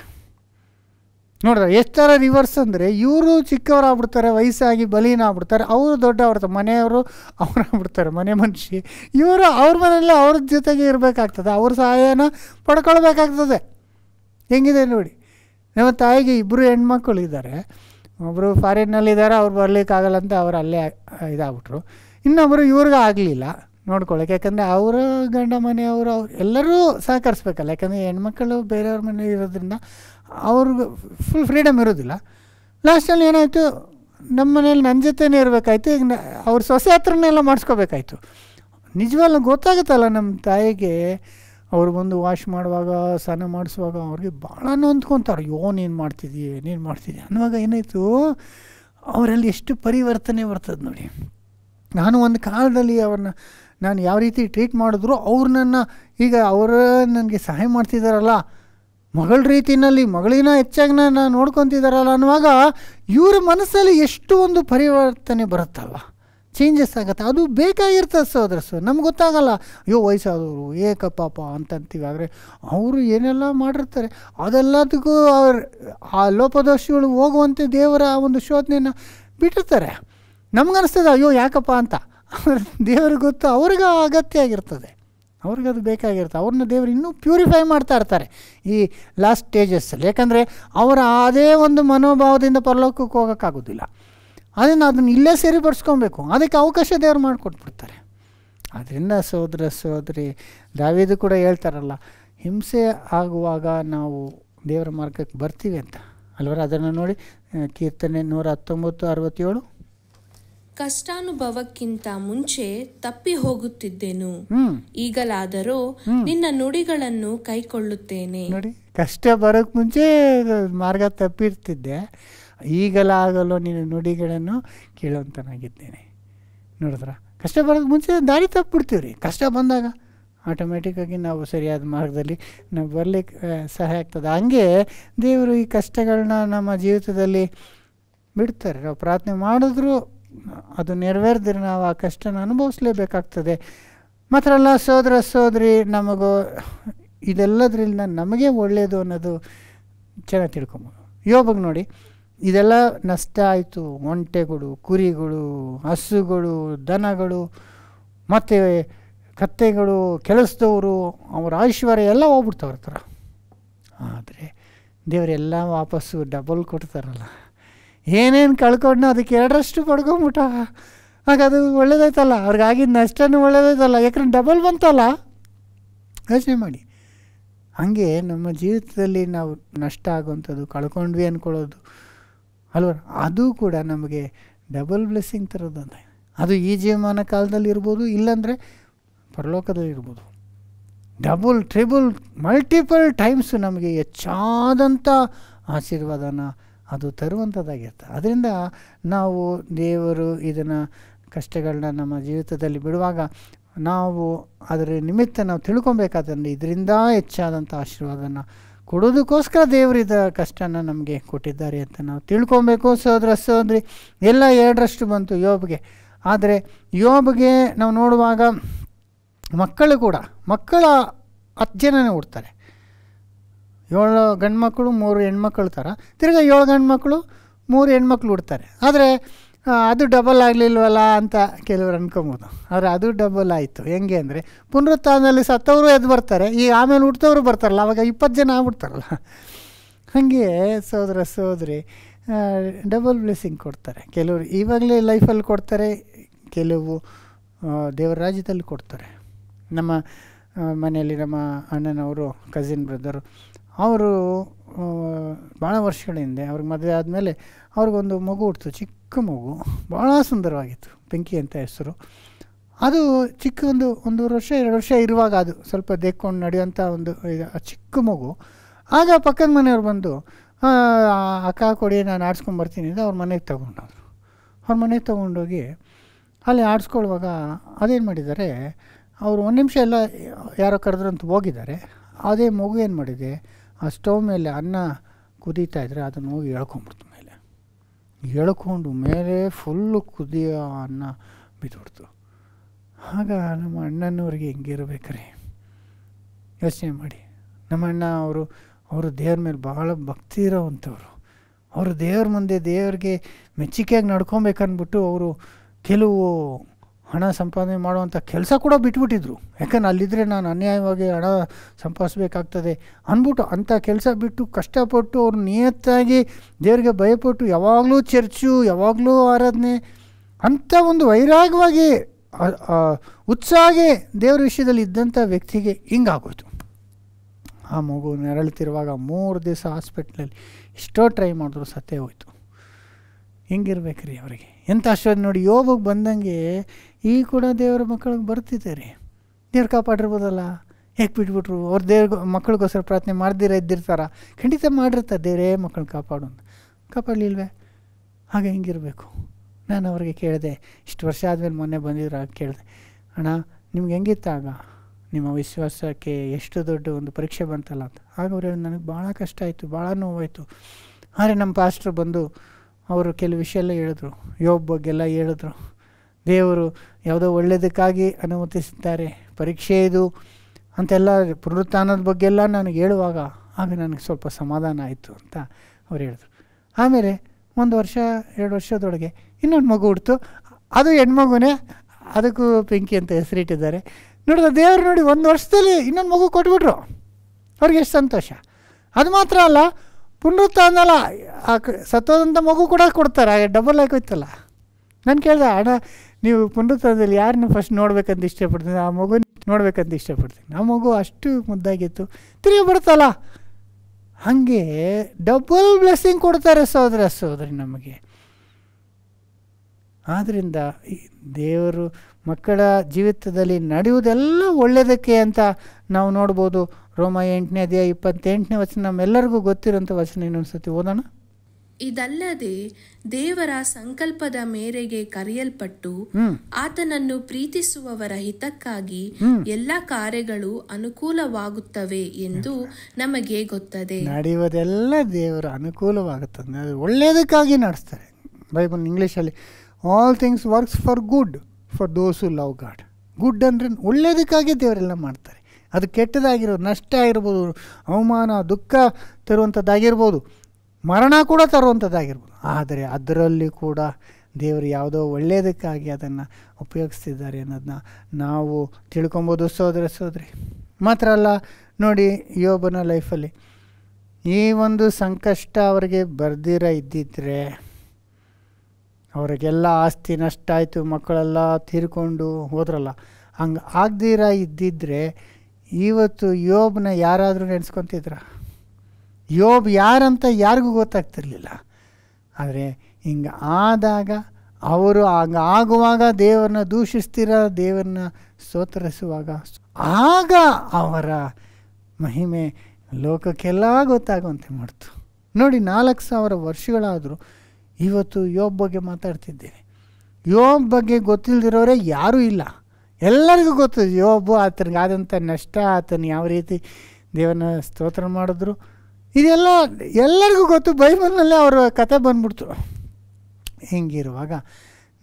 ನೋಡಿದ್ರೆ ಎಷ್ಟರ ರಿವರ್ಸ್ ಅಂದರೆ ಇವರು ಚಿಕ್ಕವರಾಗ್ಬಿಡ್ತಾರೆ ವಯಸ್ಸಾಗಿ ಬಲೀನ ಆಗ್ಬಿಡ್ತಾರೆ ಅವರು ದೊಡ್ಡವ್ರತ ಮನೆಯವರು ಅವರಾಗ್ಬಿಡ್ತಾರೆ ಮನೆ ಮನುಷ್ಯ ಇವರು ಅವ್ರ ಮನೆಯಲ್ಲೇ ಅವ್ರ ಜೊತೆಗೆ ಇರಬೇಕಾಗ್ತದೆ ಅವ್ರ ಸಹಾಯನ ಪಡ್ಕೊಳ್ಬೇಕಾಗ್ತದೆ ಹೆಂಗಿದೆ ನೋಡಿ ನಮ್ಮ ತಾಯಿಗೆ ಇಬ್ಬರು ಹೆಣ್ಮಕ್ಳು ಇದ್ದಾರೆ ಒಬ್ಬರು ಫಾರಿನ್ನಲ್ಲಿದ್ದಾರೆ ಅವ್ರು ಬರಲಿಕ್ಕಾಗಲ್ಲ ಅಂತ ಅವರು ಅಲ್ಲೇ ಇದಾಗ್ಬಿಟ್ರು ಇನ್ನೊಬ್ಬರು ಇವ್ರಿಗೆ ಆಗಲಿಲ್ಲ ನೋಡ್ಕೊಳ್ಳೋಕೆ ಯಾಕಂದರೆ ಅವರ ಗಂಡ ಮನೆಯವರು ಅವ್ರು ಎಲ್ಲರೂ ಸಹಕರಿಸ್ಬೇಕಲ್ಲ ಯಾಕಂದರೆ ಹೆಣ್ಮಕ್ಕಳು ಬೇರೆಯವ್ರ ಮನೆ ಇರೋದ್ರಿಂದ ಅವ್ರಿಗೆ ಫುಲ್ ಫ್ರೀಡಮ್ ಇರೋದಿಲ್ಲ ಲಾಸ್ಟಲ್ಲಿ ಏನಾಯಿತು ನಮ್ಮ ಮನೇಲಿ ನನ್ನ ಜೊತೆನೇ ಇರಬೇಕಾಯ್ತು ಈಗ ನ ಅವ್ರ ಸೊಸೆ ಹತ್ರನೆಲ್ಲ ಮಾಡಿಸ್ಕೋಬೇಕಾಯ್ತು ನಿಜವಲ್ಲ ಗೊತ್ತಾಗುತ್ತಲ್ಲ ನಮ್ಮ ತಾಯಿಗೆ ಅವ್ರು ಬಂದು ವಾಶ್ ಮಾಡುವಾಗ ಸ್ನಾನ ಮಾಡಿಸುವಾಗ ಅವ್ರಿಗೆ ಭಾಳ ಹೊಂದ್ಕೊತಾರೆ ಯೋ ನೀನು ಮಾಡ್ತಿದ್ದೀಯ ನೀನು ಮಾಡ್ತಿದ್ದೀ ಅನ್ನುವಾಗ ಏನಾಯಿತು ಅವರಲ್ಲಿ ಎಷ್ಟು ಪರಿವರ್ತನೆ ಬರ್ತದೆ ನೋಡಿ ನಾನು ಒಂದು ಕಾಲದಲ್ಲಿ ಅವ್ರನ್ನ ನಾನು ಯಾವ ರೀತಿ ಟ್ರೀಟ್ ಮಾಡಿದ್ರು ಅವ್ರು ನನ್ನ ಈಗ ಅವರ ನನಗೆ ಸಹಾಯ ಮಾಡ್ತಿದ್ದಾರಲ್ಲ ಮಗಳ ರೀತಿಯಲ್ಲಿ ಮಗಳಿನ ಹೆಚ್ಚಾಗಿ ನಾನು ನೋಡ್ಕೊತಿದ್ದಾರಲ್ಲ ಅನ್ನುವಾಗ ಇವರ ಮನಸ್ಸಲ್ಲಿ ಎಷ್ಟು ಒಂದು ಪರಿವರ್ತನೆ ಬರುತ್ತಲ್ಲ ಚೇಂಜಸ್ ಆಗುತ್ತೆ ಅದು ಬೇಕಾಗಿರ್ತದೆ ಸೋದರ ಸರ್ ನಮ್ಗೆ ಗೊತ್ತಾಗಲ್ಲ ಅಯ್ಯೋ ವಯಸ್ಸಾದವರು ಏಕ ಪಾಪ ಅಂತಂತೀವಿ ಆದರೆ ಅವರು ಏನೆಲ್ಲ ಮಾಡಿರ್ತಾರೆ ಅದೆಲ್ಲದಕ್ಕೂ ಅವ್ರ ಆ ಲೋಪದೋಷಗಳು ಹೋಗುವಂತೆ ದೇವರ ಆ ಒಂದು ಶೋಧನೆಯನ್ನು ಬಿಟ್ಟಿರ್ತಾರೆ ನಮ್ಗೆ ಅನಿಸ್ತದೆ ಅಯ್ಯೋ ಯಾಕಪ್ಪ ಅಂತ (laughs) ದೇವ್ರಿಗೆ ಗೊತ್ತು ಅವ್ರಿಗೆ ಅಗತ್ಯ ಆಗಿರ್ತದೆ ಅವ್ರಿಗೆ ಅದು ಬೇಕಾಗಿರುತ್ತೆ ಅವ್ರನ್ನ ದೇವರು ಇನ್ನೂ ಪ್ಯೂರಿಫೈ ಮಾಡ್ತಾ ಇರ್ತಾರೆ ಈ ಲಾಸ್ಟ್ ಸ್ಟೇಜಸ್ಸಲ್ಲಿ ಯಾಕಂದರೆ ಅವರ ಅದೇ ಒಂದು ಮನೋಭಾವದಿಂದ ಪರಲೋಕಕ್ಕೆ ಹೋಗೋಕ್ಕಾಗೋದಿಲ್ಲ ಅದನ್ನು ಅದನ್ನು ಇಲ್ಲೇ ಸೇರಿಪಡಿಸ್ಕೊಬೇಕು ಅದಕ್ಕೆ ಅವಕಾಶ ದೇವ್ರು ಮಾಡಿಕೊಟ್ಬಿಡ್ತಾರೆ ಅದರಿಂದ ಸೋದರ ಸೋದರಿ ದಾವಿದು ಕೂಡ ಹೇಳ್ತಾರಲ್ಲ ಹಿಂಸೆ ಆಗುವಾಗ ನಾವು ದೇವರ ಮಾರ್ಗಕ್ಕೆ ಬರ್ತೀವಿ ಅಂತ ಅಲ್ವರ ಅದನ್ನು ನೋಡಿ ಕೀರ್ತನೆ ನೂರ ಹತ್ತೊಂಬತ್ತು ಅರವತ್ತೇಳು ಕಷ್ಟಾನುಭವಕ್ಕಿಂತ ಮುಂಚೆ ತಪ್ಪಿ ಹೋಗುತ್ತಿದ್ದೇನು ಈಗಲಾದರೂ ನಿನ್ನ ನುಡಿಗಳನ್ನು ಕೈಕೊಳ್ಳುತ್ತೇನೆ ನೋಡಿ ಕಷ್ಟ ಬರೋಕ್ ಮುಂಚೆ ಮಾರ್ಗ ತಪ್ಪಿರ್ತಿದ್ದೆ ಈಗಲಾಗಲು ನಿನ್ನ ನುಡಿಗಳನ್ನು ಕೇಳುವಂತನಾಗಿದ್ದೇನೆ ನೋಡಿದ್ರ ಕಷ್ಟ ಬರೋಕ್ ಮುಂಚೆ ದಾರಿ ತಪ್ಪಿಬಿಡ್ತೀವಿ ರೀ ಕಷ್ಟ ಬಂದಾಗ ಆಟೋಮೆಟಿಕ್ಕಾಗಿ ನಾವು ಸರಿಯಾದ ಮಾರ್ಗದಲ್ಲಿ ನಾವು ಬರಲಿಕ್ಕೆ ಸಹಾಯ ಆಗ್ತದೆ ಹಂಗೆ ದೇವರು ಈ ಕಷ್ಟಗಳನ್ನ ನಮ್ಮ ಜೀವಿತದಲ್ಲಿ ಬಿಡ್ತಾರೆ ನಾವು ಪ್ರಾರ್ಥನೆ ಮಾಡಿದ್ರು ಅದು ನೆರವೇರಿದ್ರೆ ನಾವು ಆ ಕಷ್ಟನ ಅನುಭವಿಸ್ಲೇಬೇಕಾಗ್ತದೆ ಮಾತ್ರ ಅಲ್ಲ ಸೋದರ ಸೋದರಿ ನಮಗೂ ಇದೆಲ್ಲದರಿಂದ ನಮಗೆ ಒಳ್ಳೆಯದು ಅನ್ನೋದು ಚೆನ್ನಾಗಿ ತಿಳ್ಕೊಬೋದು ಯೋಬಗೆ ನೋಡಿ ಇದೆಲ್ಲ ನಷ್ಟ ಆಯಿತು ಒಂಟೆಗಳು ಕುರಿಗಳು ಹಸುಗಳು ದನಗಳು ಮತ್ತು ಕತ್ತೆಗಳು ಕೆಲಸದವರು ಅವರ ಐಶ್ವರ್ಯ ಎಲ್ಲ ಹೋಗ್ಬಿಡ್ತಾವ್ರ ಹತ್ರ ಆದರೆ ದೇವರೆಲ್ಲ ವಾಪಸ್ಸು ಡಬಲ್ ಕೊಡ್ತಾರಲ್ಲ ಏನೇನು ಕಳ್ಕೊಂಡು ಅದಕ್ಕೆ ಎರಡರಷ್ಟು ಪಡ್ಕೊಂಬಿಟ್ಟ ಹಾಗೆ ಅದು ಒಳ್ಳೇದಾಯ್ತಲ್ಲ ಅವ್ರಿಗಾಗಿದ್ದ ನಷ್ಟನೂ ಒಳ್ಳೇದಾಯ್ತಲ್ಲ ಯಾಕಂದ್ರೆ ಡಬಲ್ ಬಂತಲ್ಲ ಯೋಚನೆ ಮಾಡಿ ಹಾಗೆ ನಮ್ಮ ಜೀವಿತದಲ್ಲಿ ನಾವು ನಷ್ಟ ಆಗುವಂಥದ್ದು ಕಳ್ಕೊಂಡ್ವಿ ಅಂದ್ಕೊಳ್ಳೋದು ಅಲ್ವ ಅದು ಕೂಡ ನಮಗೆ ಡಬಲ್ ಬ್ಲೆಸ್ಸಿಂಗ್ ತರೋದು ಅಂತ ಅದು ಈ ಜೀವಮಾನ ಕಾಲದಲ್ಲಿ ಇರ್ಬೋದು ಇಲ್ಲಾಂದರೆ ಇರ್ಬೋದು ಡಬಲ್ ಟ್ರಿಬಲ್ ಮಲ್ಟಿಪಲ್ ಟೈಮ್ಸು ನಮಗೆ ಹೆಚ್ಚಾದಂಥ ಆಶೀರ್ವಾದನ ಅದು ತರುವಂಥದ್ದಾಗಿರುತ್ತೆ ಅದರಿಂದ ನಾವು ದೇವರು ಇದನ್ನು ಕಷ್ಟಗಳನ್ನ ನಮ್ಮ ಜೀವಿತದಲ್ಲಿ ಬಿಡುವಾಗ ನಾವು ಅದರ ನಿಮಿತ್ತ ನಾವು ತಿಳ್ಕೊಬೇಕಾದ್ರೆ ಇದರಿಂದ ಹೆಚ್ಚಾದಂಥ ಆಶೀರ್ವಾದನ ಕೊಡೋದಕ್ಕೋಸ್ಕರ ದೇವರು ಇದರ ಕಷ್ಟನ ನಮಗೆ ಕೊಟ್ಟಿದ್ದಾರೆ ಅಂತ ನಾವು ತಿಳ್ಕೊಬೇಕು ಸೋದ್ರ ಸೋದ್ರಿ ಎಲ್ಲ ಎರಡರಷ್ಟು ಬಂತು ಯೋಬ್ಗೆ ಆದರೆ ಯೋಬ್ಗೆ ನಾವು ನೋಡುವಾಗ ಮಕ್ಕಳು ಕೂಡ ಮಕ್ಕಳ ಹತ್ತು ಜನನೇ ಹುಡ್ತಾರೆ ಏಳು ಗಂಡು ಮಕ್ಕಳು ಮೂರು ಹೆಣ್ಮಕ್ಳು ಥರ ತಿರ್ಗಿ ಏಳು ಗಂಡು ಮಕ್ಕಳು ಮೂರು ಹೆಣ್ಮಕ್ಳು ಹುಡ್ತಾರೆ ಆದರೆ ಅದು ಡಬಲ್ ಆಗಲಿಲ್ವಲ್ಲ ಅಂತ ಕೆಲವರು ಅನ್ಕೊಬೋದು ಆದರೆ ಅದು ಡಬಲ್ ಆಯಿತು ಹೆಂಗೆ ಅಂದರೆ ಪುನರುತ್ಥಾನದಲ್ಲಿ ಸತ್ತವರು ಎದ್ದು ಬರ್ತಾರೆ ಈ ಆಮೇಲೆ ಹುಡ್ತವ್ರು ಬರ್ತಾರಲ್ಲ ಅವಾಗ ಇಪ್ಪತ್ತು ಜನ ಆಗ್ಬಿಡ್ತಾರಲ್ಲ ಹಾಗೆ ಸೋದರ ಸೋದರಿ ಡಬಲ್ ಬ್ಲೆಸ್ಸಿಂಗ್ ಕೊಡ್ತಾರೆ ಕೆಲವರು ಇವಾಗಲೇ ಲೈಫಲ್ಲಿ ಕೊಡ್ತಾರೆ ಕೆಲವು ದೇವರ ರಾಜ್ಯದಲ್ಲಿ ಕೊಡ್ತಾರೆ ನಮ್ಮ ಮನೆಯಲ್ಲಿ ನಮ್ಮ ಅಣ್ಣನವರು ಕಸಿನ್ ಬ್ರದರು ಅವರು ಭಾಳ ವರ್ಷಗಳ ಹಿಂದೆ ಅವ್ರಿಗೆ ಮದುವೆ ಆದಮೇಲೆ ಅವ್ರಿಗೊಂದು ಮಗು ಹುಡ್ತು ಚಿಕ್ಕ ಮಗು ಭಾಳ ಸುಂದರವಾಗಿತ್ತು ಬೆಂಕಿ ಅಂತ ಹೆಸರು ಅದು ಚಿಕ್ಕ ಒಂದು ಒಂದೂವರೆ ವರ್ಷ ಎರಡು ವರ್ಷ ಇರುವಾಗ ಅದು ಸ್ವಲ್ಪ ದೇಕ್ಕೊಂಡು ನಡೆಯುವಂಥ ಒಂದು ಚಿಕ್ಕ ಮಗು ಆಗ ಪಕ್ಕದ ಮನೆಯವ್ರು ಬಂದು ಅಕ್ಕ ಕೊಡಿ ನಾನು ಆಡಿಸ್ಕೊಂಬರ್ತೀನಿ ಅಂತ ಅವ್ರ ಮನೆಗೆ ತೊಗೊಂಡವ್ರು ಅವ್ರ ಮನೆಗೆ ತೊಗೊಂಡೋಗಿ ಅಲ್ಲಿ ಆಡಿಸ್ಕೊಳ್ಳುವಾಗ ಅದೇನು ಮಾಡಿದ್ದಾರೆ ಅವರು ಒಂದು ನಿಮಿಷ ಎಲ್ಲ ಯಾರೋ ಕರೆದ್ರಂತ ಹೋಗಿದ್ದಾರೆ ಅದೇ ಮಗು ಏನು ಮಾಡಿದೆ ಆ ಮೇಲೆ ಅನ್ನ ಕುದೀತಾ ಇದ್ದರೆ ಅದನ್ನು ಹೋಗಿ ಎಳ್ಕೊಂಬಿಡ್ತು ಮೇಲೆ ಎಳ್ಕೊಂಡು ಮೇಲೆ ಫುಲ್ಲು ಕುದಿಯೋ ಅನ್ನ ಬಿದ್ದುಬಿಡ್ತು ಆಗ ನಮ್ಮ ಅಣ್ಣನವ್ರಿಗೆ ಹೆಂಗಿರ್ಬೇಕ್ರಿ ಯೋಚನೆ ಮಾಡಿ ನಮ್ಮ ಅಣ್ಣ ಅವರು ಅವರು ದೇವ್ರ ಮೇಲೆ ಭಾಳ ಭಕ್ತಿ ಇರೋವಂಥವ್ರು ಅವರು ದೇವ್ರ ಮುಂದೆ ದೇವ್ರಿಗೆ ಮೆಚ್ಚುಗೆಯಾಗಿ ನಡ್ಕೊಬೇಕನ್ಬಿಟ್ಟು ಅವರು ಕೆಲವು ಹಣ ಸಂಪಾದನೆ ಮಾಡುವಂಥ ಕೆಲಸ ಕೂಡ ಬಿಟ್ಬಿಟ್ಟಿದ್ರು ಯಾಕಂದ್ರೆ ಅಲ್ಲಿದ್ದರೆ ನಾನು ಅನ್ಯಾಯವಾಗಿ ಹಣ ಸಂಪಾದಿಸ್ಬೇಕಾಗ್ತದೆ ಅಂದ್ಬಿಟ್ಟು ಅಂಥ ಕೆಲಸ ಬಿಟ್ಟು ಕಷ್ಟಪಟ್ಟು ಅವ್ರು ನಿಯತ್ತಾಗಿ ದೇವರಿಗೆ ಭಯಪಟ್ಟು ಯಾವಾಗಲೂ ಚರ್ಚು ಯಾವಾಗಲೂ ಆರಾಧನೆ ಅಂಥ ಒಂದು ವೈರಾಗವಾಗಿ ಉತ್ಸಾಹಗೆ ದೇವ್ರ ವಿಷಯದಲ್ಲಿ ಇದ್ದಂಥ ವ್ಯಕ್ತಿಗೆ ಹಿಂಗಾಗೋಯ್ತು ಆ ಮಗು ನೆರಳುತ್ತಿರುವಾಗ ಮೂರು ದಿವಸ ಹಾಸ್ಪಿಟ್ಲಲ್ಲಿ ಎಷ್ಟೋ ಟ್ರೈ ಮಾಡಿದ್ರು ಸತ್ಯ ಹೋಯಿತು ಹಿಂಗಿರ್ಬೇಕ್ರಿ ಅವರಿಗೆ ಎಂಥ ಆಶ್ಚರ್ಯ ನೋಡಿ ಯೋಬಗೆ ಬಂದಂಗೆ ಈ ಕೂಡ ದೇವರ ಮಕ್ಕಳಿಗೆ ರೀ ದೇವ್ರು ಕಾಪಾಡಿರ್ಬೋದಲ್ಲ ಹೇಗೆ ಬಿಟ್ಬಿಟ್ರು ಅವ್ರ ದೇವ್ರ ಮಕ್ಕಳಿಗೋಸ್ಕರ ಪ್ರಾರ್ಥನೆ ಮಾಡ್ದಿರ ಇದ್ದಿರ್ತಾರ ಖಂಡಿತ ಮಾಡಿರ್ತಾರೆ ದೇವರೇ ಮಕ್ಕಳನ್ನ ಕಾಪಾಡೋದು ಕಾಪಾಡಲಿಲ್ವೇ ಹಾಗೆ ಹೆಂಗಿರಬೇಕು ನಾನು ಅವ್ರಿಗೆ ಕೇಳಿದೆ ಇಷ್ಟು ವರ್ಷ ಆದಮೇಲೆ ಮೊನ್ನೆ ಬಂದಿದ್ರು ಹಾಗೆ ಕೇಳಿದೆ ಅಣ್ಣ ನಿಮ್ಗೆ ಆಗ ನಿಮ್ಮ ವಿಶ್ವಾಸಕ್ಕೆ ಎಷ್ಟು ದೊಡ್ಡ ಒಂದು ಪರೀಕ್ಷೆ ಬಂತಲ್ಲ ಅಂತ ಆಗ ಅವ್ರು ನನಗೆ ಭಾಳ ಕಷ್ಟ ಆಯಿತು ಭಾಳ ನೋವಾಯಿತು ಆದರೆ ನಮ್ಮ ಪಾಸ್ಟ್ರು ಬಂದು ಅವರು ಕೆಲವು ವಿಷಯ ಎಲ್ಲ ಹೇಳಿದ್ರು ಯೋಬ್ ಬಗ್ಗೆಲ್ಲ ಹೇಳಿದ್ರು ದೇವರು ಯಾವುದೋ ಒಳ್ಳೆಯದಕ್ಕಾಗಿ ಅನುಮತಿಸುತ್ತಾರೆ ಪರೀಕ್ಷೆ ಇದು ಅಂತೆಲ್ಲ ಪುನರುತ್ಥಾನದ ಬಗ್ಗೆಲ್ಲ ನನಗೆ ಹೇಳುವಾಗ ಆಗ ನನಗೆ ಸ್ವಲ್ಪ ಸಮಾಧಾನ ಆಯಿತು ಅಂತ ಅವ್ರು ಹೇಳಿದ್ರು ಆಮೇಲೆ ಒಂದು ವರ್ಷ ಎರಡು ವರ್ಷದೊಳಗೆ ಇನ್ನೊಂದು ಮಗು ಹುಡ್ತು ಅದು ಹೆಣ್ಮಗುನೇ ಅದಕ್ಕೂ ಪಿಂಕಿ ಅಂತ ಹೆಸರಿಟ್ಟಿದ್ದಾರೆ ನೋಡಿದ್ರೆ ದೇವರು ನೋಡಿ ಒಂದು ವರ್ಷದಲ್ಲಿ ಇನ್ನೊಂದು ಮಗು ಕೊಟ್ಬಿಟ್ರು ಅವ್ರಿಗೆ ಎಷ್ಟು ಸಂತೋಷ ಅದು ಮಾತ್ರ ಅಲ್ಲ ಪುನರುತ್ತ ಅಂದಲ್ಲ ಆ ಸತ್ತೋದಂಥ ಮಗು ಕೂಡ ಕೊಡ್ತಾರೆ ಹಾಗೆ ಡಬಲ್ ಆಗೋಯ್ತಲ್ಲ ನಾನು ಕೇಳಿದೆ ಅಣ್ಣ ನೀವು ಪುನೃತ್ವದಲ್ಲಿ ಯಾರನ್ನ ಫಸ್ಟ್ ನೋಡ್ಬೇಕಂತ ಇಷ್ಟಪಡ್ತೀನಿ ಆ ಮಗು ನೋಡ್ಬೇಕಂತ ಇಷ್ಟಪಡ್ತೀನಿ ಆ ಮಗು ಅಷ್ಟು ಮುದ್ದಾಗಿತ್ತು ತಿರುಗಿ ಬರುತ್ತಲ್ಲ ಹಾಗೆ ಡಬಲ್ ಬ್ಲೆಸ್ಸಿಂಗ್ ಕೊಡ್ತಾರೆ ಸಹೋದರ ಸಹೋದರಿ ನಮಗೆ ಆದ್ದರಿಂದ ಈ ದೇವರು ಮಕ್ಕಳ ಜೀವಿತದಲ್ಲಿ ನಡೆಯುವುದೆಲ್ಲ ಒಳ್ಳೆಯದಕ್ಕೆ ಅಂತ ನಾವು ನೋಡ್ಬೋದು ರೋಮ ಎಂಟನೇ ಅಧ್ಯಾಯ ಇಪ್ಪತ್ತೆಂಟನೇ ವಚನ ನಮ್ಮೆಲ್ಲರಿಗೂ ಗೊತ್ತಿರೋಂಥ ವಚನ ಇನ್ನೊಂದು ಸತಿ ಓದೋಣ ಇದಲ್ಲದೆ ದೇವರ ಸಂಕಲ್ಪದ ಮೇರೆಗೆ ಕರೆಯಲ್ಪಟ್ಟು ಆತನನ್ನು ಪ್ರೀತಿಸುವವರ ಹಿತಕ್ಕಾಗಿ ಎಲ್ಲ ಕಾರ್ಯಗಳು ಅನುಕೂಲವಾಗುತ್ತವೆ ಎಂದು ನಮಗೆ ಗೊತ್ತದೆ ನಡೆಯುವುದೆಲ್ಲ ದೇವರ ಅನುಕೂಲವಾಗುತ್ತದೆ ಒಳ್ಳೆಯದಕ್ಕಾಗಿ ನಡೆಸ್ತಾರೆ ಬೈಬಲ್ ಇಂಗ್ಲೀಷಲ್ಲಿ all things works for good for those love God good ಅಂದ್ರೆ ಒಳ್ಳೆಯದಕ್ಕಾಗಿ ದೇವರೆಲ್ಲ ಮಾಡ್ತಾರೆ ಅದು ಕೆಟ್ಟದಾಗಿರೋದು ನಷ್ಟ ಆಗಿರ್ಬೋದು ಅವಮಾನ ದುಃಖ ತರುವಂಥದ್ದಾಗಿರ್ಬೋದು ಮರಣ ಕೂಡ ತರುವಂಥದ್ದಾಗಿರ್ಬೋದು ಆದರೆ ಅದರಲ್ಲಿ ಕೂಡ ದೇವರು ಯಾವುದೋ ಒಳ್ಳೆಯದಕ್ಕಾಗಿ ಅದನ್ನು ಉಪಯೋಗಿಸ್ತಿದ್ದಾರೆ ಅನ್ನೋದನ್ನ ನಾವು ತಿಳ್ಕೊಬೋದು ಸೋದರ ಸೋದರಿ ಮಾತ್ರ ಅಲ್ಲ ನೋಡಿ ಯೋಬನ ಲೈಫಲ್ಲಿ ಈ ಒಂದು ಸಂಕಷ್ಟ ಅವರಿಗೆ ಬರ್ದಿರ ಇದ್ದಿದ್ದರೆ ಅವರಿಗೆಲ್ಲ ಆಸ್ತಿ ನಷ್ಟ ಆಯಿತು ಮಕ್ಕಳೆಲ್ಲ ತೀರ್ಕೊಂಡು ಹೋದ್ರಲ್ಲ ಹಂಗೆ ಆಗ್ದಿರ ಇದ್ದಿದ್ದರೆ ಇವತ್ತು ಯೋಬ್ನ ಯಾರಾದರೂ ನೆನೆಸ್ಕೊತಿದ್ರ ಯೋಬ್ ಯಾರಂತ ಯಾರಿಗೂ ಗೊತ್ತಾಗ್ತಿರ್ಲಿಲ್ಲ ಆದರೆ ಹಿಂಗೆ ಆದಾಗ ಅವರು ಹಂಗೆ ಆಗುವಾಗ ದೇವರನ್ನ ದೂಷಿಸ್ತೀರ ದೇವರನ್ನ ಸ್ತೋತರಿಸುವಾಗ ಆಗ ಅವರ ಮಹಿಮೆ ಲೋಕಕ್ಕೆಲ್ಲ ಗೊತ್ತಾಗುವಂತೆ ಮಾಡ್ತು ನೋಡಿ ನಾಲ್ಕು ಸಾವಿರ ವರ್ಷಗಳಾದರೂ ಇವತ್ತು ಯೋಬ್ ಬಗ್ಗೆ ಮಾತಾಡ್ತಿದ್ದೇನೆ ಯೋಬ್ ಬಗ್ಗೆ ಗೊತ್ತಿಲ್ಲದಿರೋರೇ ಯಾರೂ ಇಲ್ಲ ಎಲ್ಲರಿಗೂ ಗೊತ್ತು ಯೋಬು ಆತನಿಗೆ ಆದಂಥ ನಷ್ಟ ಆತನ ಯಾವ ರೀತಿ ದೇವನ ಸ್ತೋತ್ರ ಮಾಡಿದ್ರು ಇದೆಲ್ಲ ಎಲ್ಲರಿಗೂ ಗೊತ್ತು ಬೈಬಲ್ನಲ್ಲೇ ಅವರ ಕತೆ ಬಂದ್ಬಿಡ್ತು ಹಿಂಗಿರುವಾಗ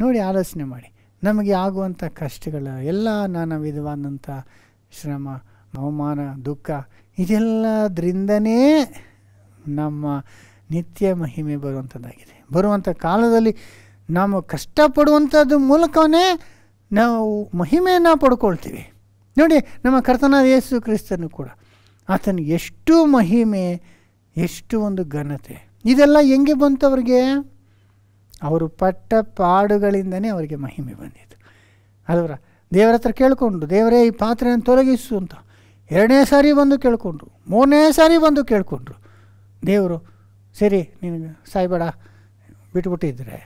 ನೋಡಿ ಆಲೋಚನೆ ಮಾಡಿ ನಮಗೆ ಆಗುವಂಥ ಕಷ್ಟಗಳ ಎಲ್ಲ ನಾನಾ ವಿಧವಾದಂಥ ಶ್ರಮ ಅವಮಾನ ದುಃಖ ಇದೆಲ್ಲದರಿಂದನೇ ನಮ್ಮ ನಿತ್ಯ ಮಹಿಮೆ ಬರುವಂಥದ್ದಾಗಿದೆ ಬರುವಂಥ ಕಾಲದಲ್ಲಿ ನಾವು ಕಷ್ಟಪಡುವಂಥದ್ದು ಮೂಲಕವೇ ನಾವು ಮಹಿಮೆಯನ್ನು ಪಡ್ಕೊಳ್ತೀವಿ ನೋಡಿ ನಮ್ಮ ಕರ್ತನಾದ ಯೇಸು ಕ್ರಿಸ್ತನು ಕೂಡ ಆತನ ಎಷ್ಟು ಮಹಿಮೆ ಎಷ್ಟು ಒಂದು ಘನತೆ ಇದೆಲ್ಲ ಹೆಂಗೆ ಬಂತು ಅವರು ಪಟ್ಟ ಪಾಡುಗಳಿಂದನೇ ಅವರಿಗೆ ಮಹಿಮೆ ಬಂದಿತ್ತು ಅದರ ದೇವರ ಹತ್ರ ಕೇಳಿಕೊಂಡು ದೇವರೇ ಈ ಪಾತ್ರೆಯನ್ನು ತೊಲಗಿಸು ಅಂತ ಎರಡನೇ ಸಾರಿ ಬಂದು ಕೇಳಿಕೊಂಡ್ರು ಮೂರನೇ ಸಾರಿ ಬಂದು ಕೇಳಿಕೊಂಡ್ರು ದೇವರು ಸರಿ ನಿನಗೆ ಸಾಯ್ಬೇಡ ಬಿಟ್ಬಿಟ್ಟಿದ್ರೆ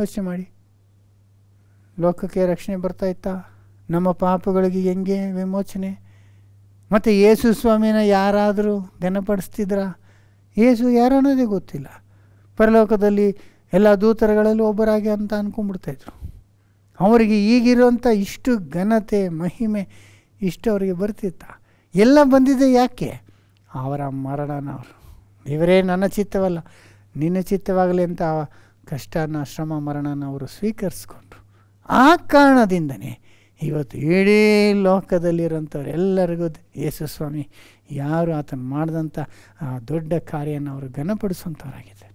ಯೋಚನೆ ಮಾಡಿ ಲೋಕಕ್ಕೆ ರಕ್ಷಣೆ ಬರ್ತಾಯಿತ್ತಾ ನಮ್ಮ ಪಾಪಗಳಿಗೆ ಹೆಂಗೆ ವಿಮೋಚನೆ ಮತ್ತು ಯೇಸು ಸ್ವಾಮಿನ ಯಾರಾದರೂ ಘನಪಡಿಸ್ತಿದ್ರಾ ಯೇಸು ಯಾರು ಅನ್ನೋದೇ ಗೊತ್ತಿಲ್ಲ ಪರಲೋಕದಲ್ಲಿ ಎಲ್ಲ ದೂತರಗಳಲ್ಲೂ ಒಬ್ಬರಾಗಿ ಅಂತ ಅಂದ್ಕೊಂಡ್ಬಿಡ್ತಾಯಿದ್ರು ಅವರಿಗೆ ಈಗಿರುವಂಥ ಇಷ್ಟು ಘನತೆ ಮಹಿಮೆ ಇಷ್ಟು ಅವರಿಗೆ ಬರ್ತಿತ್ತ ಎಲ್ಲ ಬಂದಿದೆ ಯಾಕೆ ಅವರ ಮರಣನವರು ಇವರೇ ನನ್ನ ಚಿತ್ತವಲ್ಲ ನಿನ್ನ ಚಿತ್ತವಾಗಲಿ ಅಂತ ಕಷ್ಟನ ಶ್ರಮ ಮರಣನ ಅವರು ಸ್ವೀಕರಿಸ್ಕೊಂಡು ಆ ಕಾರಣದಿಂದನೇ ಇವತ್ತು ಇಡೀ ಲೋಕದಲ್ಲಿರೋಂಥವ್ರೆಲ್ಲರಿಗೂ ಯೇಸು ಸ್ವಾಮಿ ಯಾರು ಆತನ ಮಾಡಿದಂಥ ದೊಡ್ಡ ಕಾರ್ಯನ ಅವರು ಘನಪಡಿಸುವಂಥವ್ರಾಗಿದ್ದಾರೆ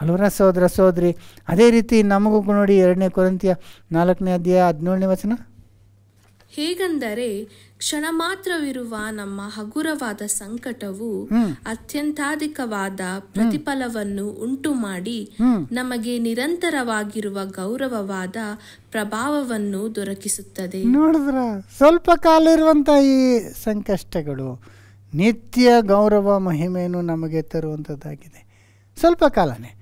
ಹಲವರ ಸೋದರ ಸೋದರಿ ಅದೇ ರೀತಿ ನಮಗೂ ನೋಡಿ ಎರಡನೇ ಕೊರಂತಿಯ ನಾಲ್ಕನೇ ಅಧ್ಯಾಯ ಹದಿನೇಳನೇ ವಚನ ಹೇಗಂದರೆ ಕ್ಷಣ ಮಾತ್ರವಿರುವ ನಮ್ಮ ಹಗುರವಾದ ಸಂಕಟವು ಅತ್ಯಂತಾಧಿಕವಾದ ಪ್ರತಿಫಲವನ್ನು ಉಂಟು ಮಾಡಿ ನಮಗೆ ನಿರಂತರವಾಗಿರುವ ಗೌರವವಾದ ಪ್ರಭಾವವನ್ನು ದೊರಕಿಸುತ್ತದೆ ನೋಡಿದ್ರ ಸ್ವಲ್ಪ ಕಾಲ ಇರುವಂತ ಈ ಸಂಕಷ್ಟಗಳು ನಿತ್ಯ ಗೌರವ ಮಹಿಮೆಯನ್ನು ನಮಗೆ ತರುವಂತದ್ದಾಗಿದೆ ಸ್ವಲ್ಪ ಕಾಲನೇ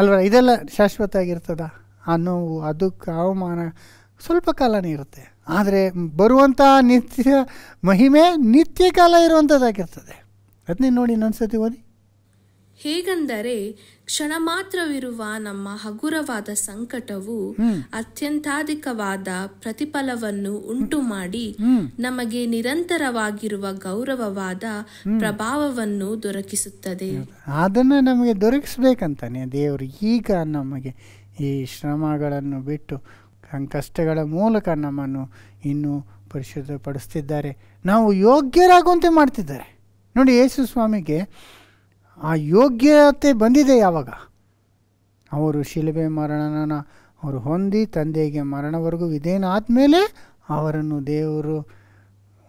ಅಲ್ವ ಇದೆಲ್ಲ ಶಾಶ್ವತ ಆಗಿರ್ತದ ಆ ನೋವು ಅದಕ್ಕೆ ಅವಮಾನ ಸ್ವಲ್ಪ ಕಾಲನೇ ಇರುತ್ತೆ ಆದರೆ ಬರುವಂಥ ನಿತ್ಯ ಮಹಿಮೆ ನಿತ್ಯ ಕಾಲ ಇರುವಂಥದ್ದಾಗಿರ್ತದೆ ಅದನ್ನೇ ನೋಡಿ ಸತಿ ಓದಿ ಹೇಗೆಂದರೆ ಕ್ಷಣ ಮಾತ್ರವಿರುವ ನಮ್ಮ ಹಗುರವಾದ ಸಂಕಟವು ಅತ್ಯಂತಾಧಿಕವಾದ ಪ್ರತಿಫಲವನ್ನು ಉಂಟು ಮಾಡಿ ನಮಗೆ ನಿರಂತರವಾಗಿರುವ ಗೌರವವಾದ ಪ್ರಭಾವವನ್ನು ದೊರಕಿಸುತ್ತದೆ ಅದನ್ನು ನಮಗೆ ದೊರಕಿಸ್ಬೇಕಂತಾನೆ ದೇವರು ಈಗ ನಮಗೆ ಈ ಶ್ರಮಗಳನ್ನು ಬಿಟ್ಟು ಸಂಕಷ್ಟಗಳ ಮೂಲಕ ನಮ್ಮನ್ನು ಇನ್ನೂ ಪರಿಶುದ್ಧಪಡಿಸ್ತಿದ್ದಾರೆ ನಾವು ಯೋಗ್ಯರಾಗುವಂತೆ ಮಾಡ್ತಿದ್ದಾರೆ ನೋಡಿ ಯೇಸು ಸ್ವಾಮಿಗೆ ಆ ಯೋಗ್ಯತೆ ಬಂದಿದೆ ಯಾವಾಗ ಅವರು ಶಿಲುಬೆ ಮರಣನ ಅವರು ಹೊಂದಿ ತಂದೆಗೆ ಮರಣವರೆಗೂ ವಿಧೇನಾದಮೇಲೆ ಅವರನ್ನು ದೇವರು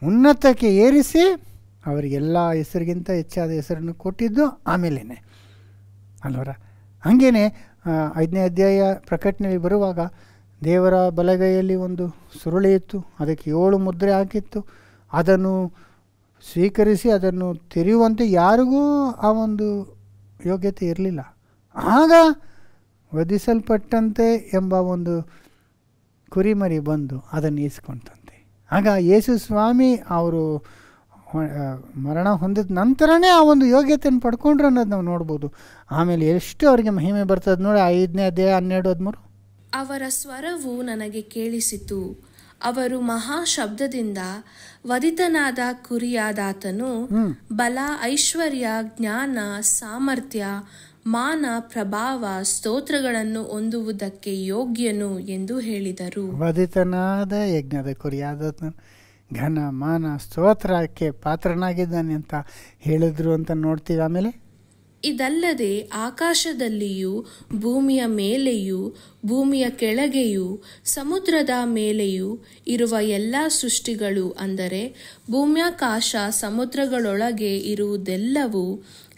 ಉನ್ನತಕ್ಕೆ ಏರಿಸಿ ಅವರಿಗೆಲ್ಲ ಹೆಸರಿಗಿಂತ ಹೆಚ್ಚಾದ ಹೆಸರನ್ನು ಕೊಟ್ಟಿದ್ದು ಆಮೇಲೆ ಅಲ್ವರ ಹಾಗೇ ಐದನೇ ಅಧ್ಯಾಯ ಪ್ರಕಟಣೆಯಲ್ಲಿ ಬರುವಾಗ ದೇವರ ಬಲಗೈಯಲ್ಲಿ ಒಂದು ಸುರುಳಿ ಇತ್ತು ಅದಕ್ಕೆ ಏಳು ಮುದ್ರೆ ಹಾಕಿತ್ತು ಅದನ್ನು ಸ್ವೀಕರಿಸಿ ಅದನ್ನು ತೆರೆಯುವಂತೆ ಯಾರಿಗೂ ಆ ಒಂದು ಯೋಗ್ಯತೆ ಇರಲಿಲ್ಲ ಆಗ ವಧಿಸಲ್ಪಟ್ಟಂತೆ ಎಂಬ ಒಂದು ಕುರಿಮರಿ ಬಂದು ಅದನ್ನು ಇಸ್ಕೊಂತಂತೆ ಆಗ ಯೇಸು ಸ್ವಾಮಿ ಅವರು ಮರಣ ಹೊಂದಿದ ನಂತರನೇ ಆ ಒಂದು ಯೋಗ್ಯತೆಯನ್ನು ಪಡ್ಕೊಂಡ್ರು ಅನ್ನೋದು ನಾವು ನೋಡ್ಬೋದು ಆಮೇಲೆ ಎಷ್ಟು ಅವರಿಗೆ ಮಹಿಮೆ ಬರ್ತದೆ ನೋಡಿ ಐದನೇ ಅದೇ ಹನ್ನೆರಡು ಹದಿಮೂರು ಅವರ ಸ್ವರವು ನನಗೆ ಕೇಳಿಸಿತು ಅವರು ಮಹಾ ಶಬ್ದದಿಂದ ವದಿತನಾದ ಕುರಿಯಾದಾತನು ಬಲ ಐಶ್ವರ್ಯ ಜ್ಞಾನ ಸಾಮರ್ಥ್ಯ ಮಾನ ಪ್ರಭಾವ ಸ್ತೋತ್ರಗಳನ್ನು ಹೊಂದುವುದಕ್ಕೆ ಯೋಗ್ಯನು ಎಂದು ಹೇಳಿದರು ವದಿತನಾದ ಯಜ್ಞದ ಕುರಿಯಾದ ಘನ ಮಾನ ಸ್ತೋತ್ರಕ್ಕೆ ಪಾತ್ರನಾಗಿದ್ದಾನೆ ಅಂತ ಹೇಳಿದ್ರು ಅಂತ ನೋಡ್ತೀವಿ ಆಮೇಲೆ ಇದಲ್ಲದೆ ಆಕಾಶದಲ್ಲಿಯೂ ಭೂಮಿಯ ಮೇಲೆಯೂ ಭೂಮಿಯ ಕೆಳಗೆಯೂ ಸಮುದ್ರದ ಮೇಲೆಯೂ ಇರುವ ಎಲ್ಲ ಸೃಷ್ಟಿಗಳು ಅಂದರೆ ಭೂಮ್ಯಾಕಾಶ ಸಮುದ್ರಗಳೊಳಗೆ ಇರುವುದೆಲ್ಲವೂ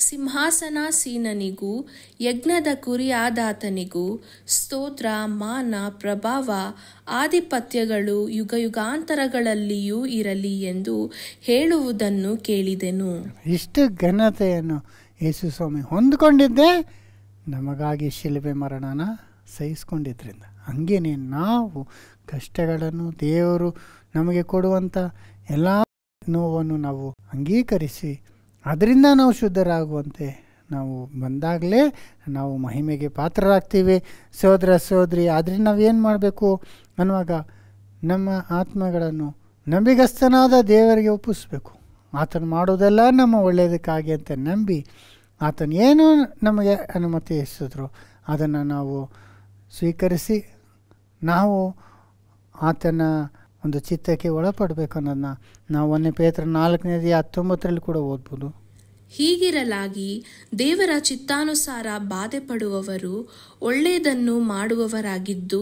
ಸಿಂಹಾಸನಾಸೀನನಿಗೂ ಯಜ್ಞದ ಕುರಿಯಾದಾತನಿಗೂ ಸ್ತೋತ್ರ ಮಾನ ಪ್ರಭಾವ ಆಧಿಪತ್ಯಗಳು ಯುಗಯುಗಾಂತರಗಳಲ್ಲಿಯೂ ಇರಲಿ ಎಂದು ಹೇಳುವುದನ್ನು ಕೇಳಿದೆನು ಇಷ್ಟು ಘನತೆಯನ್ನು ಯೇಸು ಸ್ವಾಮಿ ಹೊಂದ್ಕೊಂಡಿದ್ದೆ ನಮಗಾಗಿ ಶಿಲುಬೆ ಮರಣನ ಸಹಿಸ್ಕೊಂಡಿದ್ದರಿಂದ ಹಂಗೇನೆ ನಾವು ಕಷ್ಟಗಳನ್ನು ದೇವರು ನಮಗೆ ಕೊಡುವಂಥ ಎಲ್ಲ ನೋವನ್ನು ನಾವು ಅಂಗೀಕರಿಸಿ ಅದರಿಂದ ನಾವು ಶುದ್ಧರಾಗುವಂತೆ ನಾವು ಬಂದಾಗಲೇ ನಾವು ಮಹಿಮೆಗೆ ಪಾತ್ರರಾಗ್ತೀವಿ ಸೋದರ ಸೋದರಿ ನಾವು ನಾವೇನು ಮಾಡಬೇಕು ಅನ್ನುವಾಗ ನಮ್ಮ ಆತ್ಮಗಳನ್ನು ನಂಬಿಗಸ್ತನಾದ ದೇವರಿಗೆ ಒಪ್ಪಿಸ್ಬೇಕು ಆತನು ಮಾಡೋದೆಲ್ಲ ನಮ್ಮ ಒಳ್ಳೆಯದಕ್ಕಾಗಿ ಅಂತ ನಂಬಿ ಆತನು ಏನು ನಮಗೆ ಅನುಮತಿಸಿದ್ರು ಅದನ್ನು ನಾವು ಸ್ವೀಕರಿಸಿ ನಾವು ಆತನ ಒಂದು ಚಿತ್ತಕ್ಕೆ ಒಳಪಡಬೇಕು ಅನ್ನೋದನ್ನ ನಾವು ಒಂದನೇ ಪೇತ್ರ ನಾಲ್ಕನೇದು ಹತ್ತೊಂಬತ್ತರಲ್ಲಿ ಕೂಡ ಓದ್ಬೋದು ಹೀಗಿರಲಾಗಿ ದೇವರ ಚಿತ್ತಾನುಸಾರ ಬಾಧೆ ಪಡುವವರು ಒಳ್ಳೆಯದನ್ನು ಮಾಡುವವರಾಗಿದ್ದು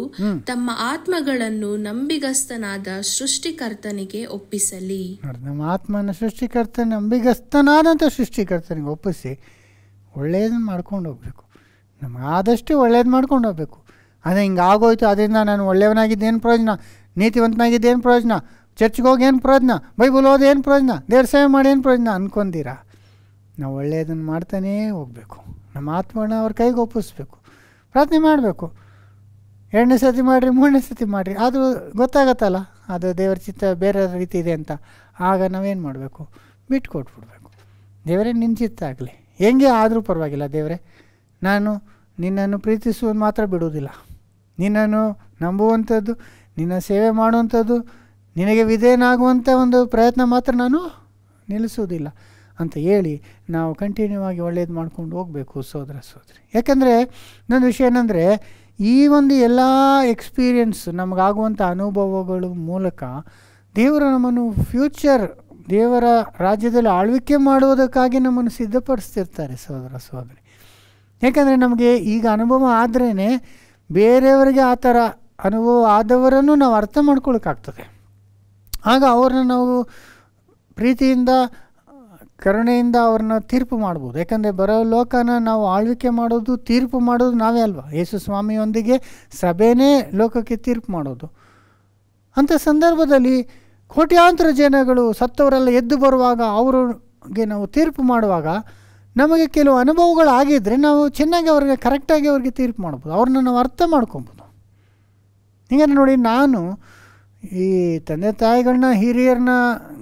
ತಮ್ಮ ಆತ್ಮಗಳನ್ನು ನಂಬಿಗಸ್ತನಾದ ಸೃಷ್ಟಿಕರ್ತನಿಗೆ ಒಪ್ಪಿಸಲಿ ನಮ್ಮ ಆತ್ಮನ ಸೃಷ್ಟಿಕರ್ತನ ನಂಬಿಗಸ್ತನಾದಂಥ ಸೃಷ್ಟಿಕರ್ತನಿಗೆ ಒಪ್ಪಿಸಿ ಒಳ್ಳೆಯದನ್ನು ಮಾಡ್ಕೊಂಡು ಹೋಗ್ಬೇಕು ಆದಷ್ಟು ಒಳ್ಳೇದು ಮಾಡ್ಕೊಂಡು ಹೋಗ್ಬೇಕು ಅದೇ ಹಿಂಗೆ ಆಗೋಯ್ತು ಅದರಿಂದ ನಾನು ಒಳ್ಳೆಯವನಾಗಿದ್ದೇನು ಪ್ರಯೋಜನ ನೀತಿವಂತನಾಗಿದ್ದೇನು ಪ್ರಯೋಜನ ಚರ್ಚ್ಗೆ ಹೋಗಿ ಏನು ಪ್ರಯೋಜನ ಬೈಬಲ್ ಹೋದೇನು ಪ್ರಯೋಜನ ದೇವ್ರ ಸೇವೆ ಮಾಡಿ ಏನು ಪ್ರಯೋಜನ ಅನ್ಕೊಂಡಿರಾ ನಾವು ಒಳ್ಳೆಯದನ್ನು ಮಾಡ್ತಾನೇ ಹೋಗಬೇಕು ನಮ್ಮ ಆತ್ಮನ ಅವ್ರ ಕೈಗೆ ಒಪ್ಪಿಸ್ಬೇಕು ಪ್ರಾರ್ಥನೆ ಮಾಡಬೇಕು ಎರಡನೇ ಸತಿ ಮಾಡಿರಿ ಮೂರನೇ ಸತಿ ಮಾಡಿರಿ ಆದರೂ ಗೊತ್ತಾಗತ್ತಲ್ಲ ಅದು ದೇವರ ಚಿತ್ತ ಬೇರೆ ರೀತಿ ಇದೆ ಅಂತ ಆಗ ನಾವೇನು ಮಾಡಬೇಕು ಬಿಟ್ಟು ಕೊಟ್ಬಿಡ್ಬೇಕು ದೇವರೇ ನಿನ್ನ ಚಿತ್ತ ಆಗಲಿ ಹೆಂಗೆ ಆದರೂ ಪರವಾಗಿಲ್ಲ ದೇವರೇ ನಾನು ನಿನ್ನನ್ನು ಪ್ರೀತಿಸುವುದು ಮಾತ್ರ ಬಿಡುವುದಿಲ್ಲ ನಿನ್ನನ್ನು ನಂಬುವಂಥದ್ದು ನಿನ್ನ ಸೇವೆ ಮಾಡುವಂಥದ್ದು ನಿನಗೆ ವಿಧೇಯನಾಗುವಂಥ ಒಂದು ಪ್ರಯತ್ನ ಮಾತ್ರ ನಾನು ನಿಲ್ಲಿಸುವುದಿಲ್ಲ ಅಂತ ಹೇಳಿ ನಾವು ಕಂಟಿನ್ಯೂ ಆಗಿ ಒಳ್ಳೇದು ಮಾಡ್ಕೊಂಡು ಹೋಗಬೇಕು ಸೋದರ ಸೋದರಿ ಯಾಕೆಂದರೆ ನನ್ನ ವಿಷಯ ಏನಂದರೆ ಈ ಒಂದು ಎಲ್ಲ ಎಕ್ಸ್ಪೀರಿಯೆನ್ಸ್ ನಮಗಾಗುವಂಥ ಅನುಭವಗಳು ಮೂಲಕ ದೇವರು ನಮ್ಮನ್ನು ಫ್ಯೂಚರ್ ದೇವರ ರಾಜ್ಯದಲ್ಲಿ ಆಳ್ವಿಕೆ ಮಾಡುವುದಕ್ಕಾಗಿ ನಮ್ಮನ್ನು ಸಿದ್ಧಪಡಿಸ್ತಿರ್ತಾರೆ ಸೋದರ ಸೋದರಿ ಯಾಕೆಂದರೆ ನಮಗೆ ಈಗ ಅನುಭವ ಆದ್ರೇ ಬೇರೆಯವರಿಗೆ ಆ ಥರ ಅನುಭವ ಆದವರನ್ನು ನಾವು ಅರ್ಥ ಮಾಡ್ಕೊಳಕ್ಕಾಗ್ತದೆ ಆಗ ಅವ್ರನ್ನ ನಾವು ಪ್ರೀತಿಯಿಂದ ಕರುಣೆಯಿಂದ ಅವ್ರನ್ನ ತೀರ್ಪು ಮಾಡ್ಬೋದು ಯಾಕಂದರೆ ಬರೋ ಲೋಕನ ನಾವು ಆಳ್ವಿಕೆ ಮಾಡೋದು ತೀರ್ಪು ಮಾಡೋದು ನಾವೇ ಅಲ್ವಾ ಯೇಸು ಸ್ವಾಮಿಯೊಂದಿಗೆ ಸಭೆನೇ ಲೋಕಕ್ಕೆ ತೀರ್ಪು ಮಾಡೋದು ಅಂಥ ಸಂದರ್ಭದಲ್ಲಿ ಕೋಟ್ಯಾಂತರ ಜನಗಳು ಸತ್ತವರೆಲ್ಲ ಎದ್ದು ಬರುವಾಗ ಅವ್ರಿಗೆ ನಾವು ತೀರ್ಪು ಮಾಡುವಾಗ ನಮಗೆ ಕೆಲವು ಅನುಭವಗಳು ಆಗಿದ್ದರೆ ನಾವು ಚೆನ್ನಾಗಿ ಅವ್ರಿಗೆ ಕರೆಕ್ಟಾಗಿ ಅವ್ರಿಗೆ ತೀರ್ಪು ಮಾಡ್ಬೋದು ಅವ್ರನ್ನ ನಾವು ಅರ್ಥ ಮಾಡ್ಕೊಬೋದು ಹೀಗೆ ನೋಡಿ ನಾನು ಈ ತಂದೆ ತಾಯಿಗಳನ್ನ ಹಿರಿಯರನ್ನ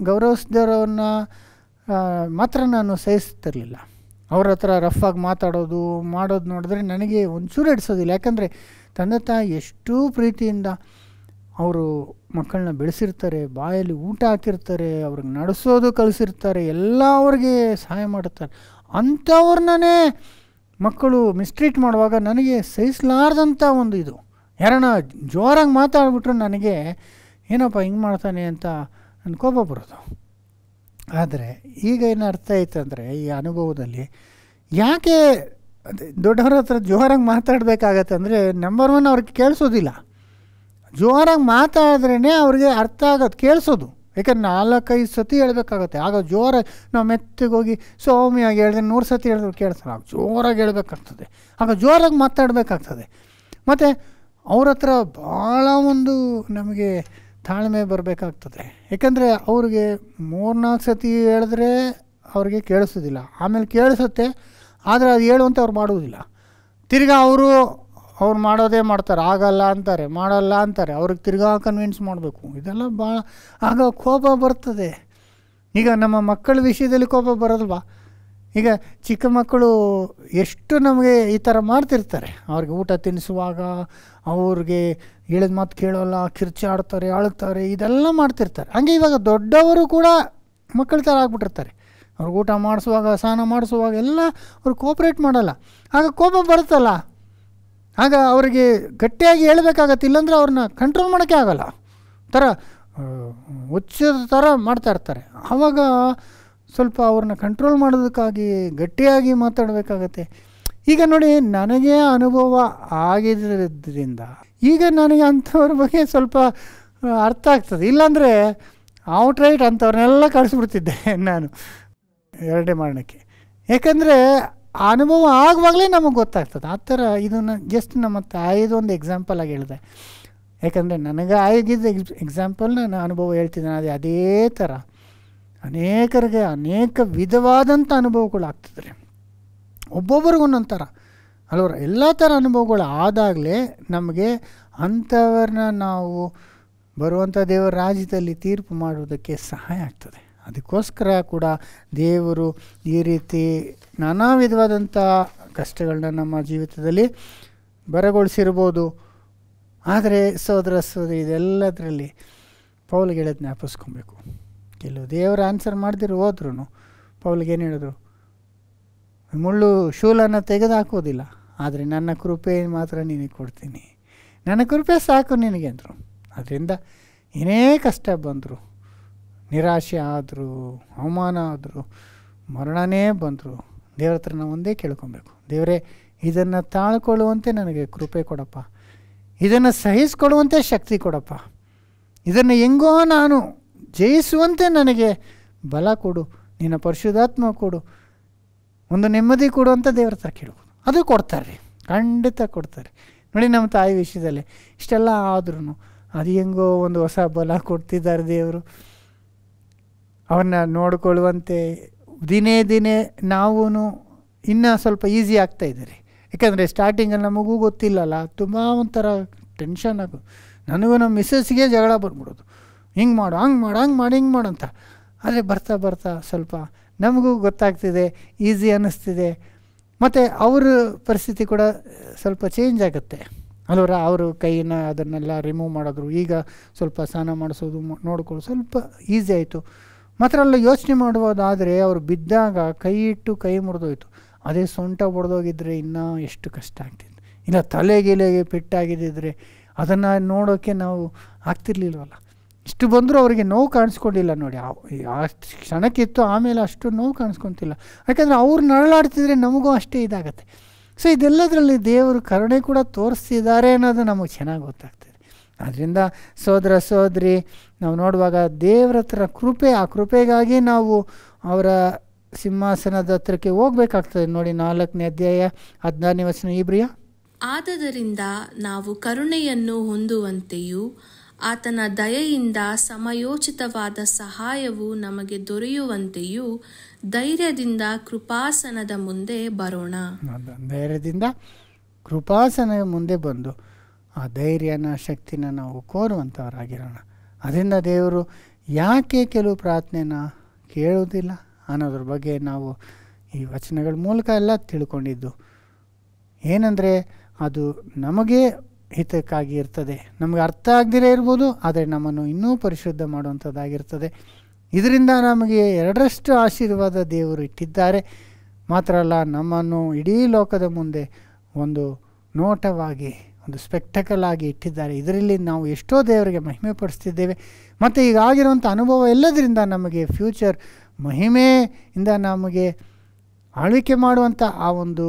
ಗೌರವಿಸಿದವ್ರನ್ನ ಮಾತ್ರ ನಾನು ಸಹಿಸ್ತಿರಲಿಲ್ಲ ಅವ್ರ ಹತ್ರ ರಫಾಗಿ ಮಾತಾಡೋದು ಮಾಡೋದು ನೋಡಿದ್ರೆ ನನಗೆ ಒಂಚೂರು ಹಿಡಿಸೋದಿಲ್ಲ ಯಾಕಂದರೆ ತಂದೆ ತಾಯಿ ಎಷ್ಟು ಪ್ರೀತಿಯಿಂದ ಅವರು ಮಕ್ಕಳನ್ನ ಬೆಳೆಸಿರ್ತಾರೆ ಬಾಯಲ್ಲಿ ಊಟ ಹಾಕಿರ್ತಾರೆ ಅವ್ರಿಗೆ ನಡೆಸೋದು ಕಲಿಸಿರ್ತಾರೆ ಎಲ್ಲ ಅವ್ರಿಗೆ ಸಹಾಯ ಮಾಡುತ್ತಾರೆ ಅಂಥವ್ರನ್ನೇ ಮಕ್ಕಳು ಮಿಸ್ಟ್ರೀಟ್ ಮಾಡುವಾಗ ನನಗೆ ಸಹಿಸಲಾರ್ದಂಥ ಒಂದು ಇದು ಯಾರನ್ನ ಜೋರಾಗಿ ಮಾತಾಡ್ಬಿಟ್ರು ನನಗೆ ಏನಪ್ಪ ಹಿಂಗೆ ಮಾಡ್ತಾನೆ ಅಂತ ನನ್ನ ಕೋಪ ಬರೋದು ಆದರೆ ಈಗ ಏನು ಅರ್ಥ ಆಯ್ತು ಅಂದರೆ ಈ ಅನುಭವದಲ್ಲಿ ಯಾಕೆ ದೊಡ್ಡವ್ರ ಹತ್ರ ಜೋರಾಗಿ ಮಾತಾಡಬೇಕಾಗತ್ತೆ ಅಂದರೆ ನಂಬರ್ ಒನ್ ಅವ್ರಿಗೆ ಕೇಳಿಸೋದಿಲ್ಲ ಜೋರಾಗಿ ಮಾತಾಡಿದ್ರೇ ಅವ್ರಿಗೆ ಅರ್ಥ ಆಗತ್ತೆ ಕೇಳಿಸೋದು ಯಾಕಂದ್ರೆ ನಾಲ್ಕೈದು ಸತಿ ಹೇಳಬೇಕಾಗತ್ತೆ ಆಗ ಜೋರಾಗಿ ನಾವು ಮೆತ್ತಿಗೆ ಹೋಗಿ ಸೌಮ್ಯಾಗಿ ಹೇಳಿದ್ರೆ ನೂರು ಸತಿ ಹೇಳಿದ್ರು ಕೇಳಿಸಲ್ಲ ಆಗ ಜೋರಾಗಿ ಹೇಳ್ಬೇಕಾಗ್ತದೆ ಆಗ ಜೋರಾಗಿ ಮಾತಾಡಬೇಕಾಗ್ತದೆ ಮತ್ತು ಅವ್ರ ಹತ್ರ ಭಾಳ ಒಂದು ನಮಗೆ ತಾಳ್ಮೆ ಬರಬೇಕಾಗ್ತದೆ ಏಕೆಂದರೆ ಅವ್ರಿಗೆ ಮೂರ್ನಾಲ್ಕು ಸತಿ ಹೇಳಿದ್ರೆ ಅವ್ರಿಗೆ ಕೇಳಿಸೋದಿಲ್ಲ ಆಮೇಲೆ ಕೇಳಿಸುತ್ತೆ ಆದರೆ ಅದು ಹೇಳುವಂತೆ ಅವ್ರು ಮಾಡುವುದಿಲ್ಲ ತಿರ್ಗಾ ಅವರು ಅವ್ರು ಮಾಡೋದೇ ಮಾಡ್ತಾರೆ ಆಗಲ್ಲ ಅಂತಾರೆ ಮಾಡಲ್ಲ ಅಂತಾರೆ ಅವ್ರಿಗೆ ತಿರ್ಗಾ ಕನ್ವಿನ್ಸ್ ಮಾಡಬೇಕು ಇದೆಲ್ಲ ಭಾಳ ಆಗ ಕೋಪ ಬರ್ತದೆ ಈಗ ನಮ್ಮ ಮಕ್ಕಳ ವಿಷಯದಲ್ಲಿ ಕೋಪ ಬರೋದಲ್ವಾ ಈಗ ಚಿಕ್ಕ ಮಕ್ಕಳು ಎಷ್ಟು ನಮಗೆ ಈ ಥರ ಮಾಡ್ತಿರ್ತಾರೆ ಅವ್ರಿಗೆ ಊಟ ತಿನ್ನಿಸುವಾಗ ಅವ್ರಿಗೆ ಹೇಳಿದ ಮಾತು ಕೇಳೋಲ್ಲ ಆಡ್ತಾರೆ ಅಳುತ್ತಾರೆ ಇದೆಲ್ಲ ಮಾಡ್ತಿರ್ತಾರೆ ಹಾಗೆ ಇವಾಗ ದೊಡ್ಡವರು ಕೂಡ ಮಕ್ಕಳ ಥರ ಆಗ್ಬಿಟ್ಟಿರ್ತಾರೆ ಅವ್ರಿಗೆ ಊಟ ಮಾಡಿಸುವಾಗ ಸ್ನಾನ ಮಾಡಿಸುವಾಗ ಎಲ್ಲ ಅವ್ರು ಕೋಪ್ರೇಟ್ ಮಾಡಲ್ಲ ಆಗ ಕೋಪ ಬರುತ್ತಲ್ಲ ಆಗ ಅವರಿಗೆ ಗಟ್ಟಿಯಾಗಿ ಹೇಳಬೇಕಾಗತ್ತೆ ಇಲ್ಲಾಂದರೆ ಅವ್ರನ್ನ ಕಂಟ್ರೋಲ್ ಮಾಡೋಕ್ಕೆ ಆಗಲ್ಲ ಥರ ಹುಚ್ಚದ ಥರ ಮಾಡ್ತಾಯಿರ್ತಾರೆ ಆವಾಗ ಸ್ವಲ್ಪ ಅವ್ರನ್ನ ಕಂಟ್ರೋಲ್ ಮಾಡೋದಕ್ಕಾಗಿ ಗಟ್ಟಿಯಾಗಿ ಮಾತಾಡಬೇಕಾಗತ್ತೆ ಈಗ ನೋಡಿ ನನಗೆ ಅನುಭವ ಆಗಿರೋದ್ರಿಂದ ಈಗ ನನಗೆ ಅಂಥವ್ರ ಬಗ್ಗೆ ಸ್ವಲ್ಪ ಅರ್ಥ ಆಗ್ತದೆ ಇಲ್ಲಾಂದರೆ ಔಟ್ ರೈಟ್ ಅಂಥವ್ರನ್ನೆಲ್ಲ ಕಳಿಸ್ಬಿಡ್ತಿದ್ದೆ (laughs) ನಾನು ಎರಡನೇ ಮರಣಕ್ಕೆ ಯಾಕಂದರೆ ಅನುಭವ ಆಗುವಾಗಲೇ ನಮಗೆ ಗೊತ್ತಾಗ್ತದೆ ಆ ಥರ ಇದನ್ನು ಜಸ್ಟ್ ನಮ್ಮ ತಾಯಿದು ಒಂದು ಎಕ್ಸಾಂಪಲ್ ಆಗಿ ಹೇಳಿದೆ ಯಾಕಂದರೆ ನನಗೆ ಆಗಿದ್ದ ಎಕ್ಸ್ ಎಕ್ಸಾಂಪಲ್ ನಾನು ಅನುಭವ ಹೇಳ್ತಿದ್ದೇನೆ ಅದೇ ಅದೇ ಥರ ಅನೇಕರಿಗೆ ಅನೇಕ ವಿಧವಾದಂಥ ಅನುಭವಗಳು ಆಗ್ತದೆ ಒಬ್ಬೊಬ್ಬರಿಗೂ ಒಂದೊಂದು ಥರ ಅಲ್ವರ ಎಲ್ಲ ಥರ ಅನುಭವಗಳು ಆದಾಗಲೇ ನಮಗೆ ಅಂಥವ್ರನ್ನ ನಾವು ಬರುವಂಥ ದೇವರ ರಾಜ್ಯದಲ್ಲಿ ತೀರ್ಪು ಮಾಡುವುದಕ್ಕೆ ಸಹಾಯ ಆಗ್ತದೆ ಅದಕ್ಕೋಸ್ಕರ ಕೂಡ ದೇವರು ಈ ರೀತಿ ನಾನಾ ವಿಧವಾದಂಥ ಕಷ್ಟಗಳನ್ನ ನಮ್ಮ ಜೀವಿತದಲ್ಲಿ ಬರಗೊಳಿಸಿರ್ಬೋದು ಆದರೆ ಸೋದರ ಸೋದರಿ ಇದೆಲ್ಲದರಲ್ಲಿ ಪೌಲ್ಗೆ ಹೇಳೋದು ಜ್ಞಾಪಿಸ್ಕೊಬೇಕು ಕೆಲವು ದೇವರು ಆನ್ಸರ್ ಮಾಡಿದ್ರು ಹೋದ್ರು ಪೌಲ್ಗೆ ಏನು ಹೇಳಿದ್ರು ಮುಳ್ಳು ಶೂಲನ್ನು ತೆಗೆದುಹಾಕೋದಿಲ್ಲ ಆದರೆ ನನ್ನ ಕೃಪೆ ಮಾತ್ರ ನಿನಗೆ ಕೊಡ್ತೀನಿ ನನ್ನ ಕೃಪೆ ಸಾಕು ನಿನಗೆ ಅಂದರು ಅದರಿಂದ ಏನೇ ಕಷ್ಟ ಬಂದರು ನಿರಾಶೆ ಆದರೂ ಅವಮಾನ ಆದರೂ ಮರಣನೇ ಬಂದರು ದೇವ್ರ ಹತ್ರ ನಾವು ಒಂದೇ ಕೇಳ್ಕೊಬೇಕು ದೇವರೇ ಇದನ್ನು ತಾಳ್ಕೊಳ್ಳುವಂತೆ ನನಗೆ ಕೃಪೆ ಕೊಡಪ್ಪ ಇದನ್ನು ಸಹಿಸ್ಕೊಳ್ಳುವಂತೆ ಶಕ್ತಿ ಕೊಡಪ್ಪ ಇದನ್ನು ಹೆಂಗೋ ನಾನು ಜಯಿಸುವಂತೆ ನನಗೆ ಬಲ ಕೊಡು ನಿನ್ನ ಪರಿಶುದ್ಧಾತ್ಮ ಕೊಡು ಒಂದು ನೆಮ್ಮದಿ ಕೊಡುವಂಥ ದೇವ್ರ ಹತ್ರ ಕೇಳ್ಬೋದು ಅದು ಕೊಡ್ತಾರೆ ರೀ ಖಂಡಿತ ಕೊಡ್ತಾರೆ ನೋಡಿ ನಮ್ಮ ತಾಯಿ ವಿಷಯದಲ್ಲಿ ಇಷ್ಟೆಲ್ಲ ಆದ್ರೂ ಅದು ಹೆಂಗೋ ಒಂದು ಹೊಸ ಬಲ ಕೊಡ್ತಿದ್ದಾರೆ ದೇವರು ಅವನ್ನ ನೋಡಿಕೊಳ್ಳುವಂತೆ ದಿನೇ ದಿನೇ ನಾವೂ ಇನ್ನೂ ಸ್ವಲ್ಪ ಈಸಿ ಆಗ್ತಾ ಇದ್ದಾರೆ ಯಾಕಂದರೆ ಸ್ಟಾರ್ಟಿಂಗಲ್ಲಿ ನಮಗೂ ಗೊತ್ತಿಲ್ಲಲ್ಲ ತುಂಬ ಒಂಥರ ಟೆನ್ಷನ್ ಆಗು ನನಗೂ ನಮ್ಮ ಮಿಸ್ಸಸ್ಗೆ ಜಗಳ ಬಂದ್ಬಿಡೋದು ಹಿಂಗೆ ಮಾಡು ಹಂಗೆ ಮಾಡು ಹಂಗೆ ಮಾಡು ಹಿಂಗೆ ಮಾಡು ಅಂತ ಆದರೆ ಬರ್ತಾ ಬರ್ತಾ ಸ್ವಲ್ಪ ನಮಗೂ ಗೊತ್ತಾಗ್ತಿದೆ ಈಸಿ ಅನ್ನಿಸ್ತಿದೆ ಮತ್ತು ಅವರ ಪರಿಸ್ಥಿತಿ ಕೂಡ ಸ್ವಲ್ಪ ಚೇಂಜ್ ಆಗುತ್ತೆ ಅಲ್ವರ ಅವರು ಕೈನ ಅದನ್ನೆಲ್ಲ ರಿಮೂವ್ ಮಾಡಿದ್ರು ಈಗ ಸ್ವಲ್ಪ ಸ್ನಾನ ಮಾಡಿಸೋದು ನೋಡ್ಕೊಳ್ಳೋ ಸ್ವಲ್ಪ ಈಸಿ ಆಯಿತು ಮಾತ್ರ ಅಲ್ಲ ಯೋಚನೆ ಮಾಡ್ಬೋದಾದರೆ ಅವರು ಬಿದ್ದಾಗ ಕೈ ಇಟ್ಟು ಕೈ ಮುರಿದೋಯ್ತು ಅದೇ ಸೊಂಟ ಬಡ್ದೋಗಿದ್ರೆ ಇನ್ನೂ ಎಷ್ಟು ಕಷ್ಟ ಆಗ್ತಿತ್ತು ಇಲ್ಲ ತಲೆಗಿಲೆಗೆ ಪೆಟ್ಟಾಗಿದ್ದರೆ ಅದನ್ನು ನೋಡೋಕ್ಕೆ ನಾವು ಆಗ್ತಿರ್ಲಿಲ್ಲವಲ್ಲ ಇಷ್ಟು ಬಂದರೂ ಅವರಿಗೆ ನೋವು ಕಾಣಿಸ್ಕೊಂಡಿಲ್ಲ ನೋಡಿ ಅಷ್ಟು ಕ್ಷಣಕ್ಕಿತ್ತು ಆಮೇಲೆ ಅಷ್ಟು ನೋವು ಕಾಣಿಸ್ಕೊತಿಲ್ಲ ಯಾಕಂದರೆ ಅವ್ರು ನರಳಾಡ್ತಿದ್ರೆ ನಮಗೂ ಅಷ್ಟೇ ಇದಾಗತ್ತೆ ಸೊ ಇದೆಲ್ಲದರಲ್ಲಿ ದೇವರು ಕರುಣೆ ಕೂಡ ತೋರಿಸ್ತಿದ್ದಾರೆ ಅನ್ನೋದು ನಮಗೆ ಚೆನ್ನಾಗಿ ಗೊತ್ತಾಗ್ತದೆ ಆದ್ದರಿಂದ ಸೋದರ ಸೋದರಿ ನಾವು ನೋಡುವಾಗ ದೇವರ ಹತ್ರ ಕೃಪೆ ಆ ಕೃಪೆಗಾಗಿ ನಾವು ಅವರ ಸಿಂಹಾಸನದ ಹತ್ರಕ್ಕೆ ಹೋಗ್ಬೇಕಾಗ್ತದೆ ನೋಡಿ ನಾಲ್ಕನೇ ಅಧ್ಯಾಯ ಹದಿನಾರನೇ ವಚನ ಇಬ್ರಿಯ ಆದ್ದರಿಂದ ನಾವು ಕರುಣೆಯನ್ನು ಹೊಂದುವಂತೆಯೂ ಆತನ ದಯೆಯಿಂದ ಸಮಯೋಚಿತವಾದ ಸಹಾಯವು ನಮಗೆ ದೊರೆಯುವಂತೆಯೂ ಧೈರ್ಯದಿಂದ ಕೃಪಾಸನದ ಮುಂದೆ ಬರೋಣ ಧೈರ್ಯದಿಂದ ಕೃಪಾಸನ ಮುಂದೆ ಬಂದು ಆ ಧೈರ್ಯನ ಶಕ್ತಿನ ನಾವು ಕೋರುವಂಥವರಾಗಿರೋಣ ಅದರಿಂದ ದೇವರು ಯಾಕೆ ಕೆಲವು ಪ್ರಾರ್ಥನೆನ ಕೇಳುವುದಿಲ್ಲ ಅನ್ನೋದ್ರ ಬಗ್ಗೆ ನಾವು ಈ ವಚನಗಳ ಮೂಲಕ ಎಲ್ಲ ತಿಳ್ಕೊಂಡಿದ್ದು ಏನಂದರೆ ಅದು ನಮಗೆ ಹಿತಕ್ಕಾಗಿ ಇರ್ತದೆ ನಮಗೆ ಅರ್ಥ ಆಗದಿರೇ ಇರ್ಬೋದು ಆದರೆ ನಮ್ಮನ್ನು ಇನ್ನೂ ಪರಿಶುದ್ಧ ಮಾಡುವಂಥದ್ದಾಗಿರ್ತದೆ ಇದರಿಂದ ನಮಗೆ ಎರಡರಷ್ಟು ಆಶೀರ್ವಾದ ದೇವರು ಇಟ್ಟಿದ್ದಾರೆ ಮಾತ್ರ ಅಲ್ಲ ನಮ್ಮನ್ನು ಇಡೀ ಲೋಕದ ಮುಂದೆ ಒಂದು ನೋಟವಾಗಿ ಒಂದು ಸ್ಪೆಕ್ಟಕಲ್ ಆಗಿ ಇಟ್ಟಿದ್ದಾರೆ ಇದರಲ್ಲಿ ನಾವು ಎಷ್ಟೋ ದೇವರಿಗೆ ಮಹಿಮೆ ಪಡಿಸ್ತಿದ್ದೇವೆ ಮತ್ತು ಈಗ ಆಗಿರುವಂಥ ಅನುಭವ ಎಲ್ಲದರಿಂದ ನಮಗೆ ಫ್ಯೂಚರ್ ಮಹಿಮೆಯಿಂದ ನಮಗೆ ಆಳ್ವಿಕೆ ಮಾಡುವಂಥ ಆ ಒಂದು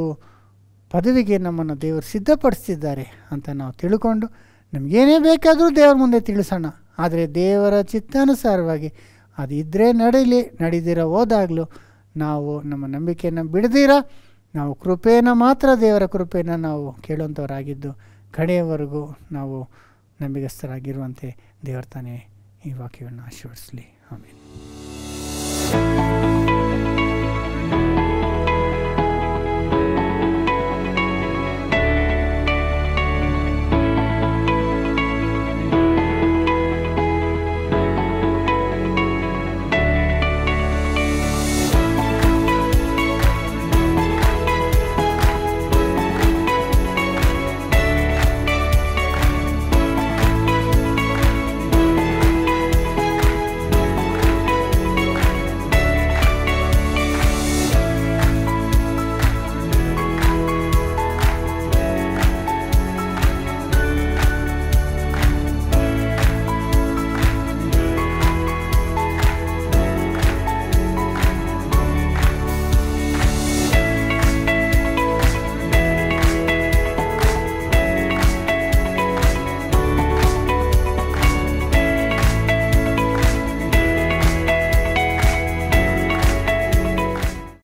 ಪದವಿಗೆ ನಮ್ಮನ್ನು ದೇವರು ಸಿದ್ಧಪಡಿಸ್ತಿದ್ದಾರೆ ಅಂತ ನಾವು ತಿಳ್ಕೊಂಡು ನಮಗೇನೇ ಬೇಕಾದರೂ ದೇವರ ಮುಂದೆ ತಿಳಿಸೋಣ ಆದರೆ ದೇವರ ಚಿತ್ತಾನುಸಾರವಾಗಿ ಅದು ಇದ್ದರೆ ನಡೀಲಿ ನಡೀದಿರ ಹೋದಾಗಲೂ ನಾವು ನಮ್ಮ ನಂಬಿಕೆಯನ್ನು ಬಿಡದಿರ ನಾವು ಕೃಪೆಯನ್ನು ಮಾತ್ರ ದೇವರ ಕೃಪೆಯನ್ನು ನಾವು ಕೇಳುವಂಥವರಾಗಿದ್ದು ಕಡೆಯವರೆಗೂ ನಾವು ನಂಬಿಕಸ್ಥರಾಗಿರುವಂತೆ ದೇವರ ತಾನೇ ಈ ವಾಕ್ಯವನ್ನು ಆಶೀರ್ವಡಿಸಲಿ ಆಮೇಲೆ